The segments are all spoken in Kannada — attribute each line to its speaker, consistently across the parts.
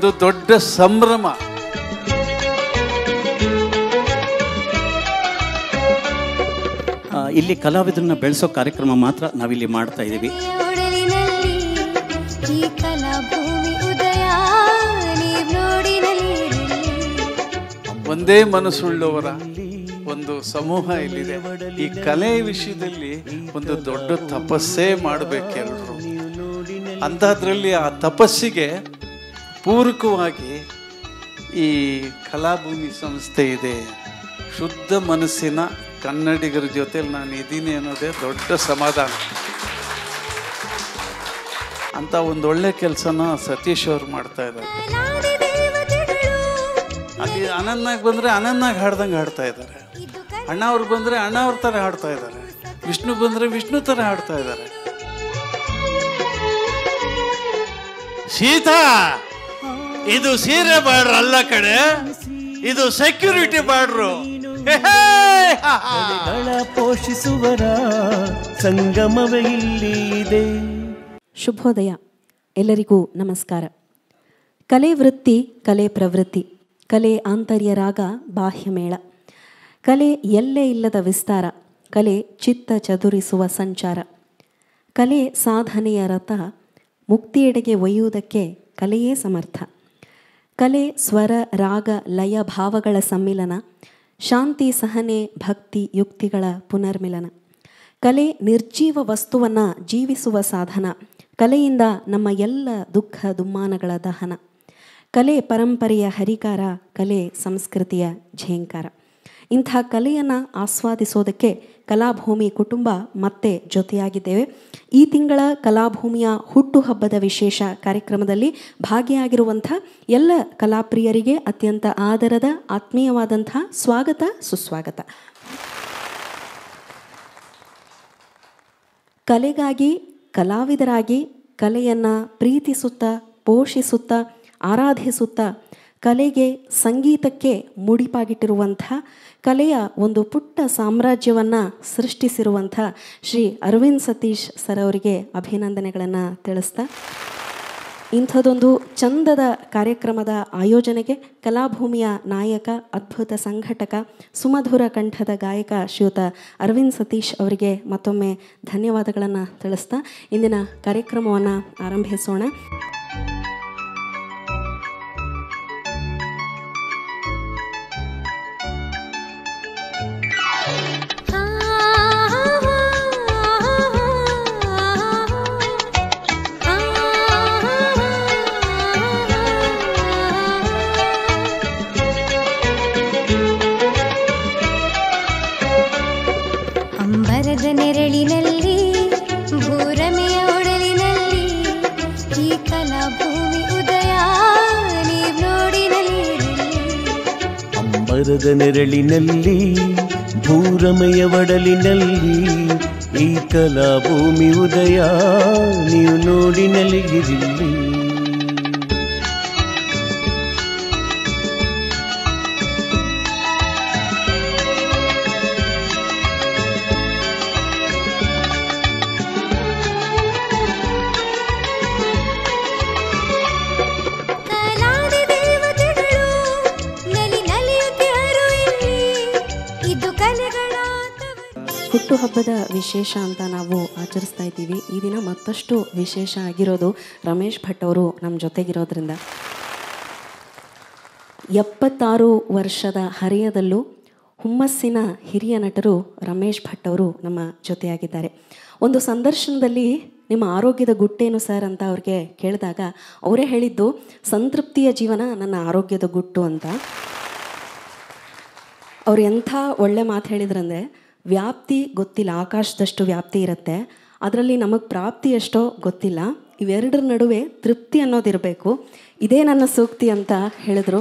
Speaker 1: ಒಂದು ದೊಡ್ಡ ಸಂಭ್ರಮ
Speaker 2: ಇಲ್ಲಿ ಕಲಾವಿದರನ್ನ ಬೆಳೆಸೋ ಕಾರ್ಯಕ್ರಮ ಮಾತ್ರ ನಾವಿಲ್ಲಿ ಮಾಡ್ತಾ ಇದ್ದೀವಿ
Speaker 1: ಒಂದೇ ಮನಸ್ಸುಳ್ಳವರ ಒಂದು ಸಮೂಹ ಇಲ್ಲಿದೆ ಈ ಕಲೆ ವಿಷಯದಲ್ಲಿ ಒಂದು ದೊಡ್ಡ ತಪಸ್ಸೇ ಮಾಡಬೇಕೆಲ್ಲರೂ ಅಂಥದ್ರಲ್ಲಿ ಆ ತಪಸ್ಸಿಗೆ ಪೂರಕವಾಗಿ ಈ ಕಲಾಭೂಮಿ ಸಂಸ್ಥೆ ಇದೆ ಶುದ್ಧ ಮನಸ್ಸಿನ ಕನ್ನಡಿಗರ ಜೊತೆಲಿ ನಾನು ಇದ್ದೀನಿ ಅನ್ನೋದೇ ದೊಡ್ಡ ಸಮಾಧಾನ ಅಂತ ಒಳ್ಳೆ ಕೆಲಸನ ಸತೀಶ್ ಅವ್ರು ಮಾಡ್ತಾ ಇದ್ದಾರೆ ಅಲ್ಲಿ ಅನನ್ನಾಗಿ ಬಂದರೆ ಅನನ್ನಾಗಿ ಹಾಡ್ದಂಗೆ ಹಾಡ್ತಾ ಇದ್ದಾರೆ ಅಣ್ಣ ಅವ್ರು ಬಂದರೆ ಅಣ್ಣ ಅವ್ರ ಥರ ಹಾಡ್ತಾ ಇದ್ದಾರೆ ವಿಷ್ಣು ಬಂದರೆ ವಿಷ್ಣು ಥರ ಹಾಡ್ತಾ ಇದ್ದಾರೆ ಸೀತಾ ಇದು ಸೀರೆ ಬಾಡ್ರ ಅಲ್ಲ ಕಡೆ ಇದು ಸೆಕ್ಯೂರಿಟಿ ಬಾಡ್ರು
Speaker 3: ಪೋಷಿಸುವರ ಸಂಗಮವೇ ಇಲ್ಲಿ ಇದೆ ಶುಭೋದಯ ಎಲ್ಲರಿಗೂ ನಮಸ್ಕಾರ ಕಲೆ ವೃತ್ತಿ ಕಲೆ ಪ್ರವೃತ್ತಿ ಕಲೆ ಆಂತರ್ಯ ರಾಗ ಮೇಳ ಕಲೆ ಎಲ್ಲೇ ಇಲ್ಲದ ವಿಸ್ತಾರ ಕಲೆ ಚಿತ್ತ ಚದುರಿಸುವ ಸಂಚಾರ ಕಲೆ ಸಾಧನೆಯ ರಥ ಮುಕ್ತಿಯೆಡೆಗೆ ಒಯ್ಯುವುದಕ್ಕೆ ಕಲೆಯೇ ಸಮರ್ಥ ಕಲೆ ಸ್ವರ ರಾಗ ಲಯ ಭಾವಗಳ ಸಮ್ಮಿಲನ ಶಾಂತಿ ಸಹನೆ ಭಕ್ತಿ ಯುಕ್ತಿಗಳ ಪುನರ್ಮಿಲನ ಕಲೆ ನಿರ್ಜೀವ ವಸ್ತುವನ್ನು ಜೀವಿಸುವ ಸಾಧನ ಕಲೆಯಿಂದ ನಮ್ಮ ಎಲ್ಲ ದುಃಖ ದುಮ್ಮಾನಗಳ ದಹನ ಕಲೆ ಪರಂಪರೆಯ ಹರಿಕಾರ ಕಲೆ ಸಂಸ್ಕೃತಿಯ ಝೇಂಕಾರ ಇಂಥ ಕಲೆಯನ್ನು ಆಸ್ವಾದಿಸೋದಕ್ಕೆ ಕಲಾಭೂಮಿ ಕುಟುಂಬ ಮತ್ತೆ ಜೊತೆಯಾಗಿದ್ದೇವೆ ಈ ತಿಂಗಳ ಕಲಾಭೂಮಿಯ ಹುಟ್ಟುಹಬ್ಬದ ವಿಶೇಷ ಕಾರ್ಯಕ್ರಮದಲ್ಲಿ ಭಾಗಿಯಾಗಿರುವಂಥ ಎಲ್ಲ ಕಲಾಪ್ರಿಯರಿಗೆ ಅತ್ಯಂತ ಆದರದ ಆತ್ಮೀಯವಾದಂಥ ಸ್ವಾಗತ ಸುಸ್ವಾಗತ ಕಲೆಗಾಗಿ ಕಲಾವಿದರಾಗಿ ಕಲೆಯನ್ನು ಪ್ರೀತಿಸುತ್ತಾ ಪೋಷಿಸುತ್ತಾ ಆರಾಧಿಸುತ್ತಾ ಕಲೆಗೆ ಸಂಗೀತಕ್ಕೆ ಮುಡಿಪಾಗಿಟ್ಟಿರುವಂಥ ಕಲೆಯ ಒಂದು ಪುಟ್ಟ ಸಾಮ್ರಾಜ್ಯವನ್ನು ಸೃಷ್ಟಿಸಿರುವಂಥ ಶ್ರೀ ಅರವಿಂದ್ ಸತೀಶ್ ಸರ್ ಅವರಿಗೆ ಅಭಿನಂದನೆಗಳನ್ನು ತಿಳಿಸ್ತಾ ಇಂಥದೊಂದು ಚಂದದ ಕಾರ್ಯಕ್ರಮದ ಆಯೋಜನೆಗೆ ಕಲಾಭೂಮಿಯ ನಾಯಕ ಅದ್ಭುತ ಸಂಘಟಕ ಸುಮಧುರ ಕಂಠದ ಗಾಯಕ ಶ್ರೀಯುತ ಅರವಿಂದ್ ಸತೀಶ್ ಅವರಿಗೆ ಮತ್ತೊಮ್ಮೆ ಧನ್ಯವಾದಗಳನ್ನು ತಿಳಿಸ್ತಾ ಇಂದಿನ ಕಾರ್ಯಕ್ರಮವನ್ನು ಆರಂಭಿಸೋಣ
Speaker 1: ಚಂದ್ರದ ನೆರಳಿನಲ್ಲಿ ಭೂರಮಯ
Speaker 4: ಒಡಲಿನಲ್ಲಿ ಈ ಕಲಾ ಭೂಮಿ ಉದಯ ನೀವು ನೋಡಿ ನಲಿಗಿರಿಲ್ಲಿ
Speaker 3: ಹುಟ್ಟು ಹಬ್ಬದ ವಿಶೇಷ ಅಂತ ನಾವು ಆಚರಿಸ್ತಾ ಇದ್ದೀವಿ ಈ ದಿನ ಮತ್ತಷ್ಟು ವಿಶೇಷ ಆಗಿರೋದು ರಮೇಶ್ ಭಟ್ ಅವರು ನಮ್ಮ ಜೊತೆಗಿರೋದ್ರಿಂದ ಎಪ್ಪತ್ತಾರು ವರ್ಷದ ಹರಿಯದಲ್ಲೂ ಹುಮ್ಮಸ್ಸಿನ ಹಿರಿಯ ನಟರು ರಮೇಶ್ ಭಟ್ ಅವರು ನಮ್ಮ ಜೊತೆಯಾಗಿದ್ದಾರೆ ಒಂದು ಸಂದರ್ಶನದಲ್ಲಿ ನಿಮ್ಮ ಆರೋಗ್ಯದ ಗುಟ್ಟೇನು ಸರ್ ಅಂತ ಅವ್ರಿಗೆ ಕೇಳಿದಾಗ ಅವರೇ ಹೇಳಿದ್ದು ಸಂತೃಪ್ತಿಯ ಜೀವನ ನನ್ನ ಆರೋಗ್ಯದ ಗುಟ್ಟು ಅಂತ ಅವ್ರು ಎಂಥ ಒಳ್ಳೆ ಮಾತು ಹೇಳಿದ್ರಂದ್ರೆ ವ್ಯಾಪ್ತಿ ಗೊತ್ತಿಲ್ಲ ಆಕಾಶದಷ್ಟು ವ್ಯಾಪ್ತಿ ಇರುತ್ತೆ ಅದರಲ್ಲಿ ನಮಗೆ ಪ್ರಾಪ್ತಿ ಎಷ್ಟೋ ಗೊತ್ತಿಲ್ಲ ಇವೆರಡರ ನಡುವೆ ತೃಪ್ತಿ ಅನ್ನೋದಿರಬೇಕು ಇದೇ ನನ್ನ ಸೂಕ್ತಿ ಅಂತ ಹೇಳಿದರು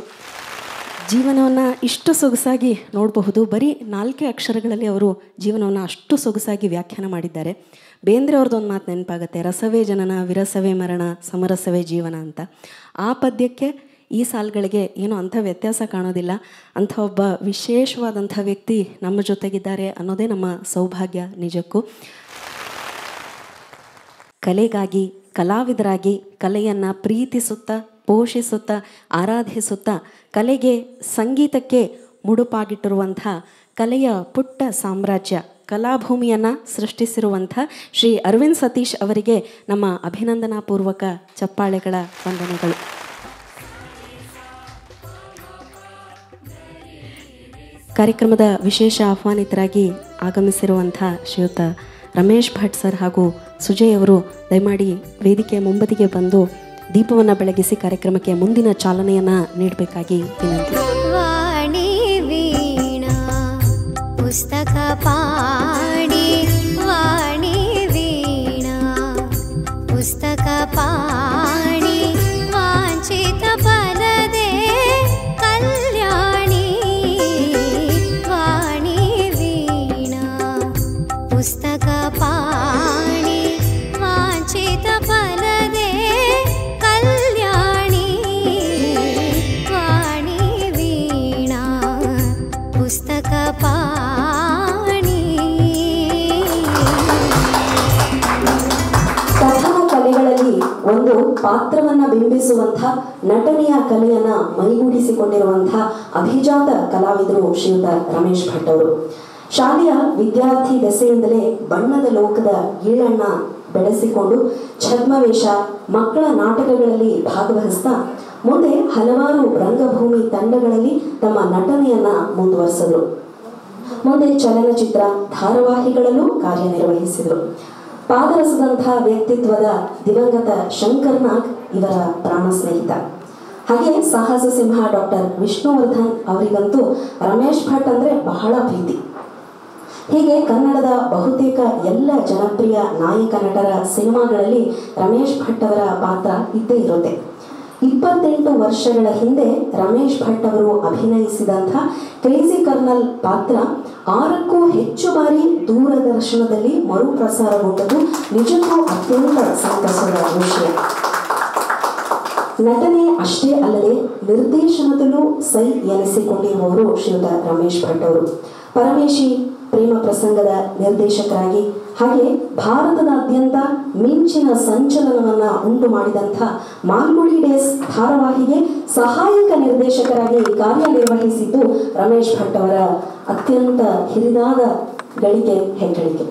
Speaker 3: ಜೀವನವನ್ನು ಇಷ್ಟು ಸೊಗಸಾಗಿ ನೋಡಬಹುದು ಬರೀ ನಾಲ್ಕೇ ಅಕ್ಷರಗಳಲ್ಲಿ ಅವರು ಜೀವನವನ್ನು ಅಷ್ಟು ಸೊಗಸಾಗಿ ವ್ಯಾಖ್ಯಾನ ಮಾಡಿದ್ದಾರೆ ಬೇಂದ್ರೆ ಒಂದು ಮಾತು ನೆನಪಾಗುತ್ತೆ ರಸವೇ ಜನನ ವಿರಸವೇ ಮರಣ ಸಮರಸವೇ ಜೀವನ ಅಂತ ಆ ಪದ್ಯಕ್ಕೆ ಈ ಸಾಲುಗಳಿಗೆ ಏನು ಅಂಥ ವ್ಯತ್ಯಾಸ ಕಾಣೋದಿಲ್ಲ ಅಂಥ ಒಬ್ಬ ವಿಶೇಷವಾದಂಥ ವ್ಯಕ್ತಿ ನಮ್ಮ ಜೊತೆಗಿದ್ದಾರೆ ಅನ್ನೋದೇ ನಮ್ಮ ಸೌಭಾಗ್ಯ ನಿಜಕ್ಕೂ ಕಲೆಗಾಗಿ ಕಲಾವಿದರಾಗಿ ಕಲೆಯನ್ನು ಪ್ರೀತಿಸುತ್ತಾ ಪೋಷಿಸುತ್ತಾ ಆರಾಧಿಸುತ್ತಾ ಕಲೆಗೆ ಸಂಗೀತಕ್ಕೆ ಮುಡುಪಾಗಿಟ್ಟಿರುವಂಥ ಕಲೆಯ ಪುಟ್ಟ ಸಾಮ್ರಾಜ್ಯ ಕಲಾಭೂಮಿಯನ್ನು ಸೃಷ್ಟಿಸಿರುವಂಥ ಶ್ರೀ ಅರವಿಂದ್ ಸತೀಶ್ ಅವರಿಗೆ ನಮ್ಮ ಅಭಿನಂದನಾಪೂರ್ವಕ ಚಪ್ಪಾಳೆಗಳ ವಂದನೆಗಳು ಕಾರ್ಯಕ್ರಮದ ವಿಶೇಷ ಆಹ್ವಾನಿತರಾಗಿ ಆಗಮಿಸಿರುವಂಥ ಶ್ರೀಯುತ ರಮೇಶ್ ಭಟ್ ಸರ್ ಹಾಗೂ ಸುಜಯ್ ಅವರು ದಯಮಾಡಿ ವೇದಿಕೆಯ ಮುಂಬದಿಗೆ ಬಂದು ದೀಪವನ್ನು ಬೆಳಗಿಸಿ ಕಾರ್ಯಕ್ರಮಕ್ಕೆ ಮುಂದಿನ ಚಾಲನೆಯನ್ನು ನೀಡಬೇಕಾಗಿ ಪುಸ್ತಕ ಪಾತ್ರವನ್ನ ಬಿಂಬಿಸುವಂತಹ ನಟನೆಯ ಕಲೆಯನ್ನ ಮೈಗೂಡಿಸಿಕೊಂಡಿರುವಂತಹ ಅಭಿಜಾತ ಕಲಾವಿದರು ಶ್ರೀಯುತ ರಮೇಶ್ ಭಟ್ ಅವರು ಶಾಲೆಯ ವಿದ್ಯಾರ್ಥಿ ದೆಸೆಯಿಂದಲೇ ಬಣ್ಣದ ಲೋಕದ ಈಳಣ್ಣ ಬೆಳೆಸಿಕೊಂಡು ಛದ್ಮವೇಷ ಮಕ್ಕಳ ನಾಟಕಗಳಲ್ಲಿ ಭಾಗವಹಿಸ್ತಾ ಮುಂದೆ ಹಲವಾರು ರಂಗಭೂಮಿ ತಂಡಗಳಲ್ಲಿ ತಮ್ಮ ನಟನೆಯನ್ನ ಮುಂದುವರೆಸಿದ್ರು ಮುಂದೆ ಚಲನಚಿತ್ರ ಧಾರಾವಾಹಿಗಳಲ್ಲೂ ಕಾರ್ಯನಿರ್ವಹಿಸಿದರು ಪಾದರಸದಂತಹ ವ್ಯಕ್ತಿತ್ವದ ದಿವಂಗತ ಶಂಕರ್ ನಾಗ್ ಇವರ ಪ್ರಾಣ ಸ್ನೇಹಿತ ಹಾಗೆ ಸಾಹಸ ಸಿಂಹ ಡಾಕ್ಟರ್ ವಿಷ್ಣುವರ್ಧನ್ ಅವರಿಗಂತೂ ರಮೇಶ್ ಭಟ್ ಅಂದರೆ ಬಹಳ ಪ್ರೀತಿ ಹೀಗೆ ಕನ್ನಡದ ಬಹುತೇಕ ಎಲ್ಲ ಜನಪ್ರಿಯ ನಾಯಕ ನಟರ ಸಿನಿಮಾಗಳಲ್ಲಿ ರಮೇಶ್ ಭಟ್ ಅವರ ಪಾತ್ರ ಇದ್ದೇ ಇರುತ್ತೆ ಇಪ್ಪತ್ತೆಂಟು ವರ್ಷಗಳ ಹಿಂದೆ ರಮೇಶ್ ಭಟ್ ಅವರು ಅಭಿನಯಿಸಿದಂಥ ಕ್ರೇಜಿ ಕರ್ನಲ್ ಪಾತ್ರ ಆರಕ್ಕೂ ಹೆಚ್ಚು ಬಾರಿ ದೂರದರ್ಶನದಲ್ಲಿ ಮರುಪ್ರಸಾರಗೊಂಡದು ನಿಜಕ್ಕೂ ಅತ್ಯಂತ ಸಂತಸದ ವಿಷಯ ನಟನೆ ಅಷ್ಟೇ ಅಲ್ಲದೆ ನಿರ್ದೇಶನದಲ್ಲೂ ಸೈ ಎನಿಸಿಕೊಂಡಿರುವವರು ಶ್ರೀಯುತ ರಮೇಶ್ ಭಟ್ ಅವರು ಪರಮೇಶಿ ಪ್ರೇಮ ಪ್ರಸಂಗದ ನಿರ್ದೇಶಕರಾಗಿ ಹಾಗೆ ಭಾರತದಾದ್ಯಂತ ಮಿಂಚಿನ ಸಂಚಲನವನ್ನ ಉಂಟು ಮಾಡಿದಂಥ ಮಾಲ್ಗುಡಿ ಡೇಸ್ ಧಾರಾವಾಹಿಗೆ ಸಹಾಯಕ ನಿರ್ದೇಶಕರಾಗಿ ಕಾರ್ಯನಿರ್ವಹಿಸಿದ್ದು ರಮೇಶ್ ಭಟ್ ಅವರ ಅತ್ಯಂತ ಹಿರಿದಾದ ಗಳಿಕೆ ಹೆಗ್ಗಳಿಕೆ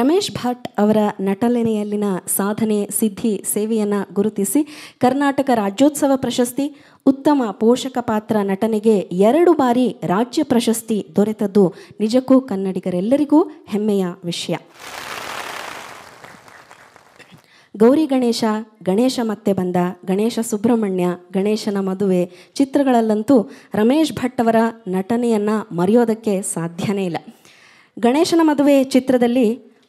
Speaker 3: ರಮೇಶ್ ಭಟ್ ಅವರ ನಟನೆಯಲ್ಲಿನ ಸಾಧನೆ ಸಿದ್ಧಿ ಸೇವೆಯನ್ನು ಗುರುತಿಸಿ ಕರ್ನಾಟಕ ರಾಜ್ಯೋತ್ಸವ ಪ್ರಶಸ್ತಿ ಉತ್ತಮ ಪೋಷಕ ಪಾತ್ರ ನಟನೆಗೆ ಎರಡು ಬಾರಿ ರಾಜ್ಯ ಪ್ರಶಸ್ತಿ ದೊರೆತದ್ದು ನಿಜಕ್ಕೂ ಕನ್ನಡಿಗರೆಲ್ಲರಿಗೂ ಹೆಮ್ಮೆಯ ವಿಷಯ ಗೌರಿ ಗಣೇಶ ಗಣೇಶ ಮತ್ತೆ ಬಂದ ಗಣೇಶ ಸುಬ್ರಹ್ಮಣ್ಯ ಗಣೇಶನ ಮದುವೆ ಚಿತ್ರಗಳಲ್ಲಂತೂ ರಮೇಶ್ ಭಟ್ ಅವರ ನಟನೆಯನ್ನು ಮರೆಯೋದಕ್ಕೆ ಸಾಧ್ಯನೇ ಇಲ್ಲ ಗಣೇಶನ ಮದುವೆ ಚಿತ್ರದಲ್ಲಿ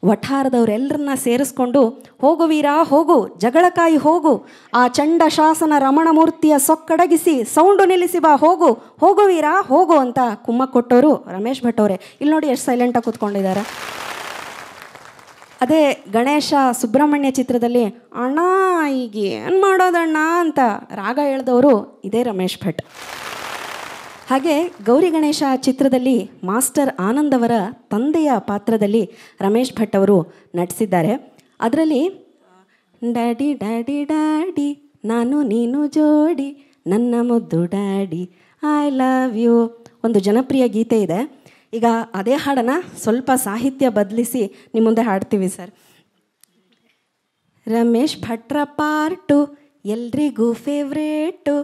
Speaker 3: ವಠಾರದವರೆಲ್ಲರನ್ನ ಸೇರಿಸ್ಕೊಂಡು ಹೋಗು ವೀರ ಹೋಗು ಜಗಳಕಾಯಿ ಹೋಗು ಆ ಚಂಡ ಶಾಸನ ರಮಣ ಮೂರ್ತಿಯ ಸೊಕ್ಕಡಗಿಸಿ ಸೌಂಡು ನಿಲ್ಲಿಸಿ ಬಾ ಹೋಗು ಹೋಗು ವೀರ ಹೋಗು ಅಂತ ಕುಮ್ಮ ಕೊಟ್ಟವರು ರಮೇಶ್ ಭಟ್ ಅವರೇ ಇಲ್ಲಿ ನೋಡಿ ಎಷ್ಟು ಸೈಲೆಂಟಾಗಿ ಕೂತ್ಕೊಂಡಿದ್ದಾರೆ ಅದೇ ಗಣೇಶ ಸುಬ್ರಹ್ಮಣ್ಯ ಚಿತ್ರದಲ್ಲಿ ಅಣ್ಣ ಈಗ ಏನು ಮಾಡೋದಣ್ಣ ಅಂತ ರಾಗ ಹೇಳಿದವರು ಇದೇ ರಮೇಶ್ ಭಟ್ ಹಾಗೆ ಗೌರಿ ಗಣೇಶ ಚಿತ್ರದಲ್ಲಿ ಮಾಸ್ಟರ್ ಆನಂದ್ ಅವರ ತಂದೆಯ ಪಾತ್ರದಲ್ಲಿ ರಮೇಶ್ ಭಟ್ ಅವರು ನಟಿಸಿದ್ದಾರೆ ಅದರಲ್ಲಿ ಡ್ಯಾಡಿ ಡ್ಯಾಡಿ ಡ್ಯಾಡಿ ನಾನು ನೀನು ಜೋಡಿ ನನ್ನ ಮುದ್ದು ಡ್ಯಾಡಿ ಐ ಲವ್ ಯು ಒಂದು ಜನಪ್ರಿಯ ಗೀತೆ ಇದೆ ಈಗ ಅದೇ ಹಾಡನ್ನು ಸ್ವಲ್ಪ ಸಾಹಿತ್ಯ ಬದಲಿಸಿ ನಿಮ್ಮ ಮುಂದೆ ಹಾಡ್ತೀವಿ ಸರ್ ರಮೇಶ್ ಭಟ್ರ ಪಾರ್ಟು ಎಲ್ರಿಗೂ ಫೇವ್ರೇಟು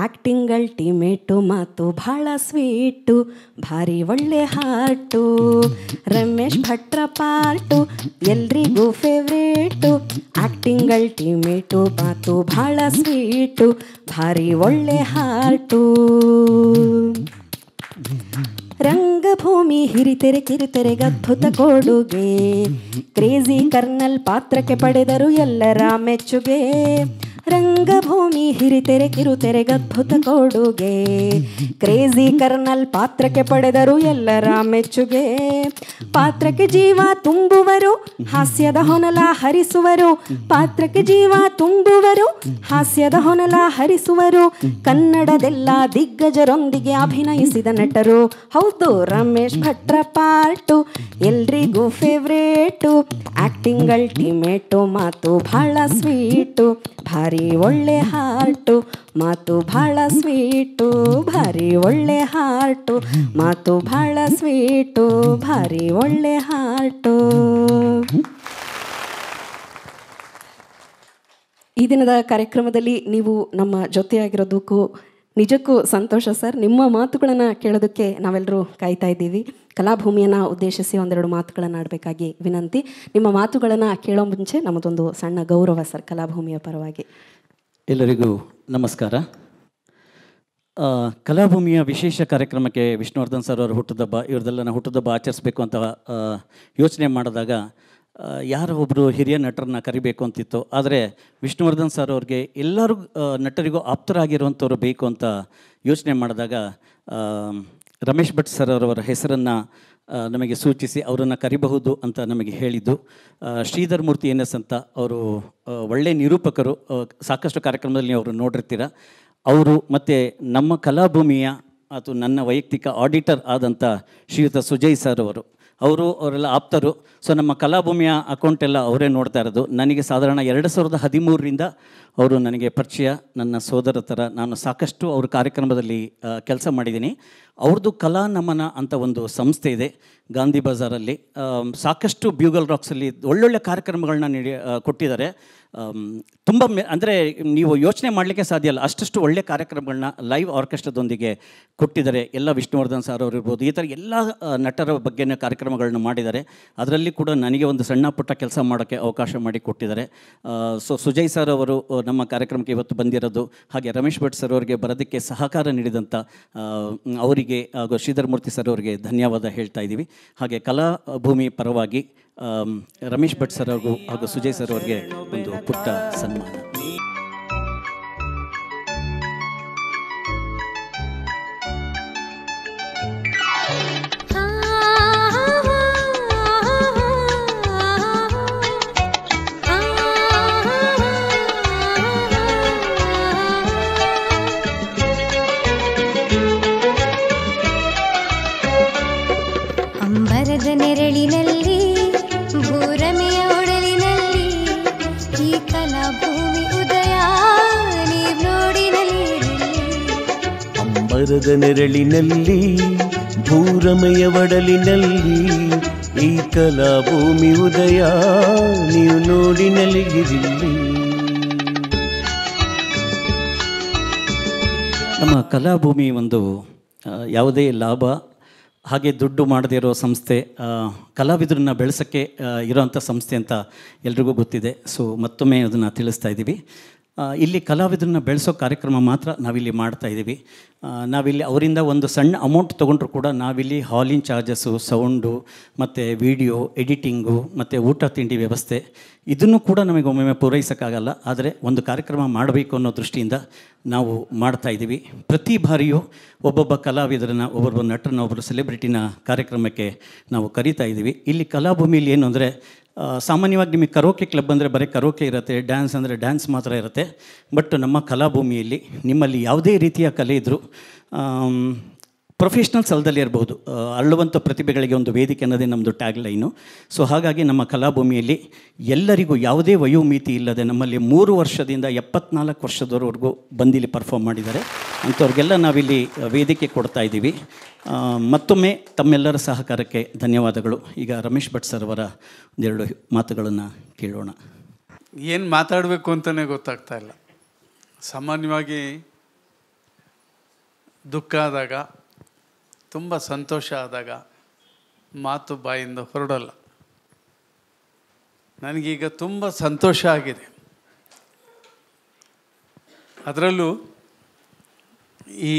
Speaker 3: ಆ್ಯಕ್ಟಿಂಗಲ್ ಟೀಮೇಟು ಮಾತು ಭಾಳ ಸ್ವೀಟು ಭಾರಿ ಒಳ್ಳೆ ಹಾರ್ಟು ರಮೇಶ್ ಭಟ್ರ ಪಾರ್ಟು ಎಲ್ರಿಗೂ ಫೇವ್ರೇಟು ಆ್ಯಕ್ಟಿಂಗಲ್ ಟೀಮೇಟು ಮಾತು ಭಾಳ ಸ್ವೀಟು ಭಾರಿ ಒಳ್ಳೆ ಹಾರ್ಟು ರಂಗಭೂಮಿ ಹಿರಿತೆರೆ ಕಿರಿತೆರೆ ಅದ್ಭುತ ಕೊಡುಗೆ ಕ್ರೇಜಿ ಕರ್ನಲ್ ಪಾತ್ರಕ್ಕೆ ಪಡೆದರು ಎಲ್ಲರ ಮೆಚ್ಚುಗೆ ರಂಗಭೂಮಿ ಹಿರಿತೆರೆ ಕಿರುತೆರೆ ಅದ್ಭುತ ಕೊಡುಗೆ ಕ್ರೇಜಿ ಕರ್ನಲ್ ಪಾತ್ರಕ್ಕೆ ಪಡೆದರು ಎಲ್ಲರ ಮೆಚ್ಚುಗೆ ಪಾತ್ರಕ್ಕೆ ಜೀವ ತುಂಬುವರು ಹಾಸ್ಯದ ಹೊನಲ ಹರಿಸುವರು ಪಾತ್ರಕ್ಕೆ ಜೀವ ತುಂಬುವರು ಹಾಸ್ಯದ ಹೊನಲ ಹರಿಸುವರು ಕನ್ನಡದೆಲ್ಲ ದಿಗ್ಗಜರೊಂದಿಗೆ ಅಭಿನಯಿಸಿದ ನಟರು ಹೌದು ರಮೇಶ್ ಭಟ್ರ ಪಾರ್ಟು ಎಲ್ರಿಗೂ ಫೇವ್ರೇಟು ಆಕ್ಟಿಂಗ್ ಅಲ್ಟಿಮೇಟು ಮಾತು ಬಹಳ ಸ್ವೀಟು ಭಾರಿ ಒಳ್ಳೆ ಹಾರ್ಟು ಮಾತು ಭಾಳ ಸ್ವೀಟು ಭಾರಿ ಒಳ್ಳೆ ಹಾರ್ಟು ಮಾತು ಭಾಳ ಸ್ವೀಟು ಭಾರಿ ಒಳ್ಳೆ ಹಾರ್ಟು ಈ ದಿನದ ಕಾರ್ಯಕ್ರಮದಲ್ಲಿ ನೀವು ನಮ್ಮ ಜೊತೆಯಾಗಿರೋದಕ್ಕೂ ನಿಜಕ್ಕೂ ಸಂತೋಷ ಸರ್ ನಿಮ್ಮ ಮಾತುಗಳನ್ನು ಕೇಳೋದಕ್ಕೆ ನಾವೆಲ್ಲರೂ ಕಾಯ್ತಾ ಇದ್ದೀವಿ ಕಲಾಭೂಮಿಯನ್ನು ಉದ್ದೇಶಿಸಿ ಒಂದೆರಡು ಮಾತುಗಳನ್ನು ಆಡಬೇಕಾಗಿ ವಿನಂತಿ ನಿಮ್ಮ ಮಾತುಗಳನ್ನು ಕೇಳೋ ಮುಂಚೆ ನಮ್ಮದೊಂದು ಸಣ್ಣ ಗೌರವ ಸರ್ ಕಲಾಭೂಮಿಯ ಪರವಾಗಿ
Speaker 2: ಎಲ್ಲರಿಗೂ ನಮಸ್ಕಾರ ಕಲಾಭೂಮಿಯ ವಿಶೇಷ ಕಾರ್ಯಕ್ರಮಕ್ಕೆ ವಿಷ್ಣುವರ್ಧನ್ ಸರ್ ಅವರ ಹುಟ್ಟುದಬ್ಬ ಇವ್ರದ್ದೆಲ್ಲ ನಾವು ಹುಟ್ಟುದಬ್ಬ ಆಚರಿಸಬೇಕು ಅಂತ ಯೋಚನೆ ಮಾಡಿದಾಗ ಯಾರೋ ಒಬ್ಬರು ಹಿರಿಯ ನಟರನ್ನ ಕರಿಬೇಕು ಅಂತಿತ್ತು ಆದರೆ ವಿಷ್ಣುವರ್ಧನ್ ಸರ್ ಅವ್ರಿಗೆ ಎಲ್ಲರೂ ನಟರಿಗೂ ಆಪ್ತರಾಗಿರುವಂಥವ್ರು ಬೇಕು ಅಂತ ಯೋಚನೆ ಮಾಡಿದಾಗ ರಮೇಶ್ ಭಟ್ ಸರ್ ಅವರವರ ಹೆಸರನ್ನು ನಮಗೆ ಸೂಚಿಸಿ ಅವರನ್ನು ಕರಿಬಹುದು ಅಂತ ನಮಗೆ ಹೇಳಿದ್ದು ಶ್ರೀಧರ್ ಮೂರ್ತಿ ಎನ್ ಎಸ್ ಅಂತ ಅವರು ಒಳ್ಳೆಯ ನಿರೂಪಕರು ಸಾಕಷ್ಟು ಕಾರ್ಯಕ್ರಮದಲ್ಲಿ ನೀವು ಅವರು ನೋಡಿರ್ತೀರ ಅವರು ಮತ್ತು ನಮ್ಮ ಕಲಾಭೂಮಿಯ ಅಥವಾ ನನ್ನ ವೈಯಕ್ತಿಕ ಆಡಿಟರ್ ಆದಂಥ ಶ್ರೀಯುತ ಸುಜಯ್ ಸರ್ ಅವರು ಅವರು ಅವರೆಲ್ಲ ಆಪ್ತರು ಸೊ ನಮ್ಮ ಕಲಾಭೂಮಿಯ ಅಕೌಂಟ್ ಎಲ್ಲ ಅವರೇ ನೋಡ್ತಾ ಇರೋದು ನನಗೆ ಸಾಧಾರಣ ಎರಡು ಸಾವಿರದ ಹದಿಮೂರರಿಂದ ಅವರು ನನಗೆ ಪರಿಚಯ ನನ್ನ ಸೋದರ ಥರ ನಾನು ಸಾಕಷ್ಟು ಅವ್ರ ಕಾರ್ಯಕ್ರಮದಲ್ಲಿ ಕೆಲಸ ಮಾಡಿದ್ದೀನಿ ಅವ್ರದ್ದು ಕಲಾ ನಮನ ಅಂತ ಒಂದು ಸಂಸ್ಥೆ ಇದೆ ಗಾಂಧಿ ಬಜಾರಲ್ಲಿ ಸಾಕಷ್ಟು ಬ್ಯೂಗಲ್ ರಾಕ್ಸಲ್ಲಿ ಒಳ್ಳೊಳ್ಳೆ ಕಾರ್ಯಕ್ರಮಗಳನ್ನ ನೀಡಿ ಕೊಟ್ಟಿದ್ದಾರೆ ತುಂಬ ಮೆ ಅಂದರೆ ನೀವು ಯೋಚನೆ ಮಾಡಲಿಕ್ಕೆ ಸಾಧ್ಯ ಅಲ್ಲ ಅಷ್ಟಷ್ಟು ಒಳ್ಳೆ ಕಾರ್ಯಕ್ರಮಗಳನ್ನ ಲೈವ್ ಆರ್ಕೆಸ್ಟ್ರಾದೊಂದಿಗೆ ಕೊಟ್ಟಿದ್ದಾರೆ ಎಲ್ಲ ವಿಷ್ಣುವರ್ಧನ್ ಸರ್ ಅವರು ಇರ್ಬೋದು ಈ ಥರ ಎಲ್ಲ ನಟರ ಬಗ್ಗೆನೇ ಕಾರ್ಯಕ್ರಮಗಳನ್ನ ಮಾಡಿದ್ದಾರೆ ಅದರಲ್ಲಿ ಕೂಡ ನನಗೆ ಒಂದು ಸಣ್ಣ ಪುಟ್ಟ ಕೆಲಸ ಮಾಡೋಕ್ಕೆ ಅವಕಾಶ ಮಾಡಿ ಕೊಟ್ಟಿದ್ದಾರೆ ಸೊ ಸುಜಯ್ ಸರ್ ಅವರು ನಮ್ಮ ಕಾರ್ಯಕ್ರಮಕ್ಕೆ ಇವತ್ತು ಬಂದಿರೋದು ಹಾಗೆ ರಮೇಶ್ ಭಟ್ ಸರ್ ಅವರಿಗೆ ಬರೋದಕ್ಕೆ ಸಹಕಾರ ನೀಡಿದಂಥ ಅವರಿಗೆ ಅವರಿಗೆ ಹಾಗೂ ಶ್ರೀಧರ್ ಮೂರ್ತಿ ಸರ್ ಅವರಿಗೆ ಧನ್ಯವಾದ ಹೇಳ್ತಾ ಇದ್ದೀವಿ ಹಾಗೆ ಕಲಾ ಭೂಮಿ ಪರವಾಗಿ ರಮೇಶ್ ಭಟ್ ಸರ್ ಹಾಗೂ ಹಾಗೂ ಸುಜಯ್ ಸರ್ ಅವರಿಗೆ ಒಂದು ಪುಟ್ಟ ಸನ್ಮಾನ
Speaker 5: ನೆರಳಿನಲ್ಲಿ ಭೂರಮೆಯ ಒಡಲಿನಲ್ಲಿ ಈ ಕಲಾ ಭೂಮಿ ಉದಯ
Speaker 4: ಅಂಬರದ ನೆರಳಿನಲ್ಲಿ ಭೂರಮೆಯ ಒಡಲಿನಲ್ಲಿ
Speaker 2: ಈ ಕಲಾ ಭೂಮಿ ಉದಯ ನೀವು ನೋಡಿನಲ್ಲಿ ಇರಲಿ ನಮ್ಮ ಕಲಾಭೂಮಿ ಒಂದು ಯಾವುದೇ ಲಾಭ ಹಾಗೆ ದುಡ್ಡು ಮಾಡದೇ ಇರೋ ಸಂಸ್ಥೆ ಕಲಾವಿದರನ್ನ ಬೆಳೆಸೋಕ್ಕೆ ಇರೋವಂಥ ಸಂಸ್ಥೆ ಅಂತ ಎಲ್ರಿಗೂ ಗೊತ್ತಿದೆ ಸೊ ಮತ್ತೊಮ್ಮೆ ಅದನ್ನು ತಿಳಿಸ್ತಾ ಇದ್ದೀವಿ ಇಲ್ಲಿ ಕಲಾವಿದರನ್ನ ಬೆಳೆಸೋ ಕಾರ್ಯಕ್ರಮ ಮಾತ್ರ ನಾವಿಲ್ಲಿ ಮಾಡ್ತಾ ಇದ್ದೀವಿ ನಾವಿಲ್ಲಿ ಅವರಿಂದ ಒಂದು ಸಣ್ಣ ಅಮೌಂಟ್ ತೊಗೊಂಡ್ರು ಕೂಡ ನಾವಿಲ್ಲಿ ಹಾಲಿನ ಚಾರ್ಜಸ್ಸು ಸೌಂಡು ಮತ್ತು ವಿಡಿಯೋ ಎಡಿಟಿಂಗು ಮತ್ತು ಊಟ ತಿಂಡಿ ವ್ಯವಸ್ಥೆ ಇದನ್ನು ಕೂಡ ನಮಗೆ ಒಮ್ಮೊಮ್ಮೆ ಪೂರೈಸೋಕ್ಕಾಗಲ್ಲ ಆದರೆ ಒಂದು ಕಾರ್ಯಕ್ರಮ ಮಾಡಬೇಕು ಅನ್ನೋ ದೃಷ್ಟಿಯಿಂದ ನಾವು ಮಾಡ್ತಾ ಇದ್ದೀವಿ ಪ್ರತಿ ಬಾರಿಯೂ ಒಬ್ಬೊಬ್ಬ ಕಲಾವಿದರನ್ನ ಒಬ್ಬೊಬ್ಬ ನಟರನ್ನ ಒಬ್ಬರು ಸೆಲೆಬ್ರಿಟಿನ ಕಾರ್ಯಕ್ರಮಕ್ಕೆ ನಾವು ಕರಿತಾ ಇದ್ದೀವಿ ಇಲ್ಲಿ ಕಲಾಭೂಮಿಯಲ್ಲಿ ಏನು ಅಂದರೆ ಸಾಮಾನ್ಯವಾಗಿ ನಿಮಗೆ ಕರೋಕೆ ಕ್ಲಬ್ ಅಂದರೆ ಬರೀ ಕರೋಕೆ ಇರುತ್ತೆ ಡ್ಯಾನ್ಸ್ ಅಂದರೆ ಡ್ಯಾನ್ಸ್ ಮಾತ್ರ ಇರುತ್ತೆ ಬಟ್ ನಮ್ಮ ಕಲಾಭೂಮಿಯಲ್ಲಿ ನಿಮ್ಮಲ್ಲಿ ಯಾವುದೇ ರೀತಿಯ ಕಲೆ ಇದ್ದರೂ ಪ್ರೊಫೆಷ್ನಲ್ ಸ್ಥಳದಲ್ಲಿ ಇರಬಹುದು ಅರಳುವಂಥ ಪ್ರತಿಭೆಗಳಿಗೆ ಒಂದು ವೇದಿಕೆ ಅನ್ನೋದೇ ನಮ್ಮದು ಟ್ಯಾಗ್ ಲೈನು ಸೊ ಹಾಗಾಗಿ ನಮ್ಮ ಕಲಾಭೂಮಿಯಲ್ಲಿ ಎಲ್ಲರಿಗೂ ಯಾವುದೇ ವಯೋಮಿತಿ ಇಲ್ಲದೆ ನಮ್ಮಲ್ಲಿ ಮೂರು ವರ್ಷದಿಂದ ಎಪ್ಪತ್ನಾಲ್ಕು ವರ್ಷದವರೆಗೂ ಬಂದಿಲ್ಲಿ ಪರ್ಫಾರ್ಮ್ ಮಾಡಿದ್ದಾರೆ ಅಂಥವ್ರಿಗೆಲ್ಲ ನಾವಿಲ್ಲಿ ವೇದಿಕೆ ಕೊಡ್ತಾ ಇದ್ದೀವಿ ಮತ್ತೊಮ್ಮೆ ತಮ್ಮೆಲ್ಲರ ಸಹಕಾರಕ್ಕೆ ಧನ್ಯವಾದಗಳು ಈಗ ರಮೇಶ್ ಭಟ್ ಸರ್ ಅವರ ಒಂದೆರಡು ಮಾತುಗಳನ್ನು ಕೇಳೋಣ
Speaker 1: ಏನು ಮಾತಾಡಬೇಕು ಅಂತಲೇ ಗೊತ್ತಾಗ್ತಾ ಇಲ್ಲ ಸಾಮಾನ್ಯವಾಗಿ ದುಃಖ ಆದಾಗ ತುಂಬ ಸಂತೋಷ ಆದಾಗ ಮಾತು ಬಾಯಿಂದ ಹೊರಡಲ್ಲ ನನಗೀಗ ತುಂಬ ಸಂತೋಷ ಆಗಿದೆ ಅದರಲ್ಲೂ ಈ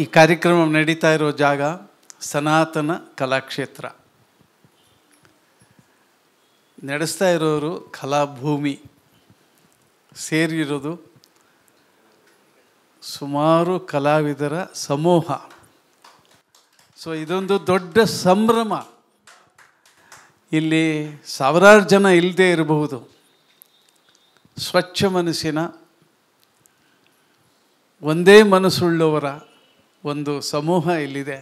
Speaker 1: ಈ ಕಾರ್ಯಕ್ರಮ ನಡೀತಾ ಇರೋ ಜಾಗ ಸನಾತನ ಕಲಾಕ್ಷೇತ್ರ ನಡೆಸ್ತಾ ಇರೋರು ಕಲಾಭೂಮಿ ಸೇರಿರೋದು ಸುಮಾರು ಕಲಾವಿದರ ಸಮೂಹ ಸೊ ಇದೊಂದು ದೊಡ್ಡ ಸಂಭ್ರಮ ಇಲ್ಲಿ ಸಾವಿರಾರು ಜನ ಇಲ್ಲದೆ ಇರಬಹುದು ಸ್ವಚ್ಛ ಮನಸ್ಸಿನ ಒಂದೇ ಮನಸ್ಸುಳ್ಳವರ ಒಂದು ಸಮೂಹ ಇಲ್ಲಿದೆ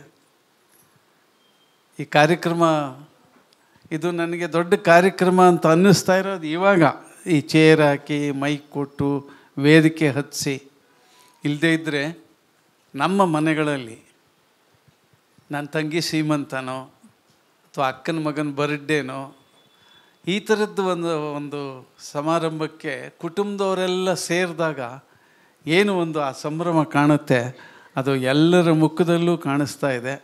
Speaker 1: ಈ ಕಾರ್ಯಕ್ರಮ ಇದು ನನಗೆ ದೊಡ್ಡ ಕಾರ್ಯಕ್ರಮ ಅಂತ ಅನ್ನಿಸ್ತಾ ಇರೋದು ಇವಾಗ ಈ ಚೇರ್ ಹಾಕಿ ಮೈಕ್ ಕೊಟ್ಟು ವೇದಿಕೆ ಹತ್ತಿಸಿ ಇಲ್ಲದೇ ಇದ್ದರೆ ನಮ್ಮ ಮನೆಗಳಲ್ಲಿ ನನ್ನ ತಂಗಿ ಸೀಮಂತನೋ ಅಥವಾ ಅಕ್ಕನ ಮಗನ ಬರ್ಡೇನೋ ಈ ಥರದ್ದು ಒಂದು ಒಂದು ಸಮಾರಂಭಕ್ಕೆ ಕುಟುಂಬದವರೆಲ್ಲ ಸೇರಿದಾಗ ಏನು ಒಂದು ಆ ಸಂಭ್ರಮ ಕಾಣುತ್ತೆ ಅದು ಎಲ್ಲರ ಮುಖದಲ್ಲೂ ಕಾಣಿಸ್ತಾ ಇದೆ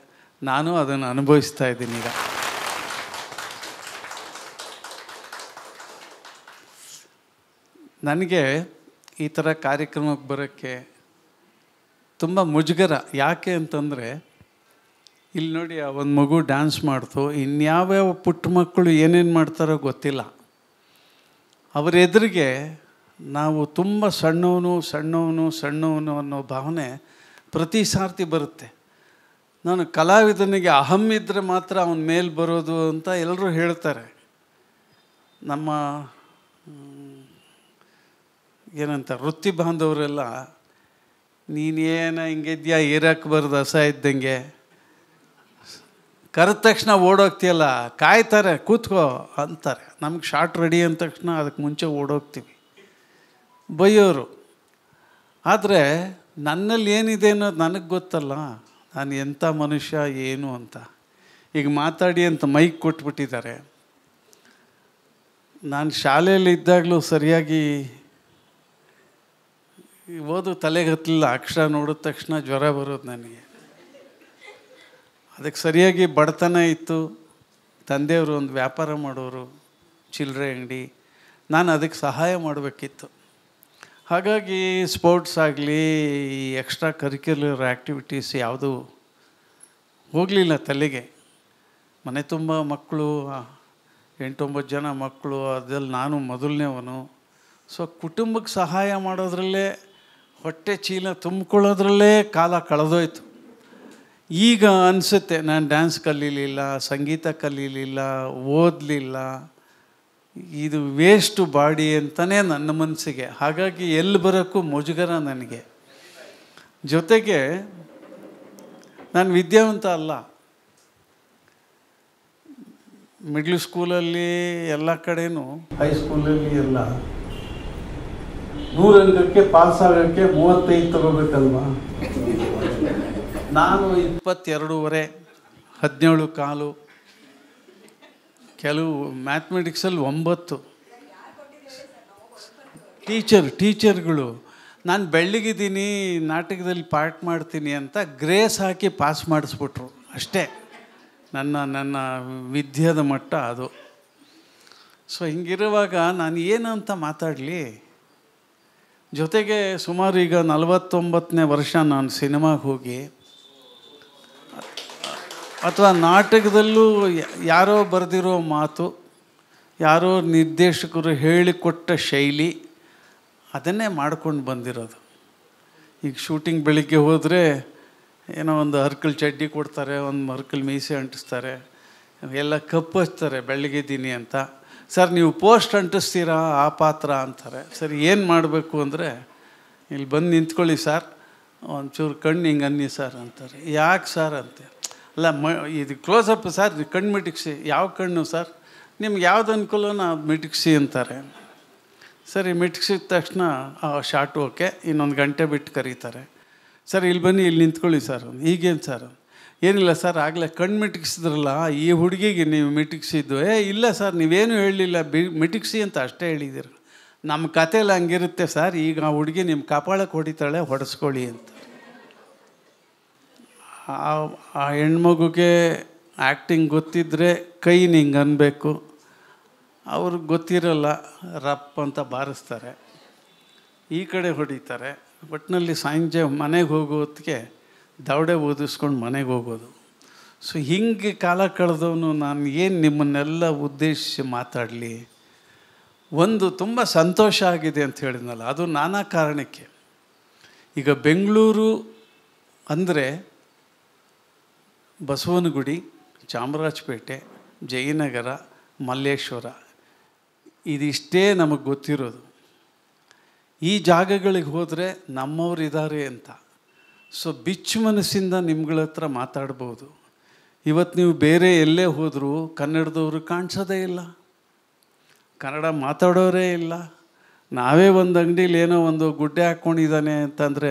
Speaker 1: ನಾನು ಅದನ್ನು ಅನುಭವಿಸ್ತಾ ಇದ್ದೀನಿ ಈಗ ನನಗೆ ಈ ಥರ ಕಾರ್ಯಕ್ರಮಕ್ಕೆ ಬರೋಕ್ಕೆ ತುಂಬ ಮುಜುಗರ ಯಾಕೆ ಅಂತಂದರೆ ಇಲ್ಲಿ ನೋಡಿ ಆ ಒಂದು ಮಗು ಡ್ಯಾನ್ಸ್ ಮಾಡ್ತು ಇನ್ಯಾವ್ಯಾವ ಪುಟ್ಟ ಮಕ್ಕಳು ಏನೇನು ಮಾಡ್ತಾರೋ ಗೊತ್ತಿಲ್ಲ ಅವರ ಎದುರಿಗೆ ನಾವು ತುಂಬ ಸಣ್ಣವನು ಸಣ್ಣವನು ಸಣ್ಣವನು ಅನ್ನೋ ಭಾವನೆ ಪ್ರತಿ ಸಾರ್ತಿ ಬರುತ್ತೆ ನಾನು ಕಲಾವಿದನಿಗೆ ಅಹಂ ಇದ್ದರೆ ಮಾತ್ರ ಅವನ ಮೇಲೆ ಬರೋದು ಅಂತ ಎಲ್ಲರೂ ಹೇಳ್ತಾರೆ ನಮ್ಮ ಏನಂತ ವೃತ್ತಿ ಬಾಂಧವರೆಲ್ಲ ನೀನೇನು ಹಿಂಗಿದ್ಯಾ ಇರಕ್ಕೆ ಬರೋದು ಹಸ ಇದ್ದಂಗೆ ಕರೆದ ತಕ್ಷಣ ಓಡೋಗ್ತೀಯಲ್ಲ ಕಾಯ್ತಾರೆ ಕೂತ್ಕೋ ಅಂತಾರೆ ನಮ್ಗೆ ಶಾರ್ಟ್ ರೆಡಿ ಅಂದ ತಕ್ಷಣ ಅದಕ್ಕೆ ಮುಂಚೆ ಓಡೋಗ್ತೀವಿ ಬೈಯೋರು ಆದರೆ ನನ್ನಲ್ಲಿ ಏನಿದೆ ಅನ್ನೋದು ನನಗೆ ಗೊತ್ತಲ್ಲ ನಾನು ಎಂಥ ಮನುಷ್ಯ ಏನು ಅಂತ ಈಗ ಮಾತಾಡಿ ಅಂತ ಮೈಕ್ ಕೊಟ್ಬಿಟ್ಟಿದ್ದಾರೆ ನಾನು ಶಾಲೆಯಲ್ಲಿ ಇದ್ದಾಗಲೂ ಸರಿಯಾಗಿ ಓದು ಹತ್ತಲಿಲ್ಲ ಅಕ್ಷರ ನೋಡಿದ ತಕ್ಷಣ ಜ್ವರ ಬರೋದು ನನಗೆ ಅದಕ್ಕೆ ಸರಿಯಾಗಿ ಬಡತನ ಇತ್ತು ತಂದೆಯವರು ಒಂದು ವ್ಯಾಪಾರ ಮಾಡೋರು ಚಿಲ್ಲರೆ ಅಂಗಡಿ ನಾನು ಅದಕ್ಕೆ ಸಹಾಯ ಮಾಡಬೇಕಿತ್ತು ಹಾಗಾಗಿ ಸ್ಪೋರ್ಟ್ಸ್ ಆಗಲಿ ಈ ಎಕ್ಸ್ಟ್ರಾ ಕರಿಕ್ಯುಲರ್ ಆ್ಯಕ್ಟಿವಿಟೀಸ್ ಯಾವುದೂ ಹೋಗಲಿಲ್ಲ ತಲೆಗೆ ಮನೆ ತುಂಬ ಮಕ್ಕಳು ಎಂಟೊಂಬತ್ತು ಜನ ಮಕ್ಕಳು ಅದ್ರಲ್ಲಿ ನಾನು ಮೊದಲನೇವನು ಸೊ ಕುಟುಂಬಕ್ಕೆ ಸಹಾಯ ಮಾಡೋದ್ರಲ್ಲೇ ಹೊಟ್ಟೆ ಚೀಲ ತುಂಬಿಕೊಳ್ಳೋದ್ರಲ್ಲೇ ಕಾಲ ಕಳೆದೋಯ್ತು ಈಗ ಅನಿಸುತ್ತೆ ನಾನು ಡ್ಯಾನ್ಸ್ ಕಲೀಲಿಲ್ಲ ಸಂಗೀತ ಕಲೀಲಿಲ್ಲ ಓದಲಿಲ್ಲ ಇದು ವೇಸ್ಟು ಬಾಡಿ ಅಂತಲೇ ನನ್ನ ಮನಸ್ಸಿಗೆ ಹಾಗಾಗಿ ಎಲ್ಲಿ ಬರೋಕ್ಕೂ ಮುಜುಗರ ನನಗೆ ಜೊತೆಗೆ ನಾನು ವಿದ್ಯಾವಂತ ಅಲ್ಲ ಮಿಡ್ಲ್ ಸ್ಕೂಲಲ್ಲಿ ಎಲ್ಲ ಕಡೆಯೂ ಹೈಸ್ಕೂಲಲ್ಲಿ ಎಲ್ಲ ನೂರಂಗಕ್ಕೆ ಪಾಲ್ ಸಾವಿರಕ್ಕೆ ಮೂವತ್ತೈದು ತಗೋಬೇಕಲ್ವಾ ನಾನು ಇಪ್ಪತ್ತೆರಡೂವರೆ ಹದಿನೇಳು ಕಾಲು ಕೆಲವು ಮ್ಯಾಥಮೆಟಿಕ್ಸಲ್ಲಿ ಒಂಬತ್ತು ಟೀಚರ್ ಟೀಚರ್ಗಳು ನಾನು ಬೆಳ್ಳಿಗಿದ್ದೀನಿ ನಾಟಕದಲ್ಲಿ ಪಾರ್ಟ್ ಮಾಡ್ತೀನಿ ಅಂತ ಗ್ರೇಸ್ ಹಾಕಿ ಪಾಸ್ ಮಾಡಿಸ್ಬಿಟ್ರು ಅಷ್ಟೇ ನನ್ನ ನನ್ನ ವಿದ್ಯಾದ ಮಟ್ಟ ಅದು ಸೊ ಹಿಂಗಿರುವಾಗ ನಾನು ಏನು ಅಂತ ಮಾತಾಡಲಿ ಜೊತೆಗೆ ಸುಮಾರು ಈಗ ನಲವತ್ತೊಂಬತ್ತನೇ ವರ್ಷ ನಾನು ಸಿನಿಮಾಗೆ ಹೋಗಿ ಅಥವಾ ನಾಟಕದಲ್ಲೂ ಯಾರೋ ಬರೆದಿರೋ ಮಾತು ಯಾರೋ ನಿರ್ದೇಶಕರು ಹೇಳಿಕೊಟ್ಟ ಶೈಲಿ ಅದನ್ನೇ ಮಾಡ್ಕೊಂಡು ಬಂದಿರೋದು ಈಗ ಶೂಟಿಂಗ್ ಬೆಳಿಗ್ಗೆ ಹೋದರೆ ಏನೋ ಒಂದು ಹರ್ಕಲ್ ಚಡ್ಡಿ ಕೊಡ್ತಾರೆ ಒಂದು ಹರ್ಕಲ್ ಮೀಸೆ ಅಂಟಿಸ್ತಾರೆ ಎಲ್ಲ ಕಪ್ಪು ಹಚ್ತಾರೆ ದಿನಿ ಅಂತ ಸರ್ ನೀವು ಪೋಸ್ಟ್ ಅಂಟಿಸ್ತೀರಾ ಆ ಪಾತ್ರ ಅಂತಾರೆ ಸರಿ ಏನು ಮಾಡಬೇಕು ಅಂದರೆ ಇಲ್ಲಿ ಬಂದು ನಿಂತ್ಕೊಳ್ಳಿ ಸರ್ ಒಂಚೂರು ಕಣ್ಣು ಹಿಂಗೆ ಅನ್ನಿ ಸರ್ ಅಂತಾರೆ ಯಾಕೆ ಸರ್ ಅಂತೆ ಅಲ್ಲ ಮ ಇದು ಅಪ್ ಸರ್ ಕಣ್ಣು ಮಿಟಿಕ್ಸಿ ಯಾವ ಕಣ್ಣು ಸರ್ ನಿಮ್ಗೆ ಯಾವ್ದು ಅನುಕೂಲನ ಅದು ಅಂತಾರೆ ಸರಿ ಮಿಟಿಕ್ಸಿದ ತಕ್ಷಣ ಆ ಶಾರ್ಟ್ ಓಕೆ ಇನ್ನೊಂದು ಗಂಟೆ ಬಿಟ್ಟು ಕರೀತಾರೆ ಸರ್ ಇಲ್ಲಿ ಬನ್ನಿ ಇಲ್ಲಿ ನಿಂತ್ಕೊಳ್ಳಿ ಸರ್ ಈಗೇನು ಸರ್ ಏನಿಲ್ಲ ಸರ್ ಆಗಲೇ ಕಣ್ಣು ಮಿಟಿಕ್ಸಿದ್ರಲ್ಲ ಈ ಹುಡುಗಿಗೆ ನೀವು ಮಿಟಗಿಸಿದ್ದು ಏ ಇಲ್ಲ ಸರ್ ನೀವೇನು ಹೇಳಲಿಲ್ಲ ಬಿ ಮಿಟಿಕ್ಸಿ ಅಂತ ಅಷ್ಟೇ ಹೇಳಿದ್ದೀರ ನಮ್ಮ ಕಥೆಯಲ್ಲಿ ಹಂಗಿರುತ್ತೆ ಸರ್ ಈಗ ಆ ಹುಡುಗಿ ನಿಮ್ಮ ಕಪಾಳಕ್ಕೆ ಹೊಡಿತಾಳೆ ಹೊಡೆಸ್ಕೊಳ್ಳಿ ಅಂತ ಆ ಹೆಣ್ಮಗುಗೆ ಆ್ಯಕ್ಟಿಂಗ್ ಗೊತ್ತಿದ್ದರೆ ಕೈ ನಿಂಗೆ ಅನ್ನಬೇಕು ಅವ್ರಿಗೆ ಗೊತ್ತಿರಲ್ಲ ರಪ್ ಅಂತ ಬಾರಿಸ್ತಾರೆ ಈ ಕಡೆ ಹೊಡಿತಾರೆ ಒಟ್ಟಿನಲ್ಲಿ ಸಂಜೆ ಮನೆಗೆ ಹೋಗೋದಕ್ಕೆ ದೌಡೆ ಓದಿಸ್ಕೊಂಡು ಮನೆಗೆ ಹೋಗೋದು ಸೊ ಹಿಂಗೆ ಕಾಲ ಕಳೆದವನು ನಾನು ಏನು ನಿಮ್ಮನ್ನೆಲ್ಲ ಉದ್ದೇಶಿಸಿ ಮಾತಾಡಲಿ ಒಂದು ತುಂಬ ಸಂತೋಷ ಆಗಿದೆ ಅಂತ ಹೇಳಿದ್ನಲ್ಲ ಅದು ನಾನಾ ಕಾರಣಕ್ಕೆ ಈಗ ಬೆಂಗಳೂರು ಅಂದರೆ ಬಸವನಗುಡಿ ಚಾಮರಾಜಪೇಟೆ ಜಯನಗರ ಮಲ್ಲೇಶ್ವರ ಇದಿಷ್ಟೇ ನಮಗೆ ಗೊತ್ತಿರೋದು ಈ ಜಾಗಗಳಿಗೆ ಹೋದರೆ ನಮ್ಮವರು ಇದ್ದಾರೆ ಅಂತ ಸೊ ಬಿಚ್ಚು ಮನಸ್ಸಿಂದ ನಿಮ್ಗಳ ಹತ್ರ ಮಾತಾಡ್ಬೋದು ಇವತ್ತು ನೀವು ಬೇರೆ ಎಲ್ಲೇ ಹೋದರೂ ಕನ್ನಡದವರು ಕಾಣಿಸೋದೇ ಇಲ್ಲ ಕನ್ನಡ ಮಾತಾಡೋರೇ ಇಲ್ಲ ನಾವೇ ಒಂದು ಅಂಗಡೀಲಿ ಏನೋ ಒಂದು ಗುಡ್ಡೆ ಹಾಕ್ಕೊಂಡಿದ್ದಾನೆ ಅಂತಂದರೆ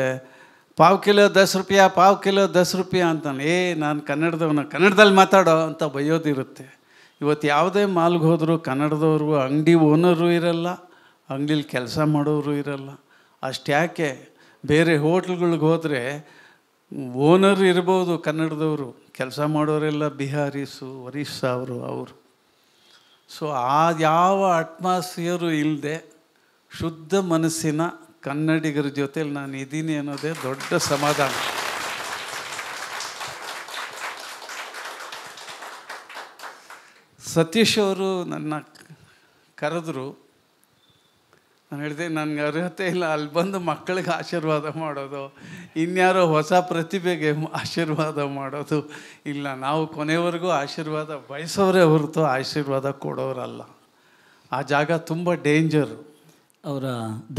Speaker 1: ಪಾವು ಕಿಲೋ ದಸ್ ರೂಪಾಯಿ ಪಾವು ಕಿಲೋ ದಸ್ ರೂಪಾಯಿ ಅಂತಾನೆ ಏ ನಾನು ಕನ್ನಡದವನ ಕನ್ನಡದಲ್ಲಿ ಮಾತಾಡೋ ಅಂತ ಬೈಯೋದಿರುತ್ತೆ ಇವತ್ತು ಯಾವುದೇ ಮಾಲ್ಗೆ ಹೋದರೂ ಕನ್ನಡದವ್ರಿಗೂ ಅಂಗಡಿ ಓನರು ಇರಲ್ಲ ಅಂಗಡೀಲಿ ಕೆಲಸ ಮಾಡೋರು ಇರಲ್ಲ ಅಷ್ಟು ಯಾಕೆ ಬೇರೆ ಹೋಟ್ಲ್ಗಳಿಗೆ ಹೋದರೆ ಓನರ್ ಇರ್ಬೋದು ಕನ್ನಡದವರು ಕೆಲಸ ಮಾಡೋರೆಲ್ಲ ಬಿಹಾರೀಸು ಒರಿಸ್ಸಾ ಅವರು ಅವರು ಸೊ ಆ ಯಾವ ಅಟ್ಮಾಸ್ಫಿಯರು ಇಲ್ಲದೆ ಶುದ್ಧ ಮನಸ್ಸಿನ ಕನ್ನಡಿಗರ ಜೊತೆಲಿ ನಾನು ಇದ್ದೀನಿ ಅನ್ನೋದೇ ದೊಡ್ಡ ಸಮಾಧಾನ ಸತೀಶ್ ಅವರು ನನ್ನ ಕರೆದ್ರು ನಾನು ಹೇಳಿದೆ ನನಗೆ ಅರ್ಹತೆ ಇಲ್ಲ ಅಲ್ಲಿ ಬಂದು ಮಕ್ಕಳಿಗೆ ಆಶೀರ್ವಾದ ಮಾಡೋದು ಇನ್ಯಾರೋ ಹೊಸ ಪ್ರತಿಭೆಗೆ ಆಶೀರ್ವಾದ ಮಾಡೋದು ಇಲ್ಲ ನಾವು ಕೊನೆವರೆಗೂ ಆಶೀರ್ವಾದ ಬಯಸೋರೇ ಹೊರತು ಆಶೀರ್ವಾದ ಕೊಡೋರಲ್ಲ ಆ ಜಾಗ ತುಂಬ ಡೇಂಜರು
Speaker 2: ಅವರ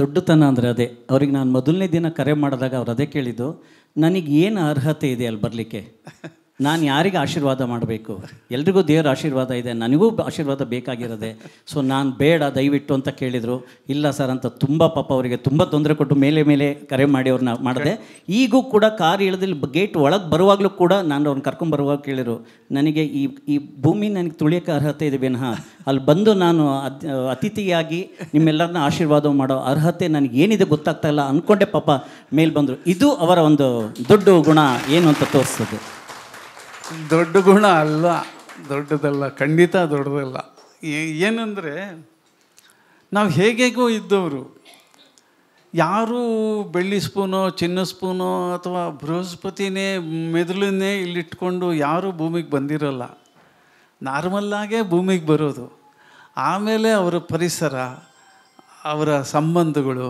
Speaker 2: ದೊಡ್ಡತನ ಅಂದರೆ ಅದೇ ಅವ್ರಿಗೆ ನಾನು ಮೊದಲನೇ ದಿನ ಕರೆ ಮಾಡಿದಾಗ ಅವ್ರು ಅದೇ ಕೇಳಿದ್ದು ನನಗೆ ಏನು ಅರ್ಹತೆ ಇದೆ ಅಲ್ಲಿ ಬರಲಿಕ್ಕೆ ನಾನು ಯಾರಿಗೆ ಆಶೀರ್ವಾದ ಮಾಡಬೇಕು ಎಲ್ರಿಗೂ ದೇವರ ಆಶೀರ್ವಾದ ಇದೆ ನನಗೂ ಆಶೀರ್ವಾದ ಬೇಕಾಗಿರೋದೆ ಸೊ ನಾನು ಬೇಡ ದಯವಿಟ್ಟು ಅಂತ ಕೇಳಿದರು ಇಲ್ಲ ಸರ್ ಅಂತ ತುಂಬ ಪಾಪ ಅವರಿಗೆ ತುಂಬ ತೊಂದರೆ ಕೊಟ್ಟು ಮೇಲೆ ಮೇಲೆ ಕರೆ ಮಾಡಿ ಅವ್ರನ್ನ ಮಾಡಿದೆ ಈಗೂ ಕೂಡ ಕಾರ್ ಇಳದಲ್ಲಿ ಗೇಟ್ ಒಳಗೆ ಬರುವಾಗಲೂ ಕೂಡ ನಾನು ಅವ್ರನ್ನ ಕರ್ಕೊಂಬರುವಾಗ ಕೇಳಿದರು ನನಗೆ ಈ ಈ ಭೂಮಿ ನನಗೆ ತುಳಿಯೋಕೆ ಅರ್ಹತೆ ಇದೆ ವಿನಃ ಅಲ್ಲಿ ಬಂದು ನಾನು ಅತಿಥಿಯಾಗಿ ನಿಮ್ಮೆಲ್ಲರನ್ನ ಆಶೀರ್ವಾದ ಮಾಡೋ ಅರ್ಹತೆ ನನಗೆ ಏನಿದೆ ಗೊತ್ತಾಗ್ತಾ ಇಲ್ಲ ಅಂದ್ಕೊಂಡೆ ಪಾಪ ಮೇಲೆ ಬಂದರು ಇದು ಅವರ ಒಂದು ದೊಡ್ಡ ಗುಣ ಏನು ಅಂತ ತೋರಿಸ್ತದೆ ದೊಡ್ಡ ಗುಣ ಅಲ್ಲ
Speaker 1: ದೊಡ್ಡದಲ್ಲ ಖಂಡಿತ ದೊಡ್ಡದಲ್ಲ ಏನಂದರೆ ನಾವು ಹೇಗೆಗೋ ಇದ್ದವರು ಯಾರೂ ಬೆಳ್ಳಿ ಸ್ಪೂನೋ ಚಿನ್ನ ಸ್ಪೂನೋ ಅಥವಾ ಬೃಹಸ್ಪತಿನೇ ಮೆದುಳನ್ನೇ ಇಲ್ಲಿಟ್ಕೊಂಡು ಯಾರೂ ಭೂಮಿಗೆ ಬಂದಿರಲ್ಲ ನಾರ್ಮಲ್ಲಾಗೇ ಭೂಮಿಗೆ ಬರೋದು ಆಮೇಲೆ ಅವರ ಪರಿಸರ ಅವರ ಸಂಬಂಧಗಳು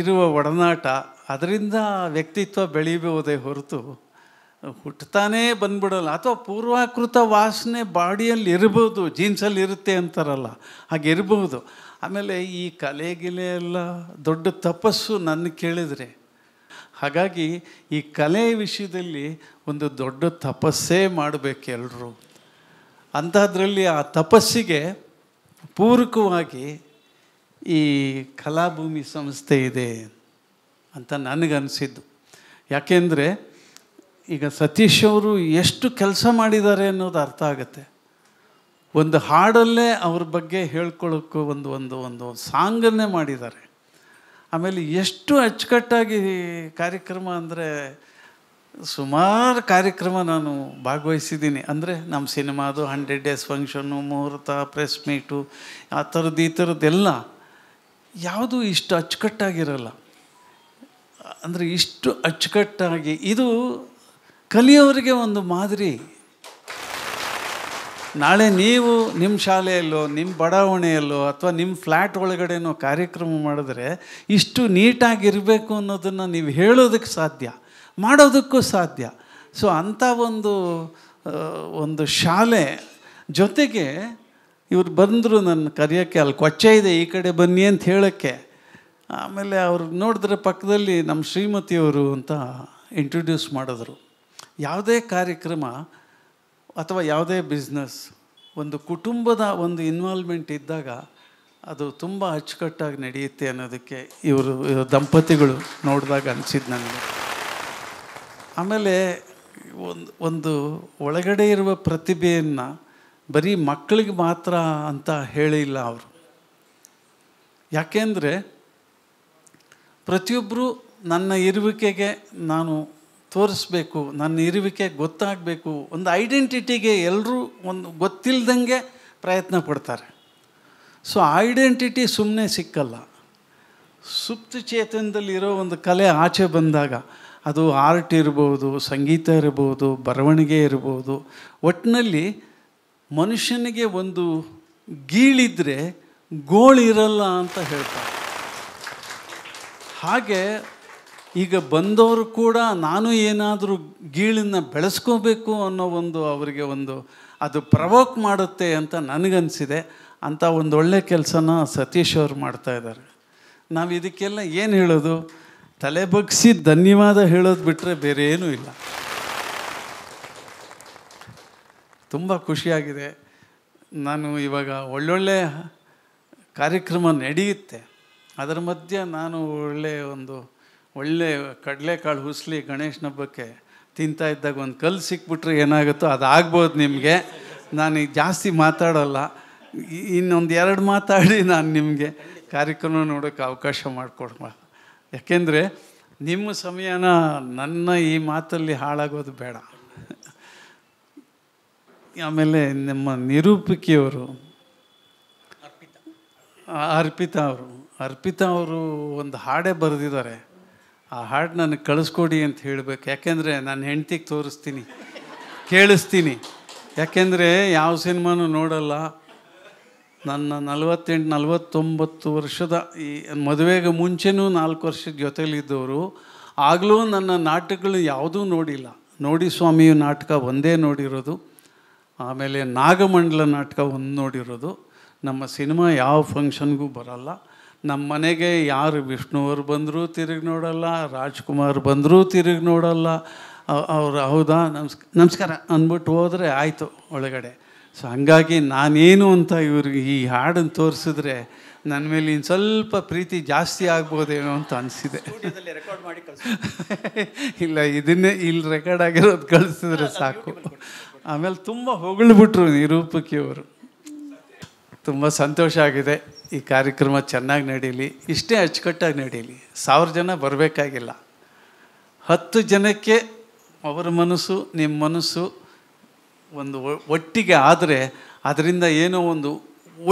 Speaker 1: ಇರುವ ಒಡನಾಟ ಅದರಿಂದ ವ್ಯಕ್ತಿತ್ವ ಬೆಳೀಬೋದೇ ಹೊರತು ಹುಟ್ಟತಾನೇ ಬಂದ್ಬಿಡೋಲ್ಲ ಅಥವಾ ಪೂರ್ವಾಕೃತ ವಾಸನೆ ಬಾಡಿಯಲ್ಲಿ ಇರ್ಬೋದು ಜೀನ್ಸಲ್ಲಿ ಇರುತ್ತೆ ಅಂತಾರಲ್ಲ ಹಾಗೆ ಇರಬಹುದು ಆಮೇಲೆ ಈ ಕಲೆಗಿಲೆ ಎಲ್ಲ ದೊಡ್ಡ ತಪಸ್ಸು ನನ್ನ ಕೇಳಿದರೆ ಹಾಗಾಗಿ ಈ ಕಲೆ ವಿಷಯದಲ್ಲಿ ಒಂದು ದೊಡ್ಡ ತಪಸ್ಸೇ ಮಾಡಬೇಕೆಲ್ಲರೂ ಅಂಥದ್ರಲ್ಲಿ ಆ ತಪಸ್ಸಿಗೆ ಪೂರಕವಾಗಿ ಈ ಕಲಾಭೂಮಿ ಸಂಸ್ಥೆ ಇದೆ ಅಂತ ನನಗನ್ನಿಸಿದ್ದು ಯಾಕೆಂದರೆ ಈಗ ಸತೀಶ್ ಅವರು ಎಷ್ಟು ಕೆಲಸ ಮಾಡಿದ್ದಾರೆ ಅನ್ನೋದು ಅರ್ಥ ಆಗುತ್ತೆ ಒಂದು ಹಾಡಲ್ಲೇ ಅವ್ರ ಬಗ್ಗೆ ಹೇಳ್ಕೊಳ್ಳೋಕ್ಕೂ ಒಂದು ಒಂದು ಒಂದು ಸಾಂಗನ್ನೇ ಮಾಡಿದ್ದಾರೆ ಆಮೇಲೆ ಎಷ್ಟು ಅಚ್ಚುಕಟ್ಟಾಗಿ ಕಾರ್ಯಕ್ರಮ ಅಂದರೆ ಸುಮಾರು ಕಾರ್ಯಕ್ರಮ ನಾನು ಭಾಗವಹಿಸಿದ್ದೀನಿ ಅಂದರೆ ನಮ್ಮ ಸಿನಿಮಾದು ಹಂಡ್ರೆಡ್ ಡೇಸ್ ಫಂಕ್ಷನ್ನು ಮುಹೂರ್ತ ಪ್ರೆಸ್ ಮೀಟು ಆ ಥರದ್ದು ಈ ಥರದ್ದೆಲ್ಲ ಯಾವುದು ಇಷ್ಟು ಅಚ್ಚುಕಟ್ಟಾಗಿರಲ್ಲ ಅಂದರೆ ಇಷ್ಟು ಅಚ್ಚುಕಟ್ಟಾಗಿ ಇದು ಕಲಿಯೋರಿಗೆ ಒಂದು ಮಾದರಿ ನಾಳೆ ನೀವು ನಿಮ್ಮ ಶಾಲೆಯಲ್ಲೋ ನಿಮ್ಮ ಬಡಾವಣೆಯಲ್ಲೋ ಅಥವಾ ನಿಮ್ಮ ಫ್ಲ್ಯಾಟ್ ಒಳಗಡೆನೋ ಕಾರ್ಯಕ್ರಮ ಮಾಡಿದ್ರೆ ಇಷ್ಟು ನೀಟಾಗಿರಬೇಕು ಅನ್ನೋದನ್ನು ನೀವು ಹೇಳೋದಕ್ಕೆ ಸಾಧ್ಯ ಮಾಡೋದಕ್ಕೂ ಸಾಧ್ಯ ಸೊ ಅಂಥ ಒಂದು ಒಂದು ಶಾಲೆ ಜೊತೆಗೆ ಇವ್ರು ಬಂದರು ನನ್ನ ಕರೆಯೋಕ್ಕೆ ಅಲ್ಲಿ ಕೊಚ್ಚೆ ಇದೆ ಈ ಕಡೆ ಬನ್ನಿ ಅಂತ ಹೇಳೋಕ್ಕೆ ಆಮೇಲೆ ಅವ್ರು ನೋಡಿದ್ರೆ ಪಕ್ಕದಲ್ಲಿ ನಮ್ಮ ಶ್ರೀಮತಿಯವರು ಅಂತ ಇಂಟ್ರೊಡ್ಯೂಸ್ ಮಾಡಿದ್ರು ಯಾವುದೇ ಕಾರ್ಯಕ್ರಮ ಅಥವಾ ಯಾವುದೇ ಬಿಸ್ನೆಸ್ ಒಂದು ಕುಟುಂಬದ ಒಂದು ಇನ್ವಾಲ್ವ್ಮೆಂಟ್ ಇದ್ದಾಗ ಅದು ತುಂಬ ಅಚ್ಚುಕಟ್ಟಾಗಿ ನಡೆಯುತ್ತೆ ಅನ್ನೋದಕ್ಕೆ ಇವರು ದಂಪತಿಗಳು ನೋಡಿದಾಗ ಅನಿಸಿದ್ದು ನನಗೆ ಆಮೇಲೆ ಒಂದು ಒಂದು ಒಳಗಡೆ ಇರುವ ಪ್ರತಿಭೆಯನ್ನು ಬರೀ ಮಕ್ಕಳಿಗೆ ಮಾತ್ರ ಅಂತ ಹೇಳಿಲ್ಲ ಅವರು ಯಾಕೆಂದರೆ ಪ್ರತಿಯೊಬ್ಬರೂ ನನ್ನ ಇರುವಿಕೆಗೆ ನಾನು ತೋರಿಸ್ಬೇಕು ನನ್ನ ಇರುವಿಕೆ ಗೊತ್ತಾಗಬೇಕು ಒಂದು ಐಡೆಂಟಿಟಿಗೆ ಎಲ್ಲರೂ ಒಂದು ಗೊತ್ತಿಲ್ಲದಂಗೆ ಪ್ರಯತ್ನ ಪಡ್ತಾರೆ ಸೊ ಐಡೆಂಟಿಟಿ ಸುಮ್ಮನೆ ಸಿಕ್ಕಲ್ಲ ಸುಪ್ತ ಚೇತನದಲ್ಲಿರೋ ಒಂದು ಕಲೆ ಆಚೆ ಬಂದಾಗ ಅದು ಆರ್ಟ್ ಇರ್ಬೋದು ಸಂಗೀತ ಇರ್ಬೋದು ಬರವಣಿಗೆ ಇರ್ಬೋದು ಒಟ್ಟಿನಲ್ಲಿ ಮನುಷ್ಯನಿಗೆ ಒಂದು ಗೀಳಿದ್ರೆ ಗೋಳಿರಲ್ಲ ಅಂತ ಹೇಳ್ತಾರೆ ಹಾಗೆ ಈಗ ಬಂದವರು ಕೂಡ ನಾನು ಏನಾದರೂ ಗೀಳಿನ ಬೆಳೆಸ್ಕೋಬೇಕು ಅನ್ನೋ ಒಂದು ಅವರಿಗೆ ಒಂದು ಅದು ಪ್ರವೋಕ್ ಮಾಡುತ್ತೆ ಅಂತ ನನಗನ್ಸಿದೆ ಅಂಥ ಒಂದು ಒಳ್ಳೆ ಕೆಲಸನ ಸತೀಶ್ ಅವರು ಇದ್ದಾರೆ ನಾವು ಇದಕ್ಕೆಲ್ಲ ಏನು ಹೇಳೋದು ತಲೆ ಬಗ್ಸಿ ಧನ್ಯವಾದ ಹೇಳೋದು ಬಿಟ್ಟರೆ ಬೇರೆ ಏನೂ ಇಲ್ಲ ತುಂಬ ಖುಷಿಯಾಗಿದೆ ನಾನು ಇವಾಗ ಒಳ್ಳೊಳ್ಳೆ ಕಾರ್ಯಕ್ರಮ ನಡೆಯುತ್ತೆ ಅದರ ಮಧ್ಯೆ ನಾನು ಒಳ್ಳೆಯ ಒಂದು ಒಳ್ಳೆ ಕಡಲೆಕಾಳು ಹುಸ್ಲಿ ಗಣೇಶನ ಹಬ್ಬಕ್ಕೆ ತಿಂತಾ ಇದ್ದಾಗ ಒಂದು ಕಲ್ಲು ಸಿಕ್ಬಿಟ್ರೆ ಏನಾಗುತ್ತೋ ಅದು ಆಗ್ಬೋದು ನಿಮಗೆ ನಾನು ಜಾಸ್ತಿ ಮಾತಾಡೋಲ್ಲ ಇನ್ನೊಂದು ಎರಡು ಮಾತಾಡಿ ನಾನು ನಿಮಗೆ ಕಾರ್ಯಕ್ರಮ ನೋಡೋಕ್ಕೆ ಅವಕಾಶ ಮಾಡಿಕೊಡ್ಮ ಯಾಕೆಂದರೆ ನಿಮ್ಮ ಸಮಯನ ನನ್ನ ಈ ಮಾತಲ್ಲಿ ಹಾಳಾಗೋದು ಬೇಡ ಆಮೇಲೆ ನಮ್ಮ ನಿರೂಪಿಕೆಯವರು ಅರ್ಪಿತಾ ಅವರು ಅರ್ಪಿತಾ ಅವರು ಒಂದು ಹಾಡೇ ಬರೆದಿದ್ದಾರೆ ಆ ಹಾಡು ನನಗೆ ಕಳಿಸ್ಕೊಡಿ ಅಂತ ಹೇಳಬೇಕು ಯಾಕೆಂದರೆ ನಾನು ಹೆಂಡ್ತಿಗೆ ತೋರಿಸ್ತೀನಿ ಕೇಳಿಸ್ತೀನಿ ಯಾಕೆಂದರೆ ಯಾವ ಸಿನಿಮಾನೂ ನೋಡಲ್ಲ ನನ್ನ ನಲವತ್ತೆಂಟು ನಲವತ್ತೊಂಬತ್ತು ವರ್ಷದ ಈ ಮದುವೆಗೆ ಮುಂಚೆನೂ ನಾಲ್ಕು ವರ್ಷದ ಜೊತೆಲಿದ್ದವರು ಆಗಲೂ ನನ್ನ ನಾಟಕಗಳು ಯಾವುದೂ ನೋಡಿಲ್ಲ ನೋಡಿ ಸ್ವಾಮಿಯು ನಾಟಕ ಒಂದೇ ನೋಡಿರೋದು ಆಮೇಲೆ ನಾಗಮಂಡಲ ನಾಟಕ ಒಂದು ನೋಡಿರೋದು ನಮ್ಮ ಸಿನಿಮಾ ಯಾವ ಫಂಕ್ಷನ್ಗೂ ಬರಲ್ಲ ನಮ್ಮ ಮನೆಗೆ ಯಾರು ವಿಷ್ಣುವರು ಬಂದರೂ ತಿರುಗಿ ನೋಡಲ್ಲ ರಾಜ್ಕುಮಾರ್ ಬಂದರೂ ತಿರುಗಿ ನೋಡಲ್ಲ ಅವ್ರು ಹೌದಾ ನಮಸ್ ನಮಸ್ಕಾರ ಅಂದ್ಬಿಟ್ಟು ಹೋದರೆ ಆಯಿತು ಒಳಗಡೆ ಸೊ ಹಂಗಾಗಿ ನಾನೇನು ಅಂತ ಇವ್ರಿಗೆ ಈ ಹಾಡನ್ನು ತೋರಿಸಿದ್ರೆ ನನ್ನ ಮೇಲೆ ಇನ್ನು ಸ್ವಲ್ಪ ಪ್ರೀತಿ ಜಾಸ್ತಿ ಆಗ್ಬೋದೇನೋ ಅಂತ ಅನಿಸಿದೆ ಇಲ್ಲ ಇದನ್ನೇ ಇಲ್ಲಿ ರೆಕಾರ್ಡ್ ಆಗಿರೋದು ಕಳಿಸಿದ್ರೆ ಸಾಕು ಆಮೇಲೆ ತುಂಬ ಹೊಗಳ್ಬಿಟ್ರು ನಿರೂಪಕಿಯವರು ತುಂಬ ಸಂತೋಷ ಆಗಿದೆ ಈ ಕಾರ್ಯಕ್ರಮ ಚೆನ್ನಾಗಿ ನಡೀಲಿ ಇಷ್ಟೇ ಅಚ್ಚುಕಟ್ಟಾಗಿ ನಡೀಲಿ ಸಾವಿರ ಜನ ಬರಬೇಕಾಗಿಲ್ಲ ಹತ್ತು ಜನಕ್ಕೆ ಅವರ ಮನಸ್ಸು ನಿಮ್ಮ ಮನಸ್ಸು ಒಂದು ಒಟ್ಟಿಗೆ ಆದರೆ ಅದರಿಂದ ಏನೋ ಒಂದು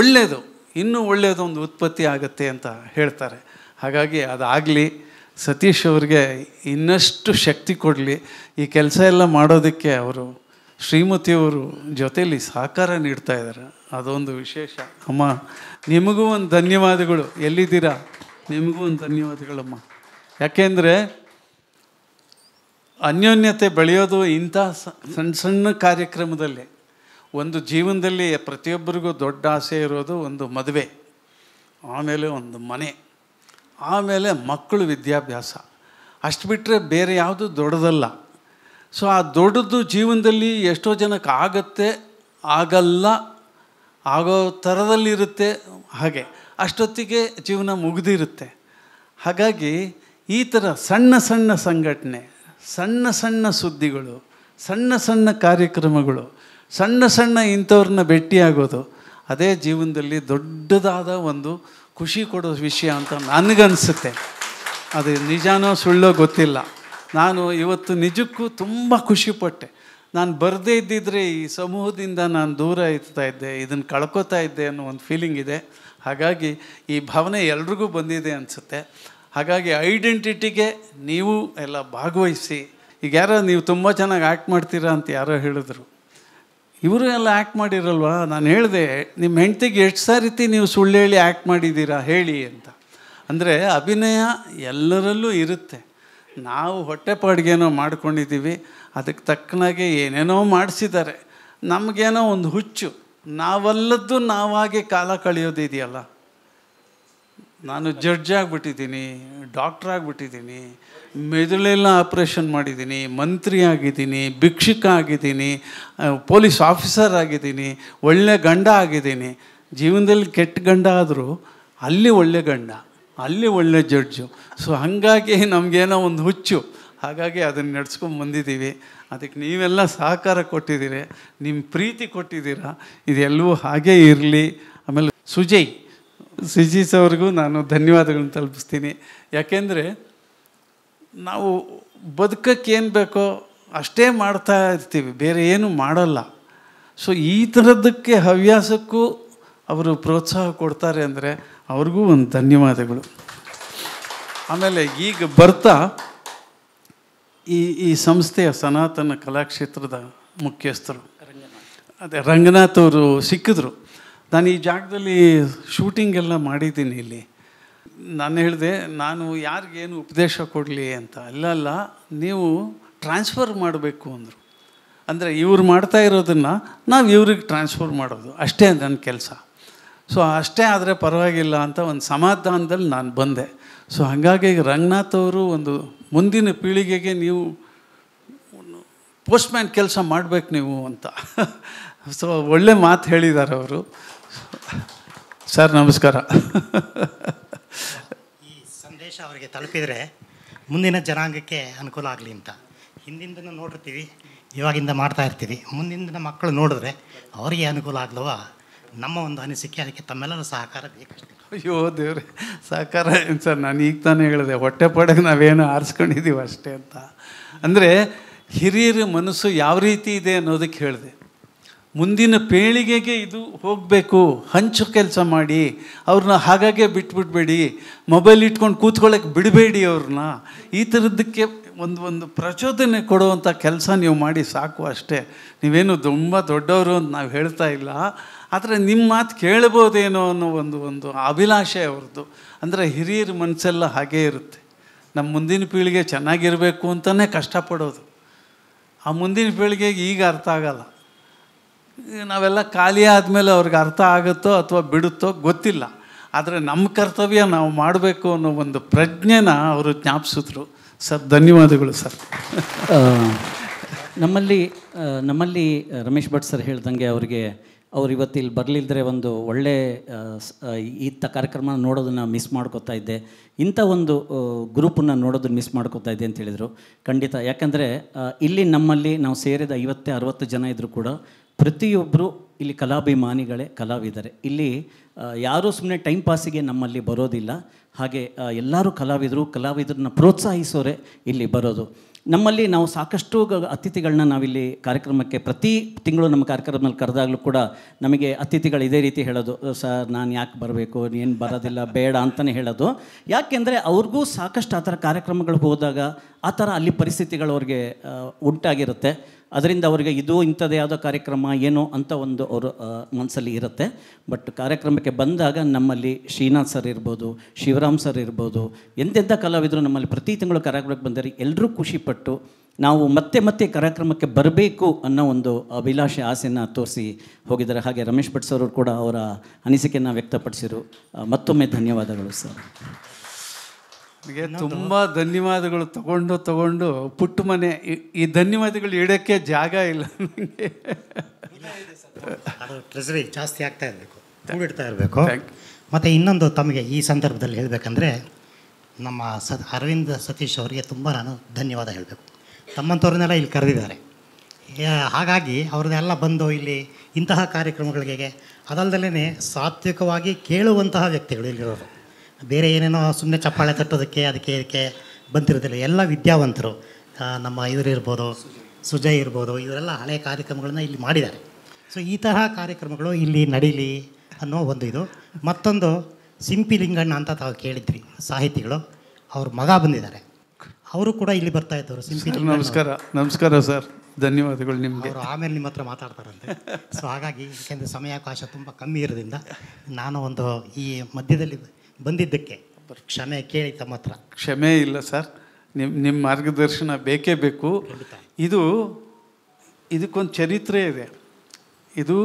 Speaker 1: ಒಳ್ಳೆಯದು ಇನ್ನೂ ಒಳ್ಳೆಯದು ಒಂದು ಉತ್ಪತ್ತಿ ಆಗುತ್ತೆ ಅಂತ ಹೇಳ್ತಾರೆ ಹಾಗಾಗಿ ಅದಾಗಲಿ ಸತೀಶ್ ಅವ್ರಿಗೆ ಇನ್ನಷ್ಟು ಶಕ್ತಿ ಕೊಡಲಿ ಈ ಕೆಲಸ ಎಲ್ಲ ಮಾಡೋದಕ್ಕೆ ಅವರು ಶ್ರೀಮತಿಯವರು ಜೊತೆಯಲ್ಲಿ ಸಹಕಾರ ನೀಡ್ತಾ ಇದ್ದಾರೆ ಅದೊಂದು ವಿಶೇಷ ಅಮ್ಮ ನಿಮಗೂ ಒಂದು ಧನ್ಯವಾದಗಳು ಎಲ್ಲಿದ್ದೀರಾ ನಿಮಗೂ ಒಂದು ಧನ್ಯವಾದಗಳಮ್ಮ ಯಾಕೆಂದರೆ ಅನ್ಯೋನ್ಯತೆ ಬೆಳೆಯೋದು ಇಂಥ ಸಣ್ಣ ಸಣ್ಣ ಕಾರ್ಯಕ್ರಮದಲ್ಲಿ ಒಂದು ಜೀವನದಲ್ಲಿ ಪ್ರತಿಯೊಬ್ಬರಿಗೂ ದೊಡ್ಡ ಆಸೆ ಇರೋದು ಒಂದು ಮದುವೆ ಆಮೇಲೆ ಒಂದು ಮನೆ ಆಮೇಲೆ ಮಕ್ಕಳು ವಿದ್ಯಾಭ್ಯಾಸ ಅಷ್ಟು ಬಿಟ್ಟರೆ ಬೇರೆ ಯಾವುದು ದೊಡ್ಡದಲ್ಲ ಸೊ ಆ ದೊಡ್ಡದು ಜೀವನದಲ್ಲಿ ಎಷ್ಟೋ ಜನಕ್ಕೆ ಆಗತ್ತೆ ಆಗಲ್ಲ ಆಗೋ ಥರದಲ್ಲಿರುತ್ತೆ ಹಾಗೆ ಅಷ್ಟೊತ್ತಿಗೆ ಜೀವನ ಮುಗಿದಿರುತ್ತೆ ಹಾಗಾಗಿ ಈ ಥರ ಸಣ್ಣ ಸಣ್ಣ ಸಂಘಟನೆ ಸಣ್ಣ ಸಣ್ಣ ಸುದ್ದಿಗಳು ಸಣ್ಣ ಸಣ್ಣ ಕಾರ್ಯಕ್ರಮಗಳು ಸಣ್ಣ ಸಣ್ಣ ಇಂಥವ್ರನ್ನ ಭೇಟಿಯಾಗೋದು ಅದೇ ಜೀವನದಲ್ಲಿ ದೊಡ್ಡದಾದ ಒಂದು ಖುಷಿ ಕೊಡೋ ವಿಷಯ ಅಂತ ನನಗನ್ಸುತ್ತೆ ಅದು ನಿಜಾನೋ ಸುಳ್ಳೋ ಗೊತ್ತಿಲ್ಲ ನಾನು ಇವತ್ತು ನಿಜಕ್ಕೂ ತುಂಬ ಖುಷಿಪಟ್ಟೆ ನಾನು ಬರದೇ ಇದ್ದಿದ್ರೆ ಈ ಸಮೂಹದಿಂದ ನಾನು ದೂರ ಇರ್ತಾ ಇದ್ದೆ ಇದನ್ನು ಕಳ್ಕೊತಾ ಇದ್ದೆ ಅನ್ನೋ ಒಂದು ಫೀಲಿಂಗ್ ಇದೆ ಹಾಗಾಗಿ ಈ ಭಾವನೆ ಎಲ್ರಿಗೂ ಬಂದಿದೆ ಅನಿಸುತ್ತೆ ಹಾಗಾಗಿ ಐಡೆಂಟಿಟಿಗೆ ನೀವು ಎಲ್ಲ ಭಾಗವಹಿಸಿ ಈಗ ಯಾರೋ ನೀವು ತುಂಬ ಚೆನ್ನಾಗಿ ಆ್ಯಕ್ಟ್ ಮಾಡ್ತೀರಾ ಅಂತ ಯಾರೋ ಹೇಳಿದ್ರು ಇವರು ಎಲ್ಲ ಆ್ಯಕ್ಟ್ ಮಾಡಿರಲ್ವಾ ನಾನು ಹೇಳಿದೆ ನಿಮ್ಮ ಹೆಂಡ್ತಿಗೆ ಎಷ್ಟು ಸಾರಿತಿ ನೀವು ಸುಳ್ಳು ಹೇಳಿ ಆ್ಯಕ್ಟ್ ಮಾಡಿದ್ದೀರಾ ಹೇಳಿ ಅಂತ ಅಂದರೆ ಅಭಿನಯ ಎಲ್ಲರಲ್ಲೂ ಇರುತ್ತೆ ನಾವು ಪಾಡಿಗೆನೋ ಮಾಡ್ಕೊಂಡಿದ್ದೀವಿ ಅದಕ್ಕೆ ತಕ್ಕನಾಗೆ ಏನೇನೋ ಮಾಡಿಸಿದ್ದಾರೆ ನಮಗೇನೋ ಒಂದು ಹುಚ್ಚು ನಾವಲ್ಲದ್ದು ನಾವಾಗೆ ಕಾಲ ಕಳೆಯೋದಿದೆಯಲ್ಲ ನಾನು ಜಡ್ಜ್ ಆಗಿಬಿಟ್ಟಿದ್ದೀನಿ ಡಾಕ್ಟ್ರ್ ಆಗಿಬಿಟ್ಟಿದ್ದೀನಿ ಮೆದುಳೆಲ್ಲ ಆಪ್ರೇಷನ್ ಮಾಡಿದ್ದೀನಿ ಮಂತ್ರಿ ಆಗಿದ್ದೀನಿ ಭಿಕ್ಷುಕ ಆಗಿದ್ದೀನಿ ಪೊಲೀಸ್ ಆಫೀಸರ್ ಆಗಿದ್ದೀನಿ ಒಳ್ಳೆ ಗಂಡ ಆಗಿದ್ದೀನಿ ಜೀವನದಲ್ಲಿ ಕೆಟ್ಟ ಗಂಡ ಆದರೂ ಅಲ್ಲಿ ಒಳ್ಳೆ ಗಂಡ ಅಲ್ಲಿ ಒಳ್ಳೆ ಜಡ್ಜು ಸೊ ಹಾಗಾಗಿ ನಮಗೇನೋ ಒಂದು ಹುಚ್ಚು ಹಾಗಾಗಿ ಅದನ್ನು ನಡ್ಸ್ಕೊಂಡು ಬಂದಿದ್ದೀವಿ ಅದಕ್ಕೆ ನೀವೆಲ್ಲ ಸಹಕಾರ ಕೊಟ್ಟಿದ್ದೀರಿ ನಿಮ್ಮ ಪ್ರೀತಿ ಕೊಟ್ಟಿದ್ದೀರಾ ಇದೆಲ್ಲವೂ ಹಾಗೇ ಇರಲಿ ಆಮೇಲೆ ಸುಜಯ್ ಸುಜೀಸ್ ಅವ್ರಿಗೂ ನಾನು ಧನ್ಯವಾದಗಳನ್ನ ತಲುಪಿಸ್ತೀನಿ ಯಾಕೆಂದರೆ ನಾವು ಬದುಕಕ್ಕೆ ಏನು ಬೇಕೋ ಅಷ್ಟೇ ಮಾಡ್ತಾ ಇರ್ತೀವಿ ಬೇರೆ ಏನು ಮಾಡಲ್ಲ ಸೊ ಈ ಥರದ್ದಕ್ಕೆ ಹವ್ಯಾಸಕ್ಕೂ ಅವರು ಪ್ರೋತ್ಸಾಹ ಕೊಡ್ತಾರೆ ಅಂದರೆ ಅವ್ರಿಗೂ ಒಂದು ಧನ್ಯವಾದಗಳು ಆಮೇಲೆ ಈಗ ಬರ್ತಾ ಈ ಈ ಸಂಸ್ಥೆಯ ಸನಾತನ ಕಲಾಕ್ಷೇತ್ರದ ಮುಖ್ಯಸ್ಥರು ಅದೇ ರಂಗನಾಥ್ ಅವರು ಸಿಕ್ಕಿದ್ರು ನಾನು ಈ ಜಾಗದಲ್ಲಿ ಶೂಟಿಂಗ್ ಎಲ್ಲ ಮಾಡಿದ್ದೀನಿ ಇಲ್ಲಿ ನಾನು ಹೇಳಿದೆ ನಾನು ಯಾರಿಗೇನು ಉಪದೇಶ ಕೊಡಲಿ ಅಂತ ಅಲ್ಲಲ್ಲ ನೀವು ಟ್ರಾನ್ಸ್ಫರ್ ಮಾಡಬೇಕು ಅಂದರು ಅಂದರೆ ಇವ್ರು ಮಾಡ್ತಾ ಇರೋದನ್ನು ನಾವು ಇವ್ರಿಗೆ ಟ್ರಾನ್ಸ್ಫರ್ ಮಾಡೋದು ಅಷ್ಟೇ ನನ್ನ ಕೆಲಸ ಸೊ ಅಷ್ಟೇ ಆದರೆ ಪರವಾಗಿಲ್ಲ ಅಂತ ಒಂದು ಸಮಾಧಾನದಲ್ಲಿ ನಾನು ಬಂದೆ ಸೊ ಹಾಗಾಗಿ ರಂಗನಾಥ್ ಅವರು ಒಂದು ಮುಂದಿನ ಪೀಳಿಗೆಗೆ ನೀವು ಮ್ಯಾನ್ ಕೆಲಸ ಮಾಡಬೇಕು ನೀವು ಅಂತ ಸೊ ಒಳ್ಳೆ ಮಾತು ಹೇಳಿದ್ದಾರೆ ಅವರು ಸರ್ ನಮಸ್ಕಾರ
Speaker 5: ಈ ಸಂದೇಶ ಅವರಿಗೆ ತಲುಪಿದರೆ ಮುಂದಿನ ಜನಾಂಗಕ್ಕೆ ಅನುಕೂಲ ಆಗಲಿ ಅಂತ ಹಿಂದಿಂದ ನೋಡಿರ್ತೀವಿ ಇವಾಗಿಂದ ಮಾಡ್ತಾ ಇರ್ತೀವಿ ಮುಂದಿನ ಮಕ್ಕಳು ನೋಡಿದ್ರೆ ಅವರಿಗೆ ಅನುಕೂಲ ಆಗ್ಲವಾ ನಮ್ಮ ಒಂದು ಅನಿಸಿಕೆ ಅದಕ್ಕೆ ತಮ್ಮೆಲ್ಲರೂ ಸಹಕಾರ ಬೇಕಷ್ಟೇ
Speaker 1: ಅಯ್ಯೋ ದೇವ್ರಿ ಸಹಕಾರ ಏನು ಸರ್ ನಾನು ಈಗ ತಾನೇ ಹೇಳಿದೆ ಹೊಟ್ಟೆ ಪಡೆಗೆ ನಾವೇನು ಆರಿಸ್ಕೊಂಡಿದ್ದೀವಿ ಅಷ್ಟೇ ಅಂತ ಅಂದರೆ ಹಿರಿಯರ ಮನಸ್ಸು ಯಾವ ರೀತಿ ಇದೆ ಅನ್ನೋದಕ್ಕೆ ಹೇಳಿದೆ ಮುಂದಿನ ಪೇಳಿಗೆಗೆ ಇದು ಹೋಗಬೇಕು ಹಂಚು ಕೆಲಸ ಮಾಡಿ ಅವ್ರನ್ನ ಹಾಗಾಗೆ ಬಿಟ್ಬಿಡ್ಬೇಡಿ ಮೊಬೈಲ್ ಇಟ್ಕೊಂಡು ಕೂತ್ಕೊಳ್ಳೋಕ್ಕೆ ಬಿಡಬೇಡಿ ಅವ್ರನ್ನ ಈ ಥರದ್ದಕ್ಕೆ ಒಂದು ಒಂದು ಪ್ರಚೋದನೆ ಕೊಡುವಂಥ ಕೆಲಸ ನೀವು ಮಾಡಿ ಸಾಕು ಅಷ್ಟೇ ನೀವೇನು ತುಂಬ ದೊಡ್ಡವರು ಅಂತ ನಾವು ಹೇಳ್ತಾ ಇಲ್ಲ ಆದರೆ ನಿಮ್ಮ ಮಾತು ಕೇಳ್ಬೋದೇನೋ ಅನ್ನೋ ಒಂದು ಒಂದು ಅಭಿಲಾಷೆ ಅವ್ರದ್ದು ಅಂದರೆ ಹಿರಿಯರ ಮನಸ್ಸೆಲ್ಲ ಹಾಗೇ ಇರುತ್ತೆ ನಮ್ಮ ಮುಂದಿನ ಪೀಳಿಗೆ ಚೆನ್ನಾಗಿರಬೇಕು ಅಂತಲೇ ಕಷ್ಟಪಡೋದು ಆ ಮುಂದಿನ ಪೀಳಿಗೆಗೆ ಈಗ ಅರ್ಥ ಆಗಲ್ಲ ನಾವೆಲ್ಲ ಖಾಲಿ ಆದಮೇಲೆ ಅವ್ರಿಗೆ ಅರ್ಥ ಆಗುತ್ತೋ ಅಥವಾ ಬಿಡುತ್ತೋ ಗೊತ್ತಿಲ್ಲ ಆದರೆ ನಮ್ಮ ಕರ್ತವ್ಯ ನಾವು ಮಾಡಬೇಕು ಅನ್ನೋ ಒಂದು ಪ್ರಜ್ಞೆನ ಅವರು ಜ್ಞಾಪಿಸಿದ್ರು ಸರ್ ಧನ್ಯವಾದಗಳು ಸರ್
Speaker 2: ನಮ್ಮಲ್ಲಿ ನಮ್ಮಲ್ಲಿ ರಮೇಶ್ ಭಟ್ ಸರ್ ಹೇಳ್ದಂಗೆ ಅವರಿಗೆ ಅವ್ರು ಇವತ್ತಿಲ್ಲಿ ಬರಲಿಲ್ಲದ್ರೆ ಒಂದು ಒಳ್ಳೆ ಇಂಥ ಕಾರ್ಯಕ್ರಮ ನೋಡೋದನ್ನು ಮಿಸ್ ಮಾಡ್ಕೋತಾ ಇದ್ದೆ ಇಂಥ ಒಂದು ಗ್ರೂಪನ್ನು ನೋಡೋದನ್ನು ಮಿಸ್ ಮಾಡ್ಕೋತಾ ಇದ್ದೆ ಅಂತ ಖಂಡಿತ ಯಾಕಂದರೆ ಇಲ್ಲಿ ನಮ್ಮಲ್ಲಿ ನಾವು ಸೇರಿದ ಐವತ್ತೇ ಅರವತ್ತು ಜನ ಇದ್ದರೂ ಕೂಡ ಪ್ರತಿಯೊಬ್ಬರು ಇಲ್ಲಿ ಕಲಾಭಿಮಾನಿಗಳೇ ಕಲಾವಿದರೆ ಇಲ್ಲಿ ಯಾರೂ ಸುಮ್ಮನೆ ಟೈಮ್ ಪಾಸಿಗೆ ನಮ್ಮಲ್ಲಿ ಬರೋದಿಲ್ಲ ಹಾಗೆ ಎಲ್ಲರೂ ಕಲಾವಿದರು ಕಲಾವಿದರನ್ನ ಪ್ರೋತ್ಸಾಹಿಸೋರೆ ಇಲ್ಲಿ ಬರೋದು ನಮ್ಮಲ್ಲಿ ನಾವು ಸಾಕಷ್ಟು ಅತಿಥಿಗಳನ್ನ ನಾವಿಲ್ಲಿ ಕಾರ್ಯಕ್ರಮಕ್ಕೆ ಪ್ರತಿ ತಿಂಗಳು ನಮ್ಮ ಕಾರ್ಯಕ್ರಮದಲ್ಲಿ ಕರೆದಾಗಲೂ ಕೂಡ ನಮಗೆ ಅತಿಥಿಗಳು ಇದೇ ರೀತಿ ಹೇಳೋದು ಸರ್ ನಾನು ಯಾಕೆ ಬರಬೇಕು ಏನು ಬರೋದಿಲ್ಲ ಬೇಡ ಅಂತಲೇ ಹೇಳೋದು ಯಾಕೆಂದರೆ ಅವ್ರಿಗೂ ಸಾಕಷ್ಟು ಆ ಥರ ಕಾರ್ಯಕ್ರಮಗಳು ಹೋದಾಗ ಆ ಥರ ಅಲ್ಲಿ ಪರಿಸ್ಥಿತಿಗಳು ಅವ್ರಿಗೆ ಉಂಟಾಗಿರುತ್ತೆ ಅದರಿಂದ ಅವರಿಗೆ ಇದು ಇಂಥದ್ದೇ ಯಾವುದೋ ಕಾರ್ಯಕ್ರಮ ಏನೋ ಅಂತ ಒಂದು ಅವರು ಮನಸ್ಸಲ್ಲಿ ಇರುತ್ತೆ ಬಟ್ ಕಾರ್ಯಕ್ರಮಕ್ಕೆ ಬಂದಾಗ ನಮ್ಮಲ್ಲಿ ಶ್ರೀನಾಥ್ ಸರ್ ಇರ್ಬೋದು ಶಿವರಾಮ್ ಸರ್ ಇರ್ಬೋದು ಎಂತೆಂಥ ಕಲಾವಿದರು ನಮ್ಮಲ್ಲಿ ಪ್ರತಿ ತಿಂಗಳು ಕಾರ್ಯಕ್ರಮಕ್ಕೆ ಬಂದರೆ ಎಲ್ಲರೂ ಖುಷಿಪಟ್ಟು ನಾವು ಮತ್ತೆ ಮತ್ತೆ ಕಾರ್ಯಕ್ರಮಕ್ಕೆ ಬರಬೇಕು ಅನ್ನೋ ಒಂದು ಅಭಿಲಾಷೆ ಆಸೆಯನ್ನು ತೋರಿಸಿ ಹೋಗಿದ್ದಾರೆ ಹಾಗೆ ರಮೇಶ್ ಭಟ್ ಸರ್ ಕೂಡ ಅವರ ಅನಿಸಿಕೆಯನ್ನು ವ್ಯಕ್ತಪಡಿಸಿದರು ಮತ್ತೊಮ್ಮೆ ಧನ್ಯವಾದಗಳು ಸರ್
Speaker 1: ತುಂಬ ಧನ್ಯವಾದಗಳು ತಗೊಂಡು ತಗೊಂಡು ಪುಟ್ಟ ಮನೆ ಈ ಧನ್ಯವಾದಗಳು ಇಡೋಕ್ಕೆ ಜಾಗ ಇಲ್ಲ
Speaker 5: ಟ್ರೆಸರಿ ಜಾಸ್ತಿ ಆಗ್ತಾ ಇರಬೇಕು ಕೂಡಿಡ್ತಾ ಇರಬೇಕು ಮತ್ತು ಇನ್ನೊಂದು ತಮಗೆ ಈ ಸಂದರ್ಭದಲ್ಲಿ ಹೇಳಬೇಕಂದ್ರೆ ನಮ್ಮ ಸ ಅರವಿಂದ ಸತೀಶ್ ಅವರಿಗೆ ತುಂಬ ನಾನು ಧನ್ಯವಾದ ಹೇಳಬೇಕು ತಮ್ಮಂಥವ್ರನ್ನೆಲ್ಲ ಇಲ್ಲಿ ಕರೆದಿದ್ದಾರೆ ಹಾಗಾಗಿ ಅವ್ರನ್ನೆಲ್ಲ ಬಂದು ಇಲ್ಲಿ ಇಂತಹ ಕಾರ್ಯಕ್ರಮಗಳಿಗೆ ಅದಲ್ಲದಲ್ಲೇ ಸಾತ್ವಿಕವಾಗಿ ಕೇಳುವಂತಹ ವ್ಯಕ್ತಿಗಳು ಇಲ್ಲಿರೋರು ಬೇರೆ ಏನೇನೋ ಸುಮ್ಮನೆ ಚಪ್ಪಾಳೆ ತಟ್ಟೋದಕ್ಕೆ ಅದಕ್ಕೆ ಇದಕ್ಕೆ ಬಂತಿರೋದಿಲ್ಲ ಎಲ್ಲ ವಿದ್ಯಾವಂತರು ನಮ್ಮ ಇವರು ಇರ್ಬೋದು ಸುಜಯ್ ಇರ್ಬೋದು ಇವರೆಲ್ಲ ಹಳೆಯ ಕಾರ್ಯಕ್ರಮಗಳನ್ನ ಇಲ್ಲಿ ಮಾಡಿದ್ದಾರೆ ಸೊ ಈ ತರಹ ಕಾರ್ಯಕ್ರಮಗಳು ಇಲ್ಲಿ ನಡೀಲಿ ಅನ್ನೋ ಒಂದು ಇದು ಮತ್ತೊಂದು ಸಿಂಪಿ ಲಿಂಗಣ್ಣ ಅಂತ ತಾವು ಕೇಳಿದ್ರಿ ಸಾಹಿತಿಗಳು ಅವ್ರ ಮಗ ಬಂದಿದ್ದಾರೆ ಅವರು ಕೂಡ ಇಲ್ಲಿ ಬರ್ತಾ ಇದ್ದವರು ಸಿಂಪಿ ನಮಸ್ಕಾರ
Speaker 1: ನಮಸ್ಕಾರ ಸರ್ ಧನ್ಯವಾದಗಳು ನಿಮಗೆ
Speaker 5: ಆಮೇಲೆ ನಿಮ್ಮ ಹತ್ರ ಮಾತಾಡ್ತಾರಂತೆ ಸೊ ಹಾಗಾಗಿ ಏಕೆಂದರೆ ಸಮಯಾವಕಾಶ ತುಂಬ ಕಮ್ಮಿ ಇರೋದ್ರಿಂದ ನಾನು ಒಂದು ಈ ಮಧ್ಯದಲ್ಲಿ ಬಂದಿದ್ದಕ್ಕೆ ಕ್ಷಮೆ ಕೇಳಿ ತಮ್ಮ ಹತ್ರ
Speaker 1: ಕ್ಷಮೆ ಇಲ್ಲ ಸರ್ ನಿಮ್ಮ ನಿಮ್ಮ ಮಾರ್ಗದರ್ಶನ ಬೇಕೇ ಬೇಕು ಇದು ಇದಕ್ಕೊಂದು ಚರಿತ್ರೆ ಇದೆ ಇದು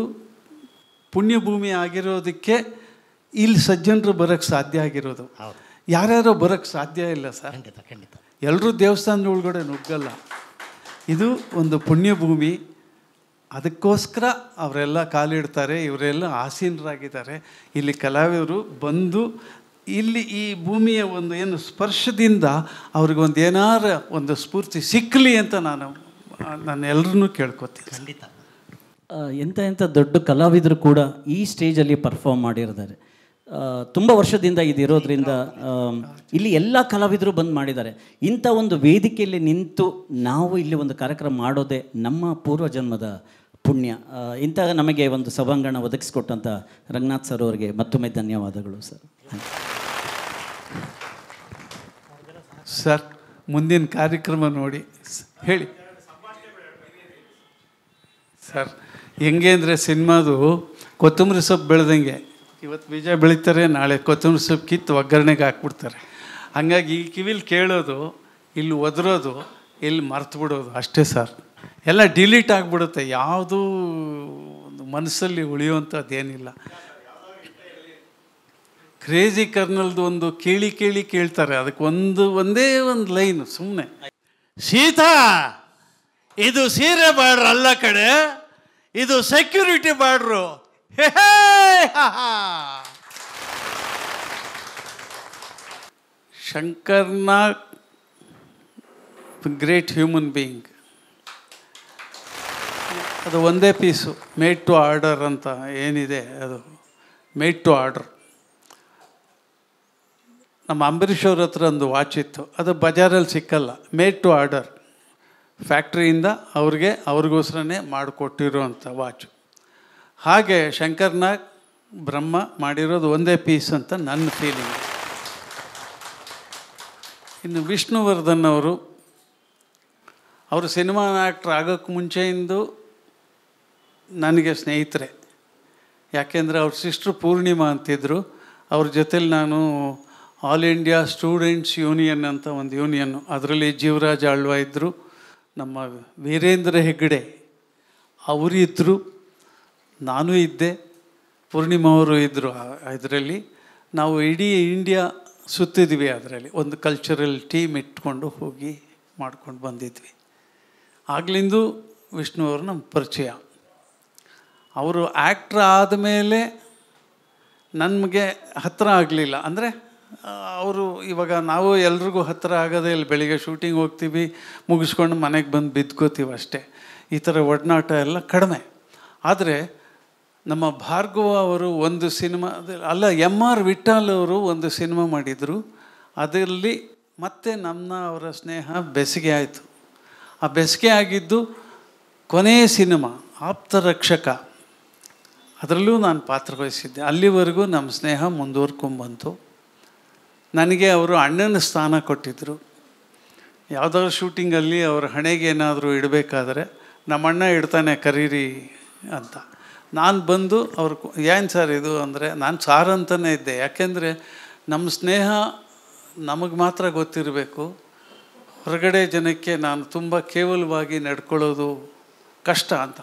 Speaker 1: ಪುಣ್ಯಭೂಮಿ ಆಗಿರೋದಕ್ಕೆ ಇಲ್ಲಿ ಸಜ್ಜನರು ಬರೋಕ್ಕೆ ಸಾಧ್ಯ ಆಗಿರೋದು ಯಾರ್ಯಾರು ಬರೋಕ್ಕೆ ಸಾಧ್ಯ ಇಲ್ಲ ಸರ್ ಖಂಡಿತ ಖಂಡಿತ ಎಲ್ಲರೂ ದೇವಸ್ಥಾನದ ಒಳಗಡೆ ನುಗ್ಗಲ್ಲ ಇದು ಒಂದು ಪುಣ್ಯಭೂಮಿ ಅದಕ್ಕೋಸ್ಕರ ಅವರೆಲ್ಲ ಕಾಲಿಡ್ತಾರೆ ಇವರೆಲ್ಲ ಆಸೀನರಾಗಿದ್ದಾರೆ ಇಲ್ಲಿ ಕಲಾವಿದರು ಬಂದು ಇಲ್ಲಿ ಈ ಭೂಮಿಯ ಒಂದು ಏನು ಸ್ಪರ್ಶದಿಂದ ಒಂದು ಏನಾರ ಒಂದು ಸ್ಫೂರ್ತಿ ಸಿಕ್ಕಲಿ ಅಂತ ನಾನು ನಾನು ಎಲ್ಲರನ್ನೂ ಕೇಳ್ಕೊತೀನಿ ಖಂಡಿತ
Speaker 2: ಎಂಥ ಎಂಥ ದೊಡ್ಡ ಕಲಾವಿದರು ಕೂಡ ಈ ಸ್ಟೇಜಲ್ಲಿ ಪರ್ಫಾರ್ಮ್ ಮಾಡಿರ್ತಾರೆ ತುಂಬ ವರ್ಷದಿಂದ ಇದಿರೋದ್ರಿಂದ ಇಲ್ಲಿ ಎಲ್ಲ ಕಲಾವಿದರು ಬಂದು ಮಾಡಿದ್ದಾರೆ ಇಂಥ ಒಂದು ವೇದಿಕೆಯಲ್ಲಿ ನಿಂತು ನಾವು ಇಲ್ಲಿ ಒಂದು ಕಾರ್ಯಕ್ರಮ ಮಾಡೋದೇ ನಮ್ಮ ಪೂರ್ವ ಜನ್ಮದ ಪುಣ್ಯ ಇಂತಹ ನಮಗೆ ಒಂದು ಸಭಾಂಗಣ ಒದಗಿಸಿಕೊಟ್ಟಂಥ ರಂಗನಾಥ್ ಸರ್ ಅವರಿಗೆ ಮತ್ತೊಮ್ಮೆ ಧನ್ಯವಾದಗಳು ಸರ್ ಸರ್ ಮುಂದಿನ ಕಾರ್ಯಕ್ರಮ
Speaker 1: ನೋಡಿ ಹೇಳಿ ಸರ್ ಹೆಂಗೆ ಅಂದರೆ ಸಿನಿಮಾದು ಕೊತ್ತಂಬರಿ ಸೊಪ್ಪು ಬೆಳೆದಂಗೆ ಇವತ್ತು ಬೀಜ ಬೆಳೀತಾರೆ ನಾಳೆ ಕೊತ್ತಂಬರಿ ಸೊಪ್ಪು ಕಿತ್ತು ಒಗ್ಗರಣೆಗೆ ಹಾಕ್ಬಿಡ್ತಾರೆ ಹಾಗಾಗಿ ಈ ಕಿವಿಲಿ ಕೇಳೋದು ಇಲ್ಲಿ ಒದರೋದು ಇಲ್ಲಿ ಮರ್ತು ಬಿಡೋದು ಅಷ್ಟೇ ಸರ್ ಎಲ್ಲ ಡಿಲೀಟ್ ಆಗಿಬಿಡುತ್ತೆ ಯಾವುದೂ ಒಂದು ಮನಸ್ಸಲ್ಲಿ ಉಳಿಯುವಂಥದ್ದೇನಿಲ್ಲ ಕ್ರೇಜಿ ಕರ್ನಲ್ದು ಒಂದು ಕೇಳಿ ಕೇಳಿ ಕೇಳ್ತಾರೆ ಅದಕ್ಕೆ ಒಂದು ಒಂದೇ ಒಂದು ಲೈನು ಸುಮ್ಮನೆ ಸೀತಾ ಇದು ಸೀರೆ ಬಾಡ್ರು ಅಲ್ಲ ಕಡೆ ಇದು ಸೆಕ್ಯೂರಿಟಿ ಬಾಡ್ರು ಶಂಕರ್ನ ಗ್ರೇಟ್ ಹ್ಯೂಮನ್ ಬೀಯಿಂಗ್ ಅದು ಒಂದೇ ಪೀಸು ಮೇಡ್ ಟು ಆರ್ಡರ್ ಅಂತ ಏನಿದೆ ಅದು ಮೇಡ್ ಟು ಆರ್ಡರ್ ನಮ್ಮ ಅಂಬರೀಷ್ ಅವ್ರ ಹತ್ರ ಒಂದು ವಾಚ್ ಇತ್ತು ಅದು ಬಜಾರಲ್ಲಿ ಸಿಕ್ಕಲ್ಲ ಮೇಡ್ ಟು ಆರ್ಡರ್ ಫ್ಯಾಕ್ಟ್ರಿಯಿಂದ ಅವ್ರಿಗೆ ಅವ್ರಿಗೋಸ್ಕರನೇ ಮಾಡಿಕೊಟ್ಟಿರೋವಂಥ ವಾಚು ಹಾಗೆ ಶಂಕರ್ನಾಗ್ ಬ್ರಹ್ಮ ಮಾಡಿರೋದು ಒಂದೇ ಪೀಸ್ ಅಂತ ನನ್ನ ಫೀಲಿಂಗ್ ಇನ್ನು ವಿಷ್ಣುವರ್ಧನ್ ಅವರು ಅವರು ಸಿನಿಮಾ ಆ್ಯಕ್ಟ್ರ್ ಆಗೋಕ್ಕೆ ಮುಂಚೆಯಿಂದ ನನಗೆ ಸ್ನೇಹಿತರೆ ಯಾಕೆಂದರೆ ಅವ್ರ ಸಿಸ್ಟ್ರ್ ಪೂರ್ಣಿಮಾ ಅಂತಿದ್ದರು ಅವ್ರ ಜೊತೇಲಿ ನಾನು ಆಲ್ ಇಂಡಿಯಾ ಸ್ಟೂಡೆಂಟ್ಸ್ ಯೂನಿಯನ್ ಅಂತ ಒಂದು ಯೂನಿಯನ್ನು ಅದರಲ್ಲಿ ಜೀವರಾಜ್ ಆಳ್ವ ಇದ್ದರು ನಮ್ಮ ವೀರೇಂದ್ರ ಹೆಗ್ಡೆ ಅವರು ಇದ್ದರು ನಾನು ಇದ್ದೆ ಪೂರ್ಣಿಮಾ ಅವರು ಇದ್ದರು ಇದರಲ್ಲಿ ನಾವು ಇಡೀ ಇಂಡಿಯಾ ಸುತ್ತಿದ್ವಿ ಅದರಲ್ಲಿ ಒಂದು ಕಲ್ಚರಲ್ ಟೀಮ್ ಇಟ್ಕೊಂಡು ಹೋಗಿ ಮಾಡ್ಕೊಂಡು ಬಂದಿದ್ವಿ ಆಗ್ಲಿಂದು ವಿಷ್ಣುವರು ನಮ್ಮ ಪರಿಚಯ ಅವರು ಆ್ಯಕ್ಟ್ರ್ ಆದಮೇಲೆ ನಮಗೆ ಹತ್ತಿರ ಆಗಲಿಲ್ಲ ಅಂದರೆ ಅವರು ಇವಾಗ ನಾವು ಎಲ್ರಿಗೂ ಹತ್ತಿರ ಆಗೋದೇ ಇಲ್ಲಿ ಬೆಳಿಗ್ಗೆ ಶೂಟಿಂಗ್ ಹೋಗ್ತೀವಿ ಮುಗಿಸ್ಕೊಂಡು ಮನೆಗೆ ಬಂದು ಬಿದ್ಕೋತೀವಿ ಅಷ್ಟೇ ಈ ಥರ ಒಡನಾಟ ಎಲ್ಲ ಕಡಿಮೆ ಆದರೆ ನಮ್ಮ ಭಾರ್ಗವ ಅವರು ಒಂದು ಸಿನಿಮಾ ಅಲ್ಲ ಎಮ್ ಆರ್ ವಿಠಲ್ ಅವರು ಒಂದು ಸಿನಿಮಾ ಮಾಡಿದರು ಅದರಲ್ಲಿ ಮತ್ತೆ ನಮ್ಮ ಅವರ ಸ್ನೇಹ ಬೆಸಿಗೆ ಆಯಿತು ಆ ಬೆಸಿಗೆ ಆಗಿದ್ದು ಕೊನೆಯ ಸಿನಿಮಾ ಆಪ್ತರಕ್ಷಕ ಅದರಲ್ಲೂ ನಾನು ಪಾತ್ರ ವಹಿಸಿದ್ದೆ ಅಲ್ಲಿವರೆಗೂ ನಮ್ಮ ಸ್ನೇಹ ಮುಂದುವರ್ಕೊಂಬಂತು ನನಗೆ ಅವರು ಅಣ್ಣನ ಸ್ಥಾನ ಕೊಟ್ಟಿದ್ದರು ಯಾವುದಾದ್ರು ಶೂಟಿಂಗಲ್ಲಿ ಅವರ ಹಣೆಗೆ ಏನಾದರೂ ಇಡಬೇಕಾದ್ರೆ ನಮ್ಮಣ್ಣ ಇಡ್ತಾನೆ ಕರೀರಿ ಅಂತ ನಾನು ಬಂದು ಅವ್ರ ಏನು ಸರ್ ಇದು ಅಂದರೆ ನಾನು ಸಾರ್ ಅಂತಲೇ ಇದ್ದೆ ಯಾಕೆಂದರೆ ನಮ್ಮ ಸ್ನೇಹ ನಮಗೆ ಮಾತ್ರ ಗೊತ್ತಿರಬೇಕು ಹೊರಗಡೆ ಜನಕ್ಕೆ ನಾನು ತುಂಬ ಕೇವಲವಾಗಿ ನಡ್ಕೊಳ್ಳೋದು ಕಷ್ಟ ಅಂತ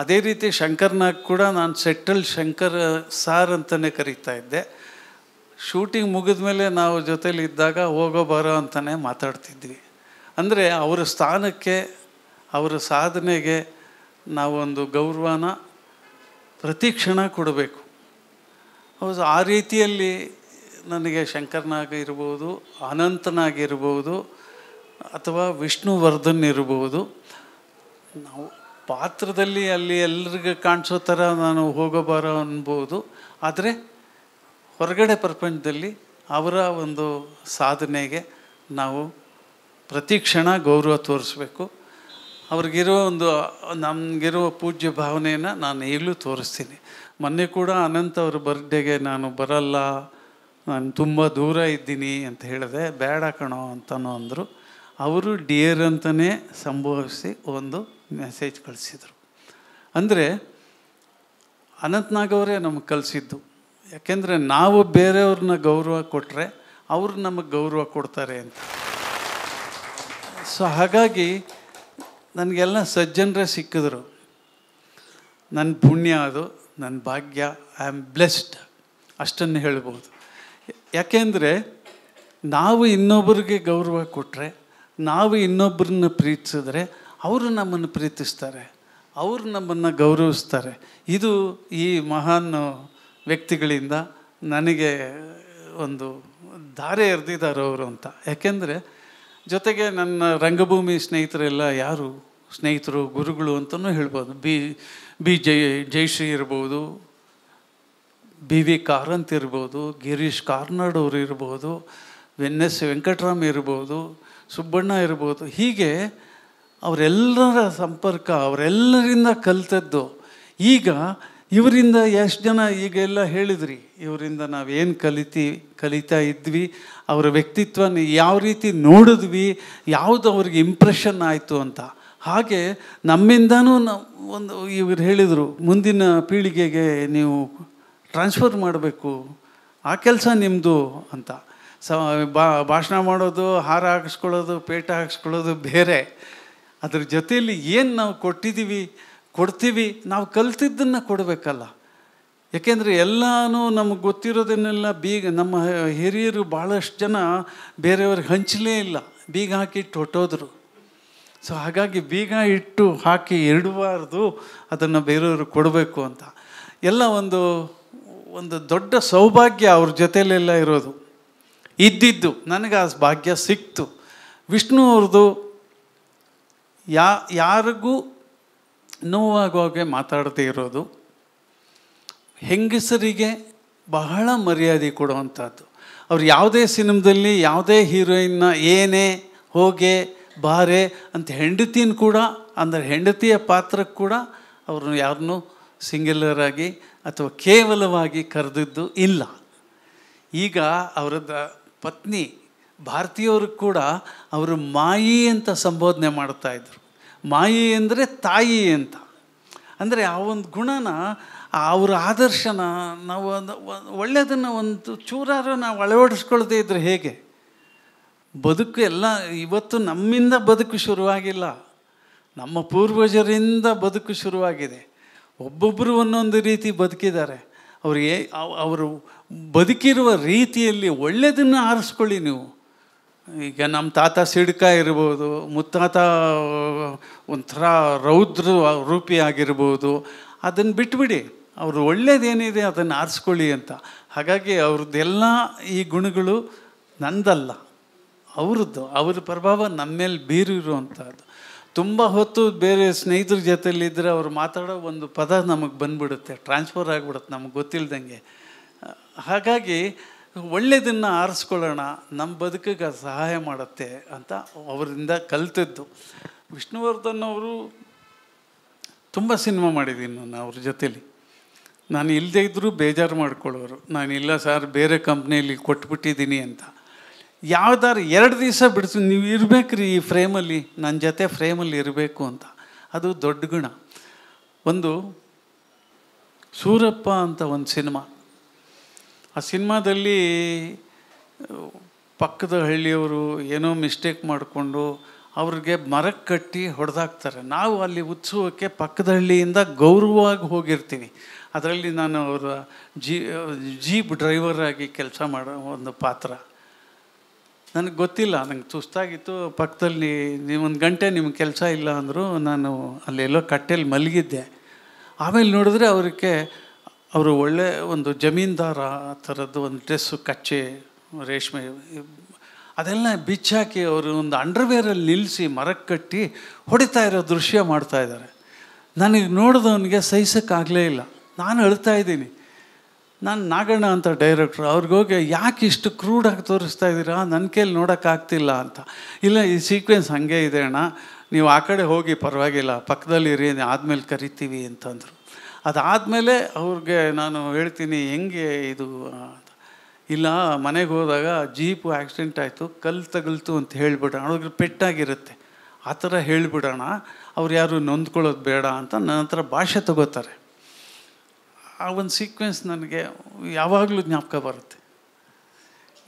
Speaker 1: ಅದೇ ರೀತಿ ಶಂಕರ್ನಾಗ್ ಕೂಡ ನಾನು ಸೆಟ್ಟಲ್ ಶಂಕರ್ ಸಾರ್ ಅಂತಲೇ ಕರೀತಾ ಇದ್ದೆ ಶೂಟಿಂಗ್ ಮುಗಿದ ಮೇಲೆ ನಾವು ಜೊತೇಲಿ ಇದ್ದಾಗ ಹೋಗೋ ಬರೋ ಅಂತಲೇ ಮಾತಾಡ್ತಿದ್ವಿ ಅಂದರೆ ಅವರ ಸ್ಥಾನಕ್ಕೆ ಅವರ ಸಾಧನೆಗೆ ನಾವೊಂದು ಗೌರವನ ಪ್ರತೀಕ್ಷಣ ಕೊಡಬೇಕು ಹೌದು ಆ ರೀತಿಯಲ್ಲಿ ನನಗೆ ಶಂಕರ್ನಾಗ್ ಇರ್ಬೋದು ಅನಂತನಾಗಿರ್ಬೋದು ಅಥವಾ ವಿಷ್ಣುವರ್ಧನ್ ಇರ್ಬೋದು ನಾವು ಪಾತ್ರದಲ್ಲಿ ಅಲ್ಲಿ ಎಲ್ರಿಗೂ ಕಾಣಿಸೋ ಥರ ನಾನು ಹೋಗೋ ಅನ್ಬೋದು ಆದರೆ ಹೊರಗಡೆ ಪ್ರಪಂಚದಲ್ಲಿ ಅವರ ಒಂದು ಸಾಧನೆಗೆ ನಾವು ಪ್ರತಿ ಕ್ಷಣ ಗೌರವ ತೋರಿಸ್ಬೇಕು ಅವ್ರಿಗಿರೋ ಒಂದು ನಮಗಿರೋ ಪೂಜ್ಯ ಭಾವನೆಯನ್ನು ನಾನು ಈಗಲೂ ತೋರಿಸ್ತೀನಿ ಮೊನ್ನೆ ಕೂಡ ಅನಂತ ಅವ್ರ ಬರ್ಡೇಗೆ ನಾನು ಬರಲ್ಲ ನಾನು ತುಂಬ ದೂರ ಇದ್ದೀನಿ ಅಂತ ಹೇಳಿದೆ ಬೇಡ ಕಣೋ ಅಂತನೂ ಅಂದರು ಅವರು ಡಿಯರ್ ಅಂತಲೇ ಸಂಭವಿಸಿ ಒಂದು ಮೆಸೇಜ್ ಕಳಿಸಿದರು ಅಂದರೆ ಅನಂತನಾಗವರೇ ನಮಗೆ ಕಲಿಸಿದ್ದು ಯಾಕೆಂದರೆ ನಾವು ಬೇರೆಯವ್ರನ್ನ ಗೌರವ ಕೊಟ್ಟರೆ ಅವರು ನಮಗೆ ಗೌರವ ಕೊಡ್ತಾರೆ ಅಂತ ಸೊ ಹಾಗಾಗಿ ನನಗೆಲ್ಲ ಸಜ್ಜನರೇ ಸಿಕ್ಕಿದ್ರು ನನ್ನ ಪುಣ್ಯ ಅದು ನನ್ನ ಭಾಗ್ಯ ಐ ಆಮ್ ಬ್ಲೆಸ್ಡ್ ಅಷ್ಟನ್ನು ಹೇಳ್ಬೋದು ಯಾಕೆಂದರೆ ನಾವು ಇನ್ನೊಬ್ಬರಿಗೆ ಗೌರವ ಕೊಟ್ಟರೆ ನಾವು ಇನ್ನೊಬ್ಬರನ್ನ ಪ್ರೀತಿಸಿದ್ರೆ ಅವರು ನಮ್ಮನ್ನು ಪ್ರೀತಿಸ್ತಾರೆ ಅವರು ನಮ್ಮನ್ನು ಗೌರವಿಸ್ತಾರೆ ಇದು ಈ ಮಹಾನ್ ವ್ಯಕ್ತಿಗಳಿಂದ ನನಗೆ ಒಂದು ಧಾರೆ ಎರೆದಿದ್ದಾರೆ ಅವರು ಅಂತ ಯಾಕೆಂದರೆ ಜೊತೆಗೆ ನನ್ನ ರಂಗಭೂಮಿ ಸ್ನೇಹಿತರೆಲ್ಲ ಯಾರು ಸ್ನೇಹಿತರು ಗುರುಗಳು ಅಂತಲೂ ಹೇಳ್ಬೋದು ಬಿ ಬಿ ಜೈ ಜಯಶ್ರೀ ಇರ್ಬೋದು ಬಿ ವಿ ಕಾರಂತ್ ಇರ್ಬೋದು ಗಿರೀಶ್ ಕಾರ್ನಾಡ್ ಅವರು ಇರ್ಬೋದು ಎನ್ ಎಸ್ ವೆಂಕಟರಾಮ್ ಇರ್ಬೋದು ಸುಬ್ಬಣ್ಣ ಇರ್ಬೋದು ಹೀಗೆ ಅವರೆಲ್ಲರ ಸಂಪರ್ಕ ಅವರೆಲ್ಲರಿಂದ ಕಲಿತದ್ದು ಈಗ ಇವರಿಂದ ಎಷ್ಟು ಜನ ಈಗೆಲ್ಲ ಹೇಳಿದ್ರಿ ಇವರಿಂದ ನಾವೇನು ಕಲಿತೀವಿ ಕಲಿತಾ ಇದ್ವಿ ಅವರ ವ್ಯಕ್ತಿತ್ವನ ಯಾವ ರೀತಿ ನೋಡಿದ್ವಿ ಯಾವುದು ಅವ್ರಿಗೆ ಇಂಪ್ರೆಷನ್ ಆಯಿತು ಅಂತ ಹಾಗೆ ನಮ್ಮಿಂದನೂ ಒಂದು ಇವರು ಹೇಳಿದರು ಮುಂದಿನ ಪೀಳಿಗೆಗೆ ನೀವು ಟ್ರಾನ್ಸ್ಫರ್ ಮಾಡಬೇಕು ಆ ಕೆಲಸ ನಿಮ್ಮದು ಅಂತ ಸ ಭಾಷಣ ಮಾಡೋದು ಹಾರ ಹಾಕಿಸ್ಕೊಳ್ಳೋದು ಪೇಟ ಹಾಕಿಸ್ಕೊಳ್ಳೋದು ಬೇರೆ ಅದ್ರ ಜೊತೆಯಲ್ಲಿ ಏನು ನಾವು ಕೊಟ್ಟಿದ್ದೀವಿ ಕೊಡ್ತೀವಿ ನಾವು ಕಲ್ತಿದ್ದನ್ನು ಕೊಡಬೇಕಲ್ಲ ಯಾಕೆಂದರೆ ಎಲ್ಲನೂ ನಮಗೆ ಗೊತ್ತಿರೋದನ್ನೆಲ್ಲ ಬೀಗ ನಮ್ಮ ಹಿರಿಯರು ಭಾಳಷ್ಟು ಜನ ಬೇರೆಯವ್ರಿಗೆ ಹಂಚಲೇ ಇಲ್ಲ ಬೀಗ ಹಾಕಿಟ್ಟು ಹೊಟ್ಟೋದ್ರು ಸೊ ಹಾಗಾಗಿ ಬೀಗ ಇಟ್ಟು ಹಾಕಿ ಇಡಬಾರ್ದು ಅದನ್ನು ಬೇರೆಯವ್ರಿಗೆ ಕೊಡಬೇಕು ಅಂತ ಎಲ್ಲ ಒಂದು ಒಂದು ದೊಡ್ಡ ಸೌಭಾಗ್ಯ ಅವ್ರ ಜೊತೆಯಲ್ಲೆಲ್ಲ ಇರೋದು ಇದ್ದಿದ್ದು ನನಗೆ ಆ ಭಾಗ್ಯ ಸಿಕ್ತು ವಿಷ್ಣು ಅವ್ರದ್ದು ಯಾ ಯಾರಿಗೂ ನೋವಾಗುವಾಗೆ ಹಾಗೆ ಮಾತಾಡದೇ ಇರೋದು ಹೆಂಗಸರಿಗೆ ಬಹಳ ಮರ್ಯಾದೆ ಕೊಡುವಂಥದ್ದು ಅವ್ರು ಯಾವುದೇ ಸಿನಿಮಾದಲ್ಲಿ ಯಾವುದೇ ಹೀರೋಯಿನ್ನ ಏನೇ ಹೋಗೆ ಬಾರೆ ಅಂತ ಹೆಂಡತಿನ ಕೂಡ ಅಂದರೆ ಹೆಂಡತಿಯ ಪಾತ್ರಕ್ಕೆ ಕೂಡ ಅವ್ರನ್ನ ಯಾರನ್ನೂ ಸಿಂಗ್ಯುಲರಾಗಿ ಅಥವಾ ಕೇವಲವಾಗಿ ಕರೆದಿದ್ದು ಇಲ್ಲ ಈಗ ಅವರದ ಪತ್ನಿ ಭಾರತೀಯವರು ಕೂಡ ಅವರು ಮಾಯಿ ಅಂತ ಸಂಬೋಧನೆ ಮಾಡ್ತಾಯಿದ್ರು ಮಾಯಿ ಅಂದರೆ ತಾಯಿ ಅಂತ ಅಂದರೆ ಆ ಒಂದು ಗುಣನ ಅವರ ಆದರ್ಶನ ನಾವು ಒಂದು ಒಳ್ಳೆಯದನ್ನು ಒಂದು ಚೂರಾರು ನಾವು ಅಳವಡಿಸ್ಕೊಳ್ದೇ ಇದ್ರೆ ಹೇಗೆ ಬದುಕು ಎಲ್ಲ ಇವತ್ತು ನಮ್ಮಿಂದ ಬದುಕು ಶುರುವಾಗಿಲ್ಲ ನಮ್ಮ ಪೂರ್ವಜರಿಂದ ಬದುಕು ಶುರುವಾಗಿದೆ ಒಬ್ಬೊಬ್ಬರು ಒಂದೊಂದು ರೀತಿ ಬದುಕಿದ್ದಾರೆ ಅವ್ರಿಗೆ ಅವರು ಬದುಕಿರುವ ರೀತಿಯಲ್ಲಿ ಒಳ್ಳೆಯದನ್ನು ಆರಿಸ್ಕೊಳ್ಳಿ ನೀವು ಈಗ ನಮ್ಮ ತಾತ ಸಿಡ್ಕ ಇರ್ಬೋದು ಮುತ್ತಾತ ಒಂಥರ ರೌದ್ರ ರೂಪಿ ಆಗಿರ್ಬೋದು ಅದನ್ನು ಬಿಟ್ಬಿಡಿ ಅವರು ಒಳ್ಳೇದೇನಿದೆ ಅದನ್ನು ಆರಿಸ್ಕೊಳ್ಳಿ ಅಂತ ಹಾಗಾಗಿ ಅವ್ರದ್ದೆಲ್ಲ ಈ ಗುಣಗಳು ನಂದಲ್ಲ ಅವ್ರದ್ದು ಅವ್ರ ಪ್ರಭಾವ ನಮ್ಮ ಮೇಲೆ ಬೀರಿರುವಂಥದ್ದು ತುಂಬ ಹೊತ್ತು ಬೇರೆ ಸ್ನೇಹಿತರ ಇದ್ದರೆ ಅವ್ರು ಮಾತಾಡೋ ಒಂದು ಪದ ನಮಗೆ ಬಂದ್ಬಿಡುತ್ತೆ ಟ್ರಾನ್ಸ್ಫರ್ ಆಗಿಬಿಡುತ್ತೆ ನಮಗೆ ಗೊತ್ತಿಲ್ಲದಂಗೆ ಹಾಗಾಗಿ ಒಳ್ಳೆಯದನ್ನು ಆರಿಸ್ಕೊಳ್ಳೋಣ ನಮ್ಮ ಬದುಕಿಗೆ ಸಹಾಯ ಮಾಡುತ್ತೆ ಅಂತ ಅವರಿಂದ ಕಲಿತದ್ದು ವಿಷ್ಣುವರ್ಧನ್ ಅವರು ತುಂಬ ಸಿನಿಮಾ ಮಾಡಿದ್ದೀನಿ ನಾನು ಅವ್ರ ಜೊತೇಲಿ ನಾನು ಇಲ್ಲದೆ ಇದ್ದರೂ ಬೇಜಾರು ಮಾಡ್ಕೊಳ್ಳೋರು ನಾನು ಇಲ್ಲ ಸರ್ ಬೇರೆ ಕಂಪ್ನಿಯಲ್ಲಿ ಕೊಟ್ಬಿಟ್ಟಿದ್ದೀನಿ ಅಂತ ಯಾವ್ದಾರು ಎರಡು ದಿವಸ ಬಿಡಿಸಿ ನೀವು ಇರಬೇಕ್ರಿ ಈ ಫ್ರೇಮಲ್ಲಿ ನನ್ನ ಜೊತೆ ಫ್ರೇಮಲ್ಲಿ ಇರಬೇಕು ಅಂತ ಅದು ದೊಡ್ಡ ಗುಣ ಒಂದು ಸೂರಪ್ಪ ಅಂತ ಒಂದು ಸಿನಿಮಾ ಆ ಸಿನಿಮಾದಲ್ಲಿ ಪಕ್ಕದ ಹಳ್ಳಿಯವರು ಏನೋ ಮಿಸ್ಟೇಕ್ ಮಾಡಿಕೊಂಡು ಅವ್ರಿಗೆ ಮರ ಕಟ್ಟಿ ಹೊಡೆದಾಕ್ತಾರೆ ನಾವು ಅಲ್ಲಿ ಉತ್ಸವಕ್ಕೆ ಪಕ್ಕದ ಹಳ್ಳಿಯಿಂದ ಗೌರವವಾಗಿ ಹೋಗಿರ್ತೀವಿ ಅದರಲ್ಲಿ ನಾನು ಅವರ ಜೀ ಜೀಪ್ ಡ್ರೈವರಾಗಿ ಕೆಲಸ ಮಾಡೋ ಒಂದು ಪಾತ್ರ ನನಗೆ ಗೊತ್ತಿಲ್ಲ ನಂಗೆ ತುಸ್ತಾಗಿತ್ತು ಪಕ್ಕದಲ್ಲಿ ನೀವು ಒಂದು ಗಂಟೆ ನಿಮ್ಗೆ ಕೆಲಸ ಇಲ್ಲ ಅಂದರೂ ನಾನು ಅಲ್ಲೆಲ್ಲೋ ಕಟ್ಟೆಯಲ್ಲಿ ಮಲಗಿದ್ದೆ ಆಮೇಲೆ ನೋಡಿದ್ರೆ ಅವ್ರಿಗೆ ಅವರು ಒಳ್ಳೆ ಒಂದು ಜಮೀನ್ದಾರ ಆ ಥರದ್ದು ಒಂದು ಡ್ರೆಸ್ಸು ಕಚ್ಚೆ ರೇಷ್ಮೆ ಅದೆಲ್ಲ ಬಿಚ್ಚಾಕಿ ಅವರು ಒಂದು ಅಂಡರ್ವೇರಲ್ಲಿ ನಿಲ್ಲಿಸಿ ಮರಕ್ಕೆ ಕಟ್ಟಿ ಹೊಡಿತಾ ಇರೋ ದೃಶ್ಯ ಮಾಡ್ತಾ ಇದ್ದಾರೆ ನನಗೆ ನೋಡಿದವನಿಗೆ ಸಹಿಸೋಕ್ಕಾಗಲೇ ಇಲ್ಲ ನಾನು ಅಳ್ತಾ ಇದ್ದೀನಿ ನಾನು ನಾಗಣ್ಣ ಅಂತ ಡೈರೆಕ್ಟ್ರು ಅವ್ರಿಗೋಗಿ ಯಾಕೆ ಇಷ್ಟು ಕ್ರೂಡಾಗಿ ತೋರಿಸ್ತಾ ಇದ್ದೀರಾ ನನ್ನ ಕೈಲಿ ನೋಡೋಕ್ಕಾಗ್ತಿಲ್ಲ ಅಂತ ಇಲ್ಲ ಈ ಸೀಕ್ವೆನ್ಸ್ ಹಾಗೆ ಇದೆ ಅಣ್ಣ ನೀವು ಆ ಕಡೆ ಹೋಗಿ ಪರವಾಗಿಲ್ಲ ಪಕ್ಕದಲ್ಲಿ ಇರಿ ಆದಮೇಲೆ ಕರಿತೀವಿ ಅಂತಂದರು ಅದಾದಮೇಲೆ ಅವ್ರಿಗೆ ನಾನು ಹೇಳ್ತೀನಿ ಹೆಂಗೆ ಇದು ಇಲ್ಲ ಮನೆಗೆ ಹೋದಾಗ ಜೀಪು ಆ್ಯಕ್ಸಿಡೆಂಟ್ ಆಯಿತು ಕಲ್ಲು ತಗಲ್ತು ಅಂತ ಹೇಳಿಬಿಡೋಣ ಅವ್ರಿಗೆ ಪೆಟ್ಟಾಗಿರುತ್ತೆ ಆ ಥರ ಹೇಳಿಬಿಡೋಣ ಅವ್ರು ಯಾರು ನೊಂದ್ಕೊಳ್ಳೋದು ಬೇಡ ಅಂತ ನನ್ನ ಹತ್ರ ಭಾಷೆ ತಗೋತಾರೆ ಆ ಒಂದು ಸೀಕ್ವೆನ್ಸ್ ನನಗೆ ಯಾವಾಗಲೂ ಜ್ಞಾಪಕ ಬರುತ್ತೆ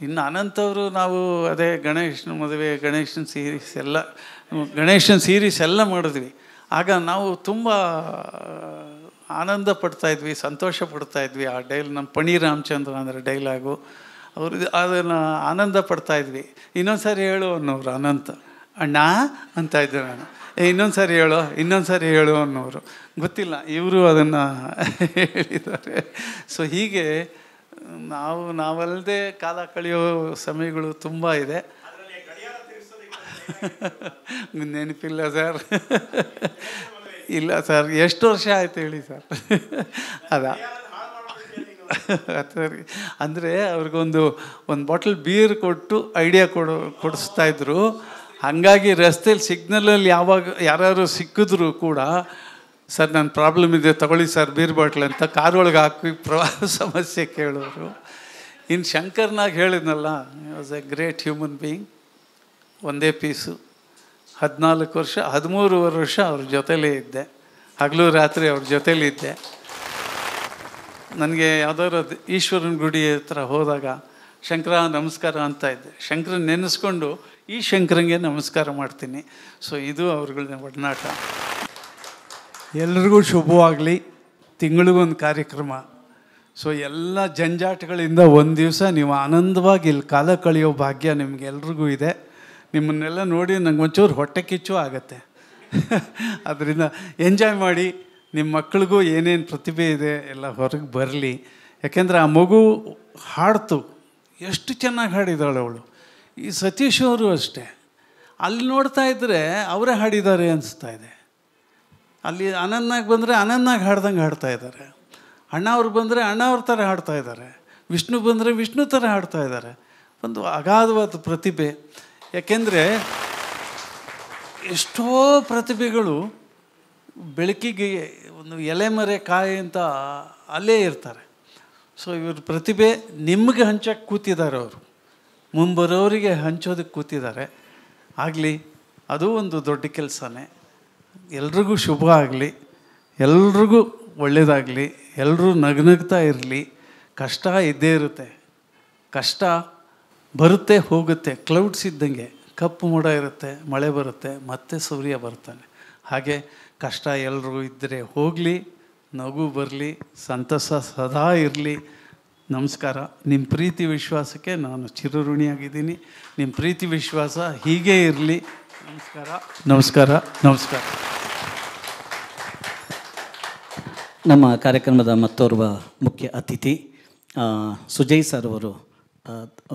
Speaker 1: ಇನ್ನು ಅನಂತವರು ನಾವು ಅದೇ ಗಣೇಶನ ಮದುವೆ ಗಣೇಶನ ಸೀರೀಸ್ ಎಲ್ಲ ಗಣೇಶನ ಸೀರೀಸ್ ಎಲ್ಲ ಮಾಡಿದ್ವಿ ಆಗ ನಾವು ತುಂಬ ಆನಂದ ಪಡ್ತಾಯಿದ್ವಿ ಸಂತೋಷ ಇದ್ವಿ ಆ ಡೈಲ್ ನಮ್ಮ ಪಣಿ ರಾಮಚಂದ್ರ ಅಂದರೆ ಡೈಲಾಗು ಅವರು ಅದನ್ನು ಆನಂದ ಪಡ್ತಾಯಿದ್ವಿ ಇನ್ನೊಂದು ಸಾರಿ ಹೇಳು ಅನ್ನೋರು ಅನಂತ ಅಣ್ಣ ಅಂತ ಇದ್ದೆ ನಾನು ಇನ್ನೊಂದು ಸಾರಿ ಹೇಳೋ ಇನ್ನೊಂದು ಸಾರಿ ಹೇಳು ಅನ್ನೋರು ಗೊತ್ತಿಲ್ಲ ಇವರು ಅದನ್ನು ಹೇಳಿದ್ದಾರೆ ಸೊ ಹೀಗೆ ನಾವು ನಾವಲ್ಲದೆ ಕಾಲ ಕಳೆಯೋ ಸಮಯಗಳು ತುಂಬ ಇದೆ ನೆನಪಿಲ್ಲ ಸರ್ ಇಲ್ಲ ಸರ್ ಎಷ್ಟು ವರ್ಷ ಆಯ್ತು ಹೇಳಿ ಸರ್ ಅದ ಸರಿ ಅಂದರೆ ಅವ್ರಿಗೊಂದು ಒಂದು ಬಾಟಲ್ ಬೀರ್ ಕೊಟ್ಟು ಐಡಿಯಾ ಕೊಡು ಕೊಡಿಸ್ತಾ ಇದ್ರು ಹಾಗಾಗಿ ರಸ್ತೆಯಲ್ಲಿ ಸಿಗ್ನಲಲ್ಲಿ ಯಾವಾಗ ಯಾರ್ಯಾರು ಸಿಕ್ಕಿದ್ರು ಕೂಡ ಸರ್ ನನ್ನ ಪ್ರಾಬ್ಲಮ್ ಇದೆ ತಗೊಳ್ಳಿ ಸರ್ ಬೀರ್ ಬಾಟ್ಲ್ ಅಂತ ಕಾರ್ ಒಳಗೆ ಹಾಕಿ ಪ್ರವಾಹ ಸಮಸ್ಯೆ ಕೇಳೋರು ಇನ್ನು ಶಂಕರ್ನಾಗ ಹೇಳಿದ್ನಲ್ಲ was a great human being ಒಂದೇ ಪೀಸು ಹದಿನಾಲ್ಕು ವರ್ಷ ಹದಿಮೂರುವರೆ ವರ್ಷ ಅವ್ರ ಜೊತೆಲೇ ಇದ್ದೆ ಹಗಲು ರಾತ್ರಿ ಅವ್ರ ಇದ್ದೆ ನನಗೆ ಯಾವುದಾದ್ರು ಈಶ್ವರನ ಗುಡಿ ಹತ್ರ ಹೋದಾಗ ಶಂಕರ ನಮಸ್ಕಾರ ಅಂತ ಇದ್ದೆ ಶಂಕರ ನೆನೆಸ್ಕೊಂಡು ಈ ಶಂಕರಂಗೆ ನಮಸ್ಕಾರ ಮಾಡ್ತೀನಿ ಸೊ ಇದು ಅವ್ರಗಳ ಒಡನಾಟ ಎಲ್ರಿಗೂ ಶುಭವಾಗಲಿ ತಿಂಗಳಿಗೊಂದು ಕಾರ್ಯಕ್ರಮ ಸೊ ಎಲ್ಲ ಜಂಜಾಟಗಳಿಂದ ಒಂದು ದಿವಸ ನೀವು ಆನಂದವಾಗಿ ಇಲ್ಲಿ ಕಾಲ ಕಳೆಯೋ ಭಾಗ್ಯ ನಿಮಗೆಲ್ರಿಗೂ ಇದೆ ನಿಮ್ಮನ್ನೆಲ್ಲ ನೋಡಿ ನಂಗೆ ಒಂಚೂರು ಹೊಟ್ಟೆ ಕಿಚ್ಚು ಆಗುತ್ತೆ ಅದರಿಂದ ಎಂಜಾಯ್ ಮಾಡಿ ನಿಮ್ಮ ಮಕ್ಕಳಿಗೂ ಏನೇನು ಪ್ರತಿಭೆ ಇದೆ ಎಲ್ಲ ಹೊರಗೆ ಬರಲಿ ಯಾಕೆಂದರೆ ಆ ಮಗು ಹಾಡ್ತು ಎಷ್ಟು ಚೆನ್ನಾಗಿ ಹಾಡಿದಾಳೆ ಅವಳು ಈ ಸತೀಶ್ ಅವರು ಅಷ್ಟೇ ಅಲ್ಲಿ ನೋಡ್ತಾ ಇದ್ದರೆ ಅವರೇ ಹಾಡಿದ್ದಾರೆ ಅನಿಸ್ತಾ ಇದೆ ಅಲ್ಲಿ ಅನನ್ನಾಗಿ ಬಂದರೆ ಅನನ್ನಾಗಿ ಹಾಡ್ದಂಗೆ ಹಾಡ್ತಾ ಇದ್ದಾರೆ ಅಣ್ಣ ಅವ್ರು ಬಂದರೆ ಅಣ್ಣ ಅವ್ರ ಥರ ಹಾಡ್ತಾ ಇದ್ದಾರೆ ವಿಷ್ಣು ಬಂದರೆ ವಿಷ್ಣು ಥರ ಹಾಡ್ತಾ ಇದ್ದಾರೆ ಒಂದು ಅಗಾಧವಾದ ಪ್ರತಿಭೆ ಯಾಕೆಂದರೆ ಎಷ್ಟೋ ಪ್ರತಿಭೆಗಳು ಬೆಳಕಿಗೆ ಒಂದು ಎಲೆಮರೆ ಕಾಯಿ ಅಂತ ಅಲ್ಲೇ ಇರ್ತಾರೆ ಸೊ ಇವ್ರ ಪ್ರತಿಭೆ ನಿಮಗೆ ಹಂಚಕ್ಕೆ ಕೂತಿದ್ದಾರೆ ಅವರು ಮುಂಬರೋರಿಗೆ ಹಂಚೋದಕ್ಕೆ ಕೂತಿದ್ದಾರೆ ಆಗಲಿ ಅದು ಒಂದು ದೊಡ್ಡ ಕೆಲಸನೇ ಎಲ್ರಿಗೂ ಶುಭ ಆಗಲಿ ಎಲ್ರಿಗೂ ಒಳ್ಳೆಯದಾಗಲಿ ಎಲ್ಲರೂ ನಗ್ನಗ್ತಾ ಇರಲಿ ಕಷ್ಟ ಇದ್ದೇ ಇರುತ್ತೆ ಕಷ್ಟ ಬರುತ್ತೆ ಹೋಗುತ್ತೆ ಕ್ಲೌಡ್ಸ್ ಇದ್ದಂಗೆ ಕಪ್ಪು ಮೋಡ ಇರುತ್ತೆ ಮಳೆ ಬರುತ್ತೆ ಮತ್ತೆ ಸೂರ್ಯ ಬರ್ತಾನೆ ಹಾಗೆ ಕಷ್ಟ ಎಲ್ಲರೂ ಇದ್ದರೆ ಹೋಗಲಿ ನಗು ಬರಲಿ ಸಂತಸ ಸದಾ ಇರಲಿ ನಮಸ್ಕಾರ ನಿಮ್ಮ ಪ್ರೀತಿ ವಿಶ್ವಾಸಕ್ಕೆ ನಾನು ಚಿರಋಣಿಯಾಗಿದ್ದೀನಿ ನಿಮ್ಮ ಪ್ರೀತಿ ವಿಶ್ವಾಸ ಹೀಗೇ ಇರಲಿ ನಮಸ್ಕಾರ ನಮಸ್ಕಾರ
Speaker 2: ನಮಸ್ಕಾರ ನಮ್ಮ ಕಾರ್ಯಕ್ರಮದ ಮತ್ತೋರ್ವ ಮುಖ್ಯ ಅತಿಥಿ ಸುಜಯ್ ಸರ್ ಅವರು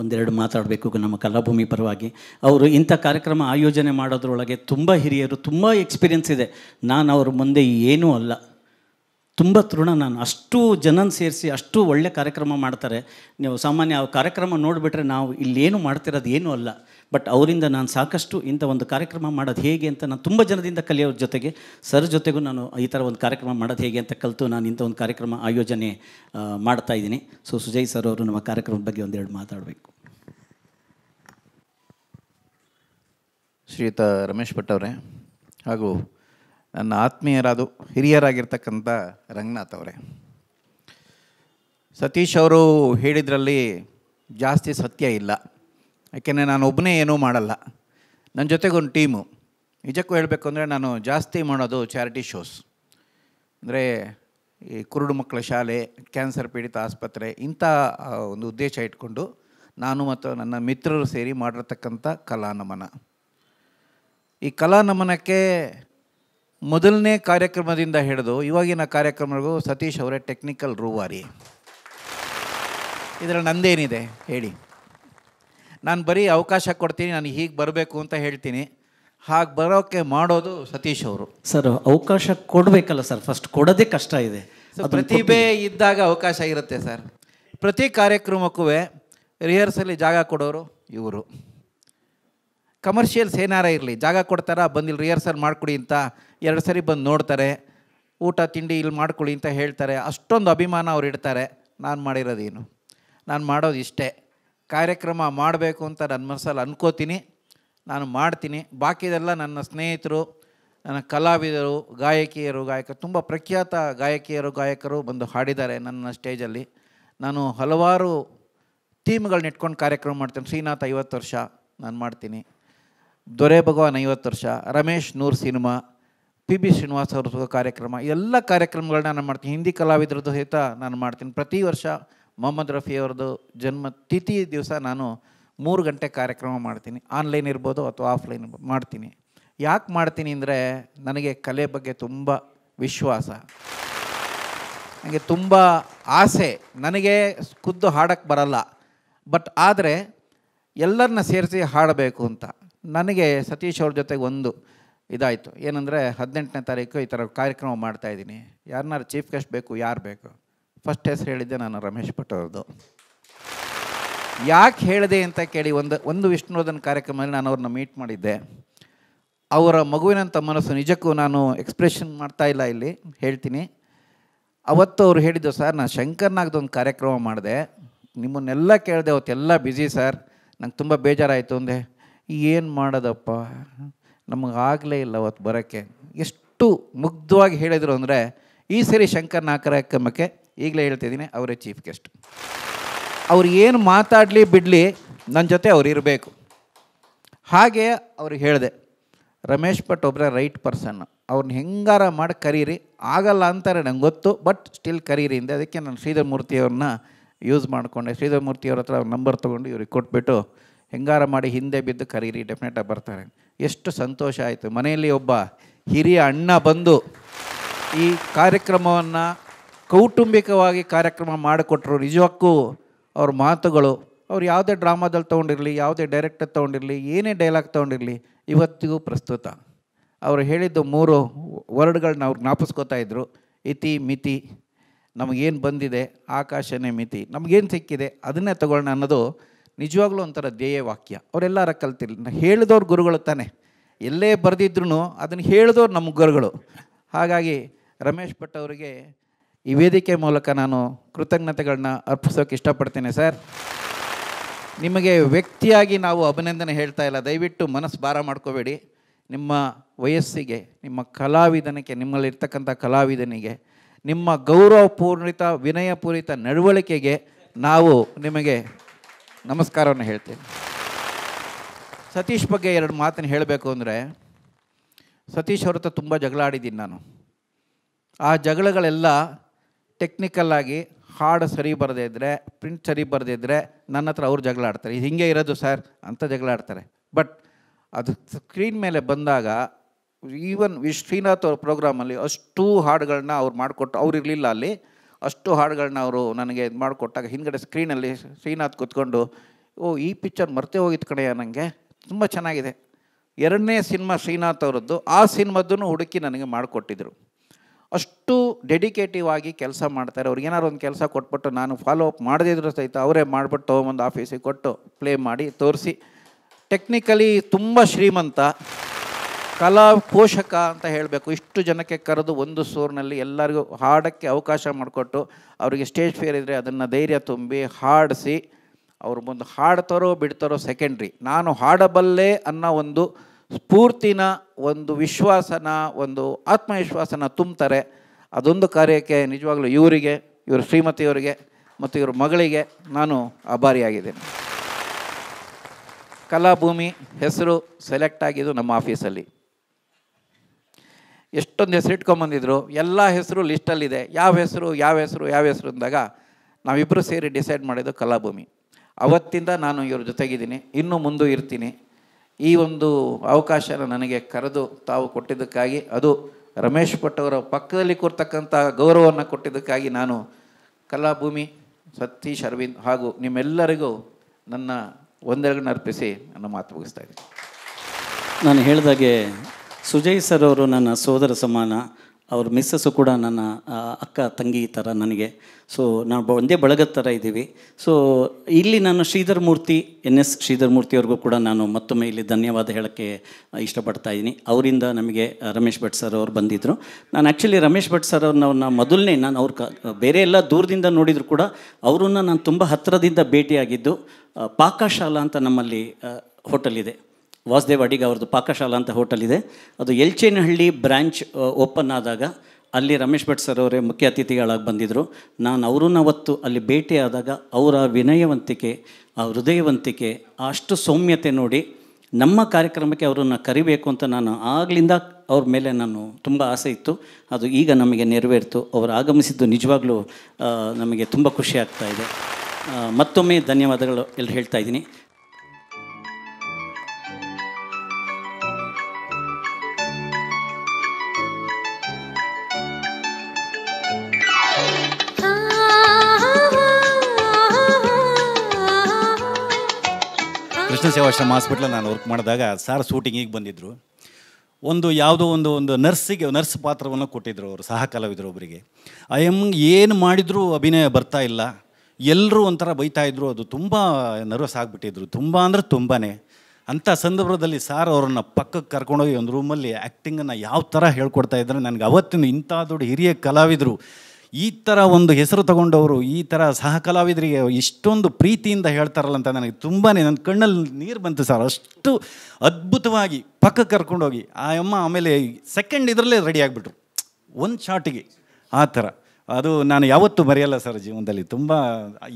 Speaker 2: ಒಂದೆರಡು ಮಾತಾಡಬೇಕು ನಮ್ಮ ಕಲಾಭೂಮಿ ಪರವಾಗಿ ಅವರು ಇಂಥ ಕಾರ್ಯಕ್ರಮ ಆಯೋಜನೆ ಮಾಡೋದ್ರೊಳಗೆ ತುಂಬ ಹಿರಿಯರು ತುಂಬ ಎಕ್ಸ್ಪೀರಿಯೆನ್ಸ್ ಇದೆ ನಾನು ಅವ್ರ ಮುಂದೆ ಏನೂ ಅಲ್ಲ ತುಂಬ ತೃಣ ನಾನು ಅಷ್ಟು ಜನನ ಸೇರಿಸಿ ಅಷ್ಟು ಒಳ್ಳೆ ಕಾರ್ಯಕ್ರಮ ಮಾಡ್ತಾರೆ ನೀವು ಸಾಮಾನ್ಯ ಆ ಕಾರ್ಯಕ್ರಮ ನೋಡಿಬಿಟ್ರೆ ನಾವು ಇಲ್ಲೇನು ಮಾಡ್ತಿರೋದು ಏನೂ ಅಲ್ಲ ಬಟ್ ಅವರಿಂದ ನಾನು ಸಾಕಷ್ಟು ಇಂಥ ಒಂದು ಕಾರ್ಯಕ್ರಮ ಮಾಡೋದು ಹೇಗೆ ಅಂತ ನಾನು ತುಂಬ ಜನದಿಂದ ಕಲಿಯೋರ ಜೊತೆಗೆ ಸರ್ ಜೊತೆಗೂ ನಾನು ಈ ಥರ ಒಂದು ಕಾರ್ಯಕ್ರಮ ಮಾಡೋದು ಹೇಗೆ ಅಂತ ಕಲಿತು ನಾನು ಇಂಥ ಒಂದು ಕಾರ್ಯಕ್ರಮ ಆಯೋಜನೆ ಮಾಡ್ತಾ ಇದ್ದೀನಿ ಸೊ ಸುಜಯ್ ಸರ್ ಅವರು ನಮ್ಮ ಕಾರ್ಯಕ್ರಮದ ಬಗ್ಗೆ ಒಂದೆರಡು ಮಾತಾಡಬೇಕು
Speaker 6: ಶ್ರೀಯುತ ರಮೇಶ್ ಭಟ್ ಅವರೇ ಹಾಗೂ ನನ್ನ ಆತ್ಮೀಯರಾದ ಹಿರಿಯರಾಗಿರ್ತಕ್ಕಂಥ ರಂಗನಾಥ್ ಅವರೇ ಸತೀಶ್ ಅವರು ಹೇಳಿದ್ರಲ್ಲಿ ಜಾಸ್ತಿ ಸತ್ಯ ಇಲ್ಲ ಯಾಕೆಂದರೆ ನಾನು ಒಬ್ಬನೇ ಏನೂ ಮಾಡಲ್ಲ ನನ್ನ ಜೊತೆಗೊಂದು ಟೀಮು ನಿಜಕ್ಕೂ ಹೇಳಬೇಕು ಅಂದರೆ ನಾನು ಜಾಸ್ತಿ ಮಾಡೋದು ಚಾರಿಟಿ ಶೋಸ್ ಅಂದರೆ ಈ ಕುರುಡು ಮಕ್ಕಳ ಶಾಲೆ ಕ್ಯಾನ್ಸರ್ ಪೀಡಿತ ಆಸ್ಪತ್ರೆ ಇಂಥ ಒಂದು ಉದ್ದೇಶ ಇಟ್ಕೊಂಡು ನಾನು ಮತ್ತು ನನ್ನ ಮಿತ್ರರು ಸೇರಿ ಮಾಡಿರ್ತಕ್ಕಂಥ ಕಲಾನಮನ ಈ ಕಲಾ ನಮನಕ್ಕೆ ಮೊದಲನೇ ಕಾರ್ಯಕ್ರಮದಿಂದ ಹಿಡಿದು ಇವಾಗಿನ ಕಾರ್ಯಕ್ರಮಗೂ ಸತೀಶ್ ಅವರೇ ಟೆಕ್ನಿಕಲ್ ರೂವಾರಿ ಇದರ ನಂದೇನಿದೆ ಹೇಳಿ ನಾನು ಬರೀ ಅವಕಾಶ ಕೊಡ್ತೀನಿ ನಾನು ಹೀಗೆ ಬರಬೇಕು ಅಂತ ಹೇಳ್ತೀನಿ ಹಾಗೆ ಬರೋಕ್ಕೆ
Speaker 2: ಮಾಡೋದು ಸತೀಶ್ ಅವರು ಸರ್ ಅವಕಾಶ ಕೊಡಬೇಕಲ್ಲ ಸರ್ ಫಸ್ಟ್ ಕೊಡೋದೇ ಕಷ್ಟ ಇದೆ
Speaker 6: ಪ್ರತಿಭೆ ಇದ್ದಾಗ ಅವಕಾಶ ಇರುತ್ತೆ ಸರ್ ಪ್ರತಿ ಕಾರ್ಯಕ್ರಮಕ್ಕೂ ರಿಹರ್ಸಲ್ಲಿ ಜಾಗ ಕೊಡೋರು ಇವರು ಕಮರ್ಷಿಯಲ್ಸ್ ಏನಾರ ಇರಲಿ ಜಾಗ ಕೊಡ್ತಾರಾ ಬಂದಿಲ್ಲ ರಿಹರ್ಸಲ್ ಮಾಡಿಕೊಡಿ ಅಂತ ಎರಡು ಸರಿ ಬಂದು ನೋಡ್ತಾರೆ ಊಟ ತಿಂಡಿ ಇಲ್ಲಿ ಮಾಡ್ಕೊಳ್ಳಿ ಅಂತ ಹೇಳ್ತಾರೆ ಅಷ್ಟೊಂದು ಅಭಿಮಾನ ಅವ್ರು ಇಡ್ತಾರೆ ನಾನು ಮಾಡಿರೋದೇನು ನಾನು ಮಾಡೋದು ಇಷ್ಟೇ ಕಾರ್ಯಕ್ರಮ ಮಾಡಬೇಕು ಅಂತ ನನ್ನ ಮನಸ್ಸಲ್ಲಿ ಅನ್ಕೋತೀನಿ ನಾನು ಮಾಡ್ತೀನಿ ಬಾಕಿದೆಲ್ಲ ನನ್ನ ಸ್ನೇಹಿತರು ನನ್ನ ಕಲಾವಿದರು ಗಾಯಕಿಯರು ಗಾಯಕರು ತುಂಬ ಪ್ರಖ್ಯಾತ ಗಾಯಕಿಯರು ಗಾಯಕರು ಬಂದು ಹಾಡಿದ್ದಾರೆ ನನ್ನ ಸ್ಟೇಜಲ್ಲಿ ನಾನು ಹಲವಾರು ಥೀಮ್ಗಳನ್ನ ಇಟ್ಕೊಂಡು ಕಾರ್ಯಕ್ರಮ ಮಾಡ್ತೀನಿ ಶ್ರೀನಾಥ್ ಐವತ್ತು ವರ್ಷ ನಾನು ಮಾಡ್ತೀನಿ ದೊರೆ ಭಗವಾನ್ ಐವತ್ತು ವರ್ಷ ರಮೇಶ್ ನೂರು ಸಿನಿಮಾ ಪಿ ಬಿ ಶ್ರೀನಿವಾಸ್ ಅವ್ರದ್ದು ಕಾರ್ಯಕ್ರಮ ಎಲ್ಲ ಕಾರ್ಯಕ್ರಮಗಳನ್ನ ನಾನು ಮಾಡ್ತೀನಿ ಹಿಂದಿ ಕಲಾವಿದರದ್ದು ಸಹಿತ ನಾನು ಮಾಡ್ತೀನಿ ಪ್ರತಿ ವರ್ಷ ಮೊಹಮ್ಮದ್ ರಫಿಯವ್ರದ್ದು ಜನ್ಮ ತಿಥಿ ದಿವಸ ನಾನು ಮೂರು ಗಂಟೆ ಕಾರ್ಯಕ್ರಮ ಮಾಡ್ತೀನಿ ಆನ್ಲೈನ್ ಇರ್ಬೋದು ಅಥವಾ ಆಫ್ಲೈನ್ ಮಾಡ್ತೀನಿ ಯಾಕೆ ಮಾಡ್ತೀನಿ ಅಂದರೆ ನನಗೆ ಕಲೆ ಬಗ್ಗೆ ತುಂಬ ವಿಶ್ವಾಸ ನನಗೆ ತುಂಬ ಆಸೆ ನನಗೆ ಖುದ್ದು ಹಾಡೋಕ್ಕೆ ಬರಲ್ಲ ಬಟ್ ಆದರೆ ಎಲ್ಲರನ್ನ ಸೇರಿಸಿ ಹಾಡಬೇಕು ಅಂತ ನನಗೆ ಸತೀಶ್ ಅವ್ರ ಜೊತೆಗೆ ಒಂದು ಇದಾಯಿತು ಏನಂದರೆ ಹದಿನೆಂಟನೇ ತಾರೀಕು ಈ ಥರ ಕಾರ್ಯಕ್ರಮ ಮಾಡ್ತಾಯಿದ್ದೀನಿ ಯಾರನ್ನಾರು ಚೀಫ್ ಗೆಸ್ಟ್ ಬೇಕು ಯಾರು ಬೇಕು ಫಸ್ಟ್ ಹೆಸರು ಹೇಳಿದ್ದೆ ನಾನು ರಮೇಶ್ ಭಟ್ ಅವ್ರದ್ದು ಯಾಕೆ ಹೇಳಿದೆ ಅಂತ ಕೇಳಿ ಒಂದು ಒಂದು ವಿಷ್ಣುವರ್ಧನ್ ಕಾರ್ಯಕ್ರಮದಲ್ಲಿ ನಾನು ಅವ್ರನ್ನ ಮೀಟ್ ಮಾಡಿದ್ದೆ ಅವರ ಮಗುವಿನಂಥ ಮನಸ್ಸು ನಿಜಕ್ಕೂ ನಾನು ಎಕ್ಸ್ಪ್ರೆಷನ್ ಮಾಡ್ತಾ ಇಲ್ಲ ಇಲ್ಲಿ ಹೇಳ್ತೀನಿ ಅವತ್ತು ಅವರು ಹೇಳಿದ್ದು ಸರ್ ನಾನು ಶಂಕರ್ನಾಗ್ದೊಂದು ಕಾರ್ಯಕ್ರಮ ಮಾಡಿದೆ ನಿಮ್ಮನ್ನೆಲ್ಲ ಕೇಳಿದೆ ಅವತ್ತೆಲ್ಲ ಬ್ಯುಸಿ ಸರ್ ನಂಗೆ ತುಂಬ ಬೇಜಾರಾಯಿತು ಅಂದೆ ಏನು ಮಾಡೋದಪ್ಪ ನಮಗಾಗಲೇ ಇಲ್ಲ ಅವತ್ತು ಬರೋಕ್ಕೆ ಎಷ್ಟು ಮುಗ್ಧವಾಗಿ ಹೇಳಿದರು ಅಂದರೆ ಈ ಸರಿ ಶಂಕರ್ನ ಕಾರ್ಯಕ್ರಮಕ್ಕೆ ಈಗಲೇ ಹೇಳ್ತಿದ್ದೀನಿ ಅವರೇ ಚೀಫ್ ಗೆಸ್ಟ್ ಅವ್ರು ಏನು ಮಾತಾಡಲಿ ಬಿಡಲಿ ನನ್ನ ಜೊತೆ ಅವ್ರು ಇರಬೇಕು ಹಾಗೆ ಅವ್ರಿಗೆ ಹೇಳಿದೆ ರಮೇಶ್ ಭಟ್ ಒಬ್ಬರ ರೈಟ್ ಪರ್ಸನ್ ಅವ್ರನ್ನ ಹೆಂಗಾರ ಮಾಡಿ ಕರೀರಿ ಆಗಲ್ಲ ಅಂತಾರೆ ನಂಗೆ ಗೊತ್ತು ಬಟ್ ಸ್ಟಿಲ್ ಕರೀರಿ ಇಂದ ಅದಕ್ಕೆ ನಾನು ಶ್ರೀಧರ್ ಮೂರ್ತಿಯವ್ರನ್ನ ಯೂಸ್ ಮಾಡಿಕೊಂಡೆ ಶ್ರೀಧರ್ ಮೂರ್ತಿಯವ್ರ ಹತ್ರ ಅವ್ರ ನಂಬರ್ ತೊಗೊಂಡು ಇವ್ರಿಗೆ ಕೊಟ್ಬಿಟ್ಟು ಹೆಂಗಾರ ಮಾಡಿ ಹಿಂದೆ ಬಿದ್ದು ಕರೀರಿ ಡೆಫಿನೆಟಾಗಿ ಬರ್ತಾರೆ ಎಷ್ಟು ಸಂತೋಷ ಆಯಿತು ಮನೆಯಲ್ಲಿ ಒಬ್ಬ ಹಿರಿಯ ಅಣ್ಣ ಬಂದು ಈ ಕಾರ್ಯಕ್ರಮವನ್ನು ಕೌಟುಂಬಿಕವಾಗಿ ಕಾರ್ಯಕ್ರಮ ಮಾಡಿಕೊಟ್ರು ನಿಜಕ್ಕೂ ಅವ್ರ ಮಾತುಗಳು ಅವ್ರು ಯಾವುದೇ ಡ್ರಾಮಾದಲ್ಲಿ ತೊಗೊಂಡಿರಲಿ ಯಾವುದೇ ಡೈರೆಕ್ಟರ್ ತೊಗೊಂಡಿರಲಿ ಏನೇ ಡೈಲಾಗ್ ತೊಗೊಂಡಿರಲಿ ಇವತ್ತಿಗೂ ಪ್ರಸ್ತುತ ಅವರು ಹೇಳಿದ್ದು ಮೂರು ವರ್ಡ್ಗಳನ್ನ ಅವ್ರು ಜ್ಞಾಪಿಸ್ಕೋತಾ ಇದ್ದರು ಇತಿ ಮಿತಿ ನಮಗೇನು ಬಂದಿದೆ ಆಕಾಶನೇ ಮಿತಿ ನಮಗೇನು ಸಿಕ್ಕಿದೆ ಅದನ್ನೇ ತೊಗೊಳ್ಳೋಣ ಅನ್ನೋದು ನಿಜವಾಗ್ಲೂ ಒಂಥರ ಧ್ಯೇಯ ವಾಕ್ಯ ಅವರೆಲ್ಲಾರ ಕಲ್ತಿಲ್ಲ ಹೇಳಿದವ್ರ ಗುರುಗಳು ತಾನೆ ಎಲ್ಲೇ ಬರೆದಿದ್ರು ಅದನ್ನು ಹೇಳಿದವ್ರು ನಮ್ಮ ಗುರುಗಳು ಹಾಗಾಗಿ ರಮೇಶ್ ಭಟ್ ಅವರಿಗೆ ಈ ವೇದಿಕೆ ಮೂಲಕ ನಾನು ಕೃತಜ್ಞತೆಗಳನ್ನ ಅರ್ಪಿಸೋಕೆ ಇಷ್ಟಪಡ್ತೇನೆ ಸರ್ ನಿಮಗೆ ವ್ಯಕ್ತಿಯಾಗಿ ನಾವು ಅಭಿನಂದನೆ ಹೇಳ್ತಾ ಇಲ್ಲ ದಯವಿಟ್ಟು ಮನಸ್ಸು ಭಾರ ಮಾಡ್ಕೋಬೇಡಿ ನಿಮ್ಮ ವಯಸ್ಸಿಗೆ ನಿಮ್ಮ ಕಲಾವಿದನಿಗೆ ನಿಮ್ಮಲ್ಲಿರ್ತಕ್ಕಂಥ ಕಲಾವಿದನಿಗೆ ನಿಮ್ಮ ಗೌರವಪೂರ್ಣಿತ ವಿನಯಪೂರಿತ ನಡವಳಿಕೆಗೆ ನಾವು ನಿಮಗೆ ನಮಸ್ಕಾರವನ್ನು ಹೇಳ್ತೇನೆ ಸತೀಶ್ ಬಗ್ಗೆ ಎರಡು ಮಾತನ್ನು ಹೇಳಬೇಕು ಅಂದರೆ ಸತೀಶ್ ಅವ್ರ ಹತ್ರ ತುಂಬ ಜಗಳ ಆಡಿದ್ದೀನಿ ನಾನು ಆ ಜಗಳಗಳೆಲ್ಲ ಟೆಕ್ನಿಕಲ್ಲಾಗಿ ಹಾಡು ಸರಿ ಬರದೇ ಇದ್ದರೆ ಪ್ರಿಂಟ್ ಸರಿ ಬರದೇ ಇದ್ದರೆ ನನ್ನ ಹತ್ರ ಅವ್ರು ಜಗಳ ಆಡ್ತಾರೆ ಇದು ಹಿಂಗೆ ಇರೋದು ಸರ್ ಅಂತ ಜಗಳ ಆಡ್ತಾರೆ ಬಟ್ ಅದು ಸ್ಕ್ರೀನ್ ಮೇಲೆ ಬಂದಾಗ ಈವನ್ ವಿ ಶ್ರೀನಾಥ್ ಅವ್ರ ಪ್ರೋಗ್ರಾಮಲ್ಲಿ ಅಷ್ಟು ಹಾಡುಗಳನ್ನ ಅವ್ರು ಮಾಡಿಕೊಟ್ಟು ಅವ್ರು ಇರಲಿಲ್ಲ ಅಲ್ಲಿ ಅಷ್ಟು ಹಾಡುಗಳನ್ನ ಅವರು ನನಗೆ ಇದು ಮಾಡಿಕೊಟ್ಟಾಗ ಹಿಂದುಗಡೆ ಸ್ಕ್ರೀನಲ್ಲಿ ಶ್ರೀನಾಥ್ ಕೂತ್ಕೊಂಡು ಓ ಈ ಪಿಕ್ಚರ್ ಮರ್ತೆ ಹೋಗಿತ್ತು ಕಡೆಯ ನನಗೆ ತುಂಬ ಚೆನ್ನಾಗಿದೆ ಎರಡನೇ ಸಿನಿಮಾ ಶ್ರೀನಾಥ್ ಅವರದ್ದು ಆ ಸಿನಿಮಾದನ್ನು ಹುಡುಕಿ ನನಗೆ ಮಾಡಿಕೊಟ್ಟಿದ್ದರು ಅಷ್ಟು ಡೆಡಿಕೇಟಿವ್ ಆಗಿ ಕೆಲಸ ಮಾಡ್ತಾರೆ ಅವ್ರಿಗೆ ಏನಾದ್ರು ಒಂದು ಕೆಲಸ ಕೊಟ್ಬಿಟ್ಟು ನಾನು ಫಾಲೋ ಅಪ್ ಮಾಡದಿದ್ರು ಸಹಿತ ಅವರೇ ಮಾಡಿಬಿಟ್ಟು ತೊಗೊಂಬಂದು ಆಫೀಸಿಗೆ ಕೊಟ್ಟು ಪ್ಲೇ ಮಾಡಿ ತೋರಿಸಿ ಟೆಕ್ನಿಕಲಿ ತುಂಬ ಶ್ರೀಮಂತ ಕಲಾ ಪೋಷಕ ಅಂತ ಹೇಳಬೇಕು ಇಷ್ಟು ಜನಕ್ಕೆ ಕರೆದು ಒಂದು ಸೋರ್ನಲ್ಲಿ ಎಲ್ಲರಿಗೂ ಹಾಡೋಕ್ಕೆ ಅವಕಾಶ ಮಾಡಿಕೊಟ್ಟು ಅವರಿಗೆ ಸ್ಟೇಜ್ ಫೇರ್ ಇದ್ದರೆ ಅದನ್ನು ಧೈರ್ಯ ತುಂಬಿ ಹಾಡಿಸಿ ಅವ್ರ ಮುಂದೆ ಹಾಡ್ತಾರೋ ಬಿಡ್ತಾರೋ ಸೆಕೆಂಡ್ರಿ ನಾನು ಹಾಡಬಲ್ಲೆ ಅನ್ನೋ ಒಂದು ಸ್ಫೂರ್ತಿನ ಒಂದು ವಿಶ್ವಾಸನ ಒಂದು ಆತ್ಮವಿಶ್ವಾಸನ ತುಂಬ್ತಾರೆ ಅದೊಂದು ಕಾರ್ಯಕ್ಕೆ ನಿಜವಾಗ್ಲೂ ಇವರಿಗೆ ಇವರು ಶ್ರೀಮತಿಯವರಿಗೆ ಮತ್ತು ಇವ್ರ ಮಗಳಿಗೆ ನಾನು ಆಭಾರಿಯಾಗಿದ್ದೇನೆ ಕಲಾಭೂಮಿ ಹೆಸರು ಸೆಲೆಕ್ಟ್ ಆಗಿದ್ದು ನಮ್ಮ ಆಫೀಸಲ್ಲಿ ಎಷ್ಟೊಂದು ಹೆಸರು ಇಟ್ಕೊಂಬಂದಿದ್ರು ಎಲ್ಲ ಹೆಸರು ಲಿಸ್ಟಲ್ಲಿದೆ ಯಾವ ಹೆಸರು ಯಾವ ಹೆಸರು ಯಾವ ಹೆಸರು ಅಂದಾಗ ನಾವಿಬ್ಬರು ಸೇರಿ ಡಿಸೈಡ್ ಮಾಡಿದ್ದು ಕಲಾಭೂಮಿ ಅವತ್ತಿಂದ ನಾನು ಇವ್ರ ಜೊತೆಗಿದ್ದೀನಿ ಇನ್ನೂ ಮುಂದೂ ಇರ್ತೀನಿ ಈ ಒಂದು ಅವಕಾಶನ ನನಗೆ ಕರೆದು ತಾವು ಕೊಟ್ಟಿದ್ದಕ್ಕಾಗಿ ಅದು ರಮೇಶ್ ಭಟ್ ಅವರ ಪಕ್ಕದಲ್ಲಿ ಕೂರ್ತಕ್ಕಂಥ ಗೌರವವನ್ನು ಕೊಟ್ಟಿದ್ದಕ್ಕಾಗಿ ನಾನು ಕಲಾಭೂಮಿ ಸತೀಶ್ ಅರವಿಂದ್ ಹಾಗೂ ನಿಮ್ಮೆಲ್ಲರಿಗೂ ನನ್ನ
Speaker 2: ಒಂದೆರಡು ಅರ್ಪಿಸಿ ನನ್ನ ಮಾತು ಮುಗಿಸ್ತಾ ಇದ್ದೀನಿ ನಾನು ಹೇಳಿದಾಗೆ ಸುಜಯ್ ಸರ್ ಅವರು ನನ್ನ ಸೋದರ ಸಮಾನ ಅವ್ರ ಮಿಸ್ಸಸ್ಸು ಕೂಡ ನನ್ನ ಅಕ್ಕ ತಂಗಿ ಥರ ನನಗೆ ಸೊ ನಾವು ಒಂದೇ ಬಳಗದ ಥರ ಇದ್ದೀವಿ ಸೊ ಇಲ್ಲಿ ನಾನು ಶ್ರೀಧರ್ ಮೂರ್ತಿ ಎನ್ ಎಸ್ ಶ್ರೀಧರ್ ಮೂರ್ತಿ ಕೂಡ ನಾನು ಮತ್ತೊಮ್ಮೆ ಇಲ್ಲಿ ಧನ್ಯವಾದ ಹೇಳೋಕ್ಕೆ ಇಷ್ಟಪಡ್ತಾ ಇದ್ದೀನಿ ಅವರಿಂದ ನಮಗೆ ರಮೇಶ್ ಭಟ್ ಸರ್ ಅವರು ಬಂದಿದ್ದರು ನಾನು ಆ್ಯಕ್ಚುಲಿ ರಮೇಶ್ ಭಟ್ ಸರ್ ಅವ್ರನ್ನ ಮೊದಲನೇ ನಾನು ಅವ್ರ ಕ ಬೇರೆ ಎಲ್ಲ ದೂರದಿಂದ ನೋಡಿದರೂ ಕೂಡ ಅವರನ್ನು ನಾನು ತುಂಬ ಹತ್ತಿರದಿಂದ ಭೇಟಿಯಾಗಿದ್ದು ಪಾಕಶಾಲಾ ಅಂತ ನಮ್ಮಲ್ಲಿ ಹೋಟೆಲ್ ಇದೆ ವಾಸುದೇವ್ ಅಡಿಗ ಅವ್ರದ್ದು ಪಾಕಶಾಲಾ ಅಂತ ಹೋಟೆಲ್ ಇದೆ ಅದು ಎಲ್ಚೇನಹಳ್ಳಿ ಬ್ರಾಂಚ್ ಓಪನ್ ಆದಾಗ ಅಲ್ಲಿ ರಮೇಶ್ ಭಟ್ ಸರ್ ಅವರೇ ಮುಖ್ಯ ಅತಿಥಿಗಳಾಗಿ ಬಂದಿದ್ದರು ನಾನು ಅವರನ್ನ ಅವತ್ತು ಅಲ್ಲಿ ಭೇಟಿಯಾದಾಗ ಅವರ ವಿನಯವಂತಿಕೆ ಆ ಹೃದಯವಂತಿಕೆ ಅಷ್ಟು ಸೌಮ್ಯತೆ ನೋಡಿ ನಮ್ಮ ಕಾರ್ಯಕ್ರಮಕ್ಕೆ ಅವರನ್ನು ಕರಿಬೇಕು ಅಂತ ನಾನು ಆಗಲಿಂದ ಅವ್ರ ಮೇಲೆ ನಾನು ತುಂಬ ಆಸೆ ಇತ್ತು ಅದು ಈಗ ನಮಗೆ ನೆರವೇರಿತು ಅವರು ಆಗಮಿಸಿದ್ದು ನಿಜವಾಗ್ಲೂ ನಮಗೆ ತುಂಬ ಖುಷಿ ಆಗ್ತಾಯಿದೆ ಮತ್ತೊಮ್ಮೆ ಧನ್ಯವಾದಗಳು ಎಲ್ಲಿ ಹೇಳ್ತಾ ಇದ್ದೀನಿ
Speaker 4: ಕೃಷ್ಣ ಸೇವಾಶ್ರಮ ಹಾಸ್ಪಿಟ್ಲಲ್ಲಿ ನಾನು ವರ್ಕ್ ಮಾಡಿದಾಗ ಸಾರ್ ಶೂಟಿಂಗಿಗೆ ಬಂದಿದ್ದರು ಒಂದು ಯಾವುದೋ ಒಂದು ಒಂದು ನರ್ಸಿಗೆ ನರ್ಸ್ ಪಾತ್ರವನ್ನು ಕೊಟ್ಟಿದ್ದರು ಅವರು ಸಹ ಕಲಾವಿದರು ಒಬ್ಬರಿಗೆ ಎಮ್ ಏನು ಮಾಡಿದರೂ ಅಭಿನಯ ಬರ್ತಾ ಇಲ್ಲ ಎಲ್ಲರೂ ಒಂಥರ ಬೈತಾಯಿದ್ರು ಅದು ತುಂಬ ನರ್ವಸ್ ಆಗಿಬಿಟ್ಟಿದ್ರು ತುಂಬ ಅಂದರೆ ತುಂಬಾ ಅಂಥ ಸಂದರ್ಭದಲ್ಲಿ ಸಾರ್ ಅವರನ್ನು ಪಕ್ಕಕ್ಕೆ ಕರ್ಕೊಂಡೋಗಿ ಒಂದು ರೂಮಲ್ಲಿ ಆ್ಯಕ್ಟಿಂಗನ್ನು ಯಾವ ಥರ ಹೇಳ್ಕೊಡ್ತಾ ಇದ್ದಾರೆ ನನಗೆ ಅವತ್ತಿನ ಇಂಥ ದೊಡ್ಡ ಹಿರಿಯ ಕಲಾವಿದರು ಈ ಥರ ಒಂದು ಹೆಸರು ತಗೊಂಡವರು ಈ ಥರ ಸಹಕಲಾವಿದರಿಗೆ ಇಷ್ಟೊಂದು ಪ್ರೀತಿಯಿಂದ ಹೇಳ್ತಾರಲ್ಲ ಅಂತ ನನಗೆ ತುಂಬಾ ನನ್ನ ಕಣ್ಣಲ್ಲಿ ನೀರು ಬಂತು ಸರ್ ಅಷ್ಟು ಅದ್ಭುತವಾಗಿ ಪಕ್ಕಕ್ಕೆ ಕರ್ಕೊಂಡೋಗಿ ಆ ಅಮ್ಮ ಆಮೇಲೆ ಸೆಕೆಂಡ್ ಇದರಲ್ಲೇ ರೆಡಿ ಆಗಿಬಿಟ್ರು ಒಂದು ಶಾಟಿಗೆ ಆ ಥರ ಅದು ನಾನು ಯಾವತ್ತೂ ಮರೆಯಲ್ಲ ಸರ್ ಜೀವನದಲ್ಲಿ ತುಂಬ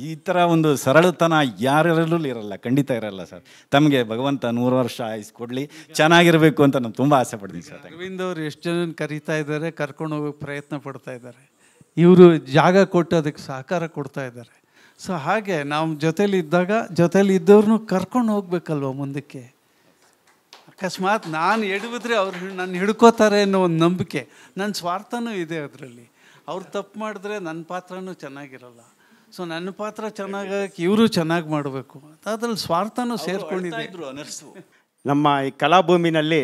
Speaker 4: ಈ ಥರ ಒಂದು ಸರಳತನ ಯಾರಲ್ಲೂ ಇರಲ್ಲ ಖಂಡಿತ ಇರಲ್ಲ ಸರ್ ತಮಗೆ ಭಗವಂತ ನೂರು ವರ್ಷ ಕೊಡಲಿ ಚೆನ್ನಾಗಿರಬೇಕು ಅಂತ ನಾನು ತುಂಬ ಆಸೆ ಪಡ್ತೀನಿ ಸರ್
Speaker 1: ಅರವಿಂದ್ ಅವರು ಎಷ್ಟು ಜನ ಕರಿತಾ ಇದ್ದಾರೆ ಕರ್ಕೊಂಡು ಹೋಗೋಕ್ಕೆ ಪ್ರಯತ್ನ ಪಡ್ತಾ ಇದ್ದಾರೆ
Speaker 4: ಇವರು ಜಾಗ
Speaker 1: ಕೊಟ್ಟು ಅದಕ್ಕೆ ಸಹಕಾರ ಕೊಡ್ತಾ ಇದ್ದಾರೆ ಸೊ ಹಾಗೆ ನಾವು ಜೊತೇಲಿ ಜೊತೇಲಿದ್ದವ್ರನ್ನೂ ಕರ್ಕೊಂಡು ಹೋಗ್ಬೇಕಲ್ವ ಮುಂದಕ್ಕೆ ಅಕಸ್ಮಾತ್ ನಾನು ಎಡಬಿದ್ರೆ ಅವ್ರು ನನ್ನ ಹಿಡ್ಕೋತಾರೆ ಅನ್ನೋ ಒಂದು ನಂಬಿಕೆ ನನ್ನ ಸ್ವಾರ್ಥನೂ ಇದೆ ಅದರಲ್ಲಿ ಅವ್ರು ತಪ್ಪು ಮಾಡಿದ್ರೆ ನನ್ನ ಪಾತ್ರನೂ ಚೆನ್ನಾಗಿರಲ್ಲ ಸೊ ನನ್ನ ಪಾತ್ರ ಚೆನ್ನಾಗಕ್ಕೆ ಇವರು
Speaker 4: ಚೆನ್ನಾಗಿ ಮಾಡಬೇಕು
Speaker 1: ಅದ್ರಲ್ಲಿ ಸ್ವಾರ್ಥನೂ ಸೇರಿಕೊಂಡಿದೆ
Speaker 4: ನಮ್ಮ ಈ ಕಲಾಭೂಮಿನಲ್ಲಿ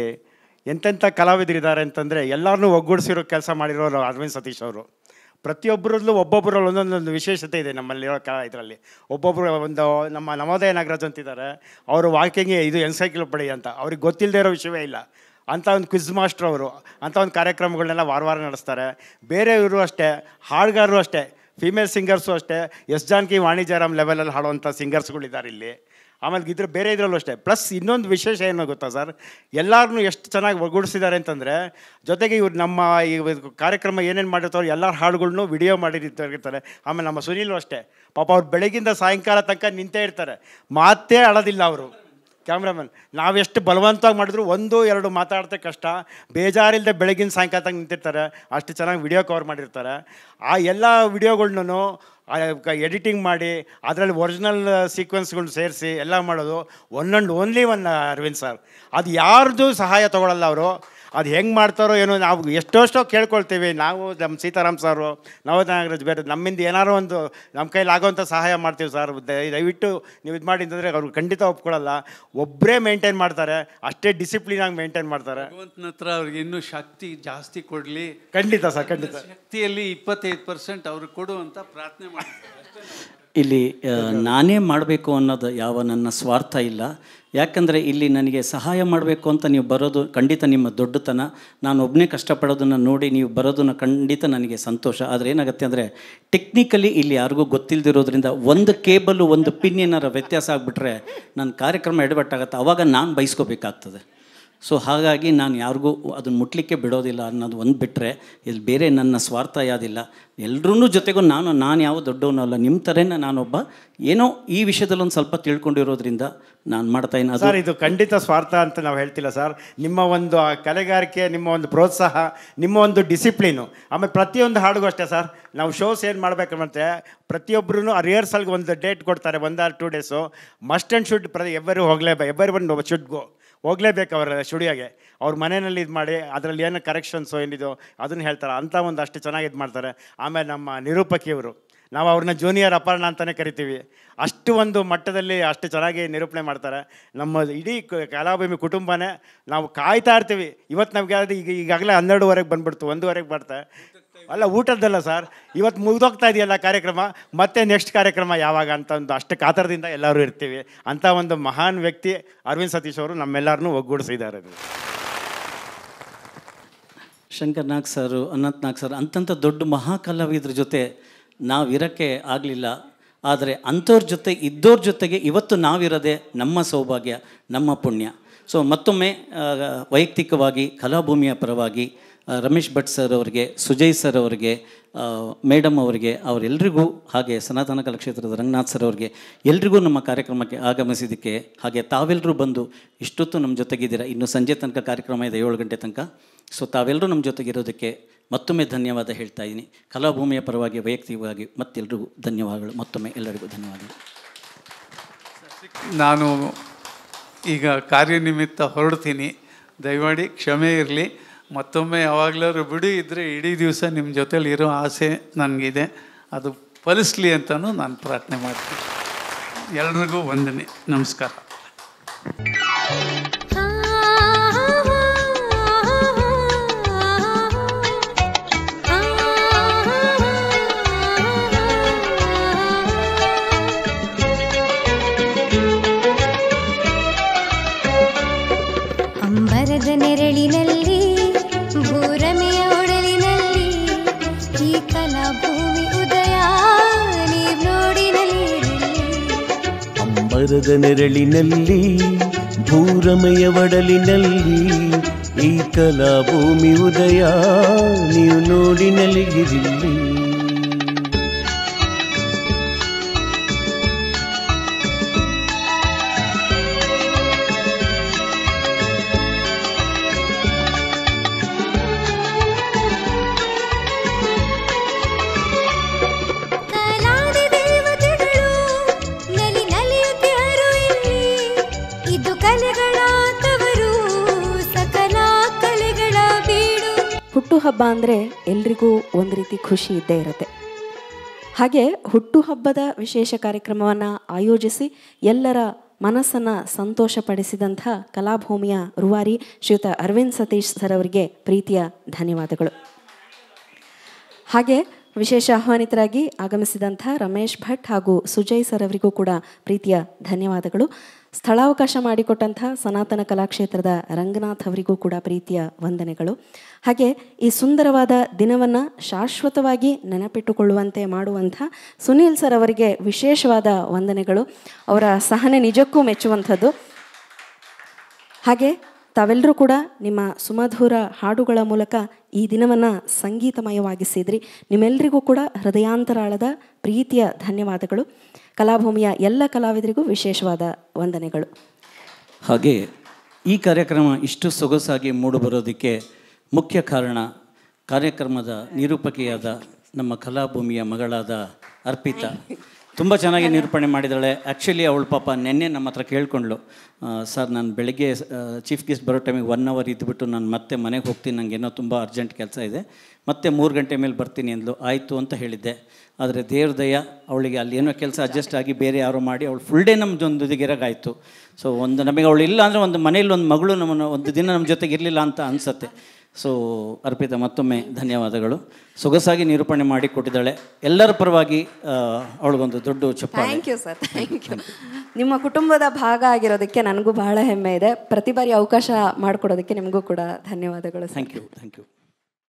Speaker 4: ಎಂತೆಂಥ ಕಲಾವಿದರಿದ್ದಾರೆ ಅಂತಂದರೆ ಎಲ್ಲರನ್ನೂ ಒಗ್ಗೂಡಿಸಿರೋ ಕೆಲಸ ಮಾಡಿರೋರು ಅರವಿಂದ್ ಸತೀಶ್ ಅವರು ಪ್ರತಿಯೊಬ್ಬರಲ್ಲೂ ಒಬ್ಬೊಬ್ಬರಲ್ಲಿ ಒಂದೊಂದೊಂದು ವಿಶೇಷತೆ ಇದೆ ನಮ್ಮಲ್ಲಿ ಕ ಇದರಲ್ಲಿ ಒಬ್ಬೊಬ್ಬರು ಒಂದು ನಮ್ಮ ನವೋದಯ ನಾಗರಾಜ್ ಅಂತಿದ್ದಾರೆ ಅವರು ವಾಕಿಂಗ್ ಇದು ಎನ್ಸೈಕ್ಲೋಪಡಿ ಅಂತ ಅವ್ರಿಗೆ ಗೊತ್ತಿಲ್ಲದೆ ಇರೋ ವಿಷಯವೇ ಇಲ್ಲ ಅಂಥ ಒಂದು ಕ್ವಿಜ್ ಮಾಸ್ಟರ್ ಅವರು ಅಂಥ ಒಂದು ಕಾರ್ಯಕ್ರಮಗಳನ್ನೆಲ್ಲ ವಾರ ವಾರ ನಡೆಸ್ತಾರೆ ಬೇರೆಯವರು ಅಷ್ಟೇ ಹಾಡುಗಾರರು ಅಷ್ಟೇ ಫಿಮೇಲ್ ಸಿಂಗರ್ಸು ಅಷ್ಟೇ ಎಸ್ ಜಾನಕಿ ವಾಣಿಜ್ಯರಾಮ್ ಲೆವೆಲಲ್ಲಿ ಹಾಡುವಂಥ ಸಿಂಗರ್ಸ್ಗಳಿದ್ದಾರೆ ಇಲ್ಲಿ ಆಮೇಲೆ ಇದ್ರೆ ಬೇರೆ ಇದರಲ್ಲೂ ಅಷ್ಟೇ ಪ್ಲಸ್ ಇನ್ನೊಂದು ವಿಶೇಷ ಏನೋ ಗೊತ್ತಾ ಸರ್ ಎಲ್ಲರನ್ನೂ ಎಷ್ಟು ಚೆನ್ನಾಗಿ ಒಗ್ಗೂಡಿಸಿದ್ದಾರೆ ಅಂತಂದರೆ ಜೊತೆಗೆ ಇವ್ರು ನಮ್ಮ ಈ ಕಾರ್ಯಕ್ರಮ ಏನೇನು ಮಾಡಿರ್ತಾರೋ ಎಲ್ಲರ ಹಾಡುಗಳ್ನೂ ವಿಡಿಯೋ ಮಾಡಿರ್ತಾರೆ ಆಮೇಲೆ ನಮ್ಮ ಸುನೀಲು ಅಷ್ಟೇ ಪಾಪ ಅವ್ರು ಬೆಳಗಿಂದ ಸಾಯಂಕಾಲ ತನಕ ನಿಂತೇ ಇರ್ತಾರೆ ಮಾತೇ ಆಡೋದಿಲ್ಲ ಅವರು ಕ್ಯಾಮ್ರಾಮನ್ ನಾವೆಷ್ಟು ಬಲವಂತವಾಗಿ ಮಾಡಿದ್ರು ಒಂದು ಎರಡು ಮಾತಾಡ್ತೆ ಕಷ್ಟ ಬೇಜಾರಿಲ್ಲದೆ ಬೆಳಗಿನ ಸಾಯಂಕಾಲ ನಿಂತಿರ್ತಾರೆ ಅಷ್ಟು ಚೆನ್ನಾಗಿ ವಿಡಿಯೋ ಕವರ್ ಮಾಡಿರ್ತಾರೆ ಆ ಎಲ್ಲ ವಿಡಿಯೋಗಳ್ನೂ ಎಡಿಟಿಂಗ್ ಮಾಡಿ ಅದರಲ್ಲಿ ಒರಿಜಿನಲ್ ಸೀಕ್ವೆನ್ಸ್ಗಳು ಸೇರಿಸಿ ಎಲ್ಲ ಮಾಡೋದು one and only one Aravind sir ಅದು ಯಾರ್ದು ಸಹಾಯ ತೊಗೊಳ್ಳಲ್ಲ ಅವರು ಅದು ಹೆಂಗೆ ಮಾಡ್ತಾರೋ ಏನೋ ನಾವು ಎಷ್ಟೋಷ್ಟೋ ಕೇಳ್ಕೊಳ್ತೀವಿ ನಾವು ನಮ್ಮ ಸೀತಾರಾಮ್ ಸಾರು ನವೋದ ನಾಗರಾಜ್ ಬೇರೆ ನಮ್ಮಿಂದ ಏನಾರೋ ಒಂದು ನಮ್ಮ ಕೈಲಿ ಆಗೋವಂಥ ಸಹಾಯ ಮಾಡ್ತೀವಿ ಸರ್ ದಯವಿಟ್ಟು ನೀವು ಇದು ಮಾಡಿ ಅಂತಂದರೆ ಅವ್ರು ಖಂಡಿತ ಒಪ್ಕೊಳ್ಳಲ್ಲ ಒಬ್ಬರೇ ಮೇಂಟೈನ್ ಮಾಡ್ತಾರೆ ಅಷ್ಟೇ ಆಗಿ ಮೇಂಟೈನ್ ಮಾಡ್ತಾರೆ
Speaker 1: ಹತ್ರ ಅವ್ರಿಗೆ ಇನ್ನೂ ಶಕ್ತಿ ಜಾಸ್ತಿ ಕೊಡಲಿ ಖಂಡಿತ ಸರ್ ಖಂಡಿತ ಶಕ್ತಿಯಲ್ಲಿ ಇಪ್ಪತ್ತೈದು ಪರ್ಸೆಂಟ್ ಅವ್ರಿಗೆ ಕೊಡುವಂಥ ಪ್ರಾರ್ಥನೆ ಮಾಡ್ತಾರೆ
Speaker 2: ಇಲ್ಲಿ ನಾನೇ ಮಾಡಬೇಕು ಅನ್ನೋದು ಯಾವ ನನ್ನ ಸ್ವಾರ್ಥ ಇಲ್ಲ ಯಾಕಂದರೆ ಇಲ್ಲಿ ನನಗೆ ಸಹಾಯ ಮಾಡಬೇಕು ಅಂತ ನೀವು ಬರೋದು ಖಂಡಿತ ನಿಮ್ಮ ದೊಡ್ಡತನ ನಾನು ಒಬ್ಬನೇ ಕಷ್ಟಪಡೋದನ್ನು ನೋಡಿ ನೀವು ಬರೋದನ್ನು ಖಂಡಿತ ನನಗೆ ಸಂತೋಷ ಆದರೆ ಏನಾಗುತ್ತೆ ಅಂದರೆ ಟೆಕ್ನಿಕಲಿ ಇಲ್ಲಿ ಯಾರಿಗೂ ಗೊತ್ತಿಲ್ಲದಿರೋದ್ರಿಂದ ಒಂದು ಕೇಬಲು ಒಂದು ಪಿನ್ ಏನಾರ ವ್ಯತ್ಯಾಸ ಆಗಿಬಿಟ್ರೆ ನನ್ನ ಕಾರ್ಯಕ್ರಮ ಎಡವಟ್ಟಾಗತ್ತೆ ಆವಾಗ ನಾನು ಬಯಸ್ಕೋಬೇಕಾಗ್ತದೆ ಸೊ ಹಾಗಾಗಿ ನಾನು ಯಾರಿಗೂ ಅದನ್ನು ಮುಟ್ಲಿಕ್ಕೆ ಬಿಡೋದಿಲ್ಲ ಅನ್ನೋದು ಒಂದು ಬಿಟ್ಟರೆ ಇಲ್ಲಿ ಬೇರೆ ನನ್ನ ಸ್ವಾರ್ಥ ಯಾವುದಿಲ್ಲ ಎಲ್ಲರೂ ಜೊತೆಗೂ ನಾನು ನಾನು ಯಾವ ಅಲ್ಲ ನಿಮ್ಮ ಥರನೇ ನಾನೊಬ್ಬ ಏನೋ ಈ ವಿಷಯದಲ್ಲಿ ಒಂದು ಸ್ವಲ್ಪ ತಿಳ್ಕೊಂಡಿರೋದ್ರಿಂದ ನಾನು ಮಾಡ್ತಾ ಇನ್ನು ಸರ್
Speaker 4: ಇದು ಖಂಡಿತ ಸ್ವಾರ್ಥ ಅಂತ ನಾವು ಹೇಳ್ತಿಲ್ಲ ಸರ್ ನಿಮ್ಮ ಒಂದು ಆ ಕಲೆಗಾರಿಕೆ ನಿಮ್ಮ ಒಂದು ಪ್ರೋತ್ಸಾಹ ನಿಮ್ಮ ಒಂದು ಡಿಸಿಪ್ಲೀನು ಆಮೇಲೆ ಪ್ರತಿಯೊಂದು ಹಾಡುಗೂ ಅಷ್ಟೇ ಸರ್ ನಾವು ಶೋಸ್ ಏನು ಮಾಡಬೇಕಂದ್ರೆ ಪ್ರತಿಯೊಬ್ಬರೂ ರಿಹರ್ಸಲ್ಗೆ ಒಂದು ಡೇಟ್ ಕೊಡ್ತಾರೆ ಒಂದು or two days must and should ಪ್ರ ಎವರು ಹೋಗಲೇಬೇಕು ಎವರು ಬಂದು ಶುಡ್ ಗೋ ಹೋಗಲೇಬೇಕು ಅವರ ಸ್ಟುಡಿಯೋಗೆ ಅವ್ರ ಮನೆಯಲ್ಲಿ ಇದು ಮಾಡಿ ಅದರಲ್ಲಿ ಏನು ಕರೆಕ್ಷನ್ಸು ಏನಿದು ಅದನ್ನು ಹೇಳ್ತಾರೆ ಅಂಥ ಒಂದು ಅಷ್ಟು ಚೆನ್ನಾಗಿ ಇದು ಮಾಡ್ತಾರೆ ಆಮೇಲೆ ನಮ್ಮ ನಿರೂಪಕಿಯವರು ನಾವು ಅವ್ರನ್ನ ಜೂನಿಯರ್ ಅಪರ್ಣ ಅಂತಲೇ ಕರಿತೀವಿ ಅಷ್ಟು ಒಂದು ಮಟ್ಟದಲ್ಲಿ ಅಷ್ಟು ಚೆನ್ನಾಗಿ ನಿರೂಪಣೆ ಮಾಡ್ತಾರೆ ನಮ್ಮ ಇಡೀ ಕಲಾಭೂಮಿ ಕುಟುಂಬನೇ ನಾವು ಕಾಯ್ತಾ ಇರ್ತೀವಿ ಇವತ್ತು ನಮಗೆ ಈಗ ಈಗಾಗಲೇ ಹನ್ನೆರಡುವರೆಗೆ ಬಂದ್ಬಿಡ್ತು ಒಂದೂವರೆಗೆ ಬರ್ತಾ ಅಲ್ಲ ಊಟದ್ದಲ್ಲ ಸರ್ ಇವತ್ತು ಮುಗಿದೋಗ್ತಾ ಇದೆಯಲ್ಲ ಕಾರ್ಯಕ್ರಮ ಮತ್ತೆ ನೆಕ್ಸ್ಟ್ ಕಾರ್ಯಕ್ರಮ ಯಾವಾಗ ಅಂತ ಒಂದು ಅಷ್ಟು ಕಾತರದಿಂದ ಎಲ್ಲರೂ ಇರ್ತೀವಿ ಅಂತ ಒಂದು ಮಹಾನ್ ವ್ಯಕ್ತಿ ಅರವಿಂದ್ ಸತೀಶ್ ಅವರು ನಮ್ಮೆಲ್ಲರನ್ನೂ ಒಗ್ಗೂಡಿಸಿದ್ದಾರೆ
Speaker 2: ಶಂಕರ್ ನಾಗ್ ಸರ್ ಅನಂತ್ ನಾಗ್ ಸರ್ ಅಂತಂಥ ದೊಡ್ಡ ಮಹಾಕಲಾವಿದ್ರ ಜೊತೆ ನಾವು ಇರೋಕ್ಕೆ ಆಗಲಿಲ್ಲ ಆದರೆ ಅಂಥವ್ರ ಜೊತೆ ಇದ್ದೋರ ಜೊತೆಗೆ ಇವತ್ತು ನಾವಿರೋದೆ ನಮ್ಮ ಸೌಭಾಗ್ಯ ನಮ್ಮ ಪುಣ್ಯ ಸೊ ಮತ್ತೊಮ್ಮೆ ವೈಯಕ್ತಿಕವಾಗಿ ಕಲಾಭೂಮಿಯ ಪರವಾಗಿ ರಮೇಶ್ ಭಟ್ ಸರ್ ಅವರಿಗೆ ಸುಜಯ್ ಸರ್ ಅವರಿಗೆ ಮೇಡಮ್ ಅವರಿಗೆ ಅವರೆಲ್ಲರಿಗೂ ಹಾಗೆ ಸನಾತನ ಕಲಾಕ್ಷೇತ್ರದ ರಂಗನಾಥ್ ಸರ್ ಅವರಿಗೆ ಎಲ್ರಿಗೂ ನಮ್ಮ ಕಾರ್ಯಕ್ರಮಕ್ಕೆ ಆಗಮಿಸಿದ್ದಕ್ಕೆ ಹಾಗೆ ತಾವೆಲ್ಲರೂ ಬಂದು ಇಷ್ಟೊತ್ತು ನಮ್ಮ ಜೊತೆಗಿದ್ದೀರಾ ಇನ್ನು ಸಂಜೆ ತನಕ ಕಾರ್ಯಕ್ರಮ ಇದೆ ಏಳು ಗಂಟೆ ತನಕ ಸೊ ತಾವೆಲ್ಲರೂ ನಮ್ಮ ಜೊತೆಗಿರೋದಕ್ಕೆ ಮತ್ತೊಮ್ಮೆ ಧನ್ಯವಾದ ಹೇಳ್ತಾ ಇದ್ದೀನಿ ಕಲಾಭೂಮಿಯ ಪರವಾಗಿ ವೈಯಕ್ತಿಕವಾಗಿ ಮತ್ತೆಲ್ಲರಿಗೂ ಧನ್ಯವಾದಗಳು ಮತ್ತೊಮ್ಮೆ ಎಲ್ಲರಿಗೂ ಧನ್ಯವಾದಗಳು ನಾನು
Speaker 1: ಈಗ ಕಾರ್ಯನಿಮಿತ್ತ ಹೊರಡ್ತೀನಿ ದಯಮಾಡಿ ಕ್ಷಮೆ ಇರಲಿ ಮತ್ತೊಮ್ಮೆ ಯಾವಾಗಲಾದ್ರು ಬಿಡಿ ಇದ್ದರೆ ಇಡೀ ದಿವಸ ನಿಮ್ಮ ಜೊತೇಲಿ ಇರೋ ಆಸೆ ನನಗಿದೆ ಅದು ಫಲಿಸ್ಲಿ ಅಂತಲೂ ನಾನು ಪ್ರಾರ್ಥನೆ ಮಾಡ್ತೀನಿ ಎಲ್ರಿಗೂ ವಂದನೆ ನಮಸ್ಕಾರ ಸಾಗರದ ನೆರಳಿನಲ್ಲಿ
Speaker 4: ಭೂರಮಯ ಒಡಲಿನಲ್ಲಿ ಈ ಕಲಾ
Speaker 2: ಭೂಮಿ ಉದಯ ನೀವು ನೋಡಿ ನಲಿಗಿರಿಲ್ಲಿ
Speaker 3: ಹುಟ್ಟು ಹಬ್ಬ ಅಂದರೆ ಎಲ್ರಿಗೂ ಒಂದು ರೀತಿ ಖುಷಿ ಇದ್ದೇ ಇರುತ್ತೆ ಹಾಗೆ ಹುಟ್ಟು ಹಬ್ಬದ ವಿಶೇಷ ಕಾರ್ಯಕ್ರಮವನ್ನು ಆಯೋಜಿಸಿ ಎಲ್ಲರ ಮನಸ್ಸನ್ನು ಸಂತೋಷಪಡಿಸಿದಂಥ ಕಲಾಭೂಮಿಯ ರುವಾರಿ ಶ್ರೀಯುತ ಅರವಿಂದ್ ಸತೀಶ್ ಸರ್ ಅವರಿಗೆ ಪ್ರೀತಿಯ ಧನ್ಯವಾದಗಳು ಹಾಗೆ ವಿಶೇಷ ಆಹ್ವಾನಿತರಾಗಿ ಆಗಮಿಸಿದಂಥ ರಮೇಶ್ ಭಟ್ ಹಾಗೂ ಸುಜಯ್ ಸರ್ ಅವರಿಗೂ ಕೂಡ ಪ್ರೀತಿಯ ಧನ್ಯವಾದಗಳು ಸ್ಥಳಾವಕಾಶ ಮಾಡಿಕೊಟ್ಟಂಥ ಸನಾತನ ಕಲಾಕ್ಷೇತ್ರದ ರಂಗನಾಥ್ ಅವರಿಗೂ ಕೂಡ ಪ್ರೀತಿಯ ವಂದನೆಗಳು ಹಾಗೆ ಈ ಸುಂದರವಾದ ದಿನವನ್ನು ಶಾಶ್ವತವಾಗಿ ನೆನಪಿಟ್ಟುಕೊಳ್ಳುವಂತೆ ಮಾಡುವಂಥ ಸುನೀಲ್ ಸರ್ ಅವರಿಗೆ ವಿಶೇಷವಾದ ವಂದನೆಗಳು ಅವರ ಸಹನೆ ನಿಜಕ್ಕೂ ಮೆಚ್ಚುವಂಥದ್ದು ಹಾಗೆ ತಾವೆಲ್ಲರೂ ಕೂಡ ನಿಮ್ಮ ಸುಮಧುರ ಹಾಡುಗಳ ಮೂಲಕ ಈ ದಿನವನ್ನು ಸಂಗೀತಮಯವಾಗಿಸಿದ್ರಿ ನಿಮ್ಮೆಲ್ಲರಿಗೂ ಕೂಡ ಹೃದಯಾಂತರಾಳದ ಪ್ರೀತಿಯ ಧನ್ಯವಾದಗಳು ಕಲಾಭೂಮಿಯ ಎಲ್ಲ ಕಲಾವಿದರಿಗೂ ವಿಶೇಷವಾದ ವಂದನೆಗಳು
Speaker 2: ಹಾಗೆ ಈ ಕಾರ್ಯಕ್ರಮ ಇಷ್ಟು ಸೊಗಸಾಗಿ ಮೂಡಿಬರೋದಕ್ಕೆ ಮುಖ್ಯ ಕಾರಣ ಕಾರ್ಯಕ್ರಮದ ನಿರೂಪಕಿಯಾದ ನಮ್ಮ ಕಲಾಭೂಮಿಯ ಮಗಳಾದ ಅರ್ಪಿತಾ ತುಂಬ ಚೆನ್ನಾಗಿ ನಿರೂಪಣೆ ಮಾಡಿದಾಳೆ ಆ್ಯಕ್ಚುಲಿ ಅವಳು ಪಾಪ ನಿನ್ನೆ ನಮ್ಮ ಹತ್ರ ಕೇಳ್ಕೊಂಡ್ಳು ಸರ್ ನಾನು ಬೆಳಗ್ಗೆ ಚೀಫ್ ಗೆಸ್ಟ್ ಬರೋ ಟೈಮಿಗೆ ಒನ್ ಅವರ್ ಇದ್ದುಬಿಟ್ಟು ನಾನು ಮತ್ತೆ ಮನೆಗೆ ಹೋಗ್ತೀನಿ ಏನೋ ತುಂಬ ಅರ್ಜೆಂಟ್ ಕೆಲಸ ಇದೆ ಮತ್ತೆ ಮೂರು ಗಂಟೆ ಮೇಲೆ ಬರ್ತೀನಿ ಅಂದ್ಲು ಆಯಿತು ಅಂತ ಹೇಳಿದ್ದೆ ಆದರೆ ದೇವ್ರ ದಯ ಅವಳಿಗೆ ಅಲ್ಲಿ ಏನೋ ಕೆಲಸ ಅಡ್ಜಸ್ಟ್ ಆಗಿ ಬೇರೆ ಯಾರೋ ಮಾಡಿ ಅವಳು ಫುಲ್ ಡೇ ನಮ್ಮದೊಂದಿಗೆ ಗಿರಗಾಯಿತು ಸೊ ಒಂದು ನಮಗೆ ಅವಳು ಇಲ್ಲ ಅಂದರೆ ಒಂದು ಮನೆಯಲ್ಲಿ ಒಂದು ಮಗಳು ನಮ್ಮನ್ನು ಒಂದು ದಿನ ನಮ್ಮ ಜೊತೆಗೆ ಇರಲಿಲ್ಲ ಅಂತ ಅನಿಸುತ್ತೆ ಸೊ ಅರ್ಪಿತ ಮತ್ತೊಮ್ಮೆ ಧನ್ಯವಾದಗಳು ಸೊಗಸಾಗಿ ನಿರೂಪಣೆ ಮಾಡಿ ಕೊಟ್ಟಿದ್ದಾಳೆ ಎಲ್ಲರ ಪರವಾಗಿ ಅವಳಿಗೊಂದು ದೊಡ್ಡ thank
Speaker 3: you sir thank you ನಿಮ್ಮ ಕುಟುಂಬದ ಭಾಗ ಆಗಿರೋದಕ್ಕೆ ನನಗೂ ಬಹಳ ಹೆಮ್ಮೆ ಇದೆ ಪ್ರತಿ ಬಾರಿ ಅವಕಾಶ ಮಾಡಿಕೊಡೋದಕ್ಕೆ ನಿಮಗೂ ಕೂಡ ಧನ್ಯವಾದಗಳು ಥ್ಯಾಂಕ್ ಯು ಥ್ಯಾಂಕ್ ಯು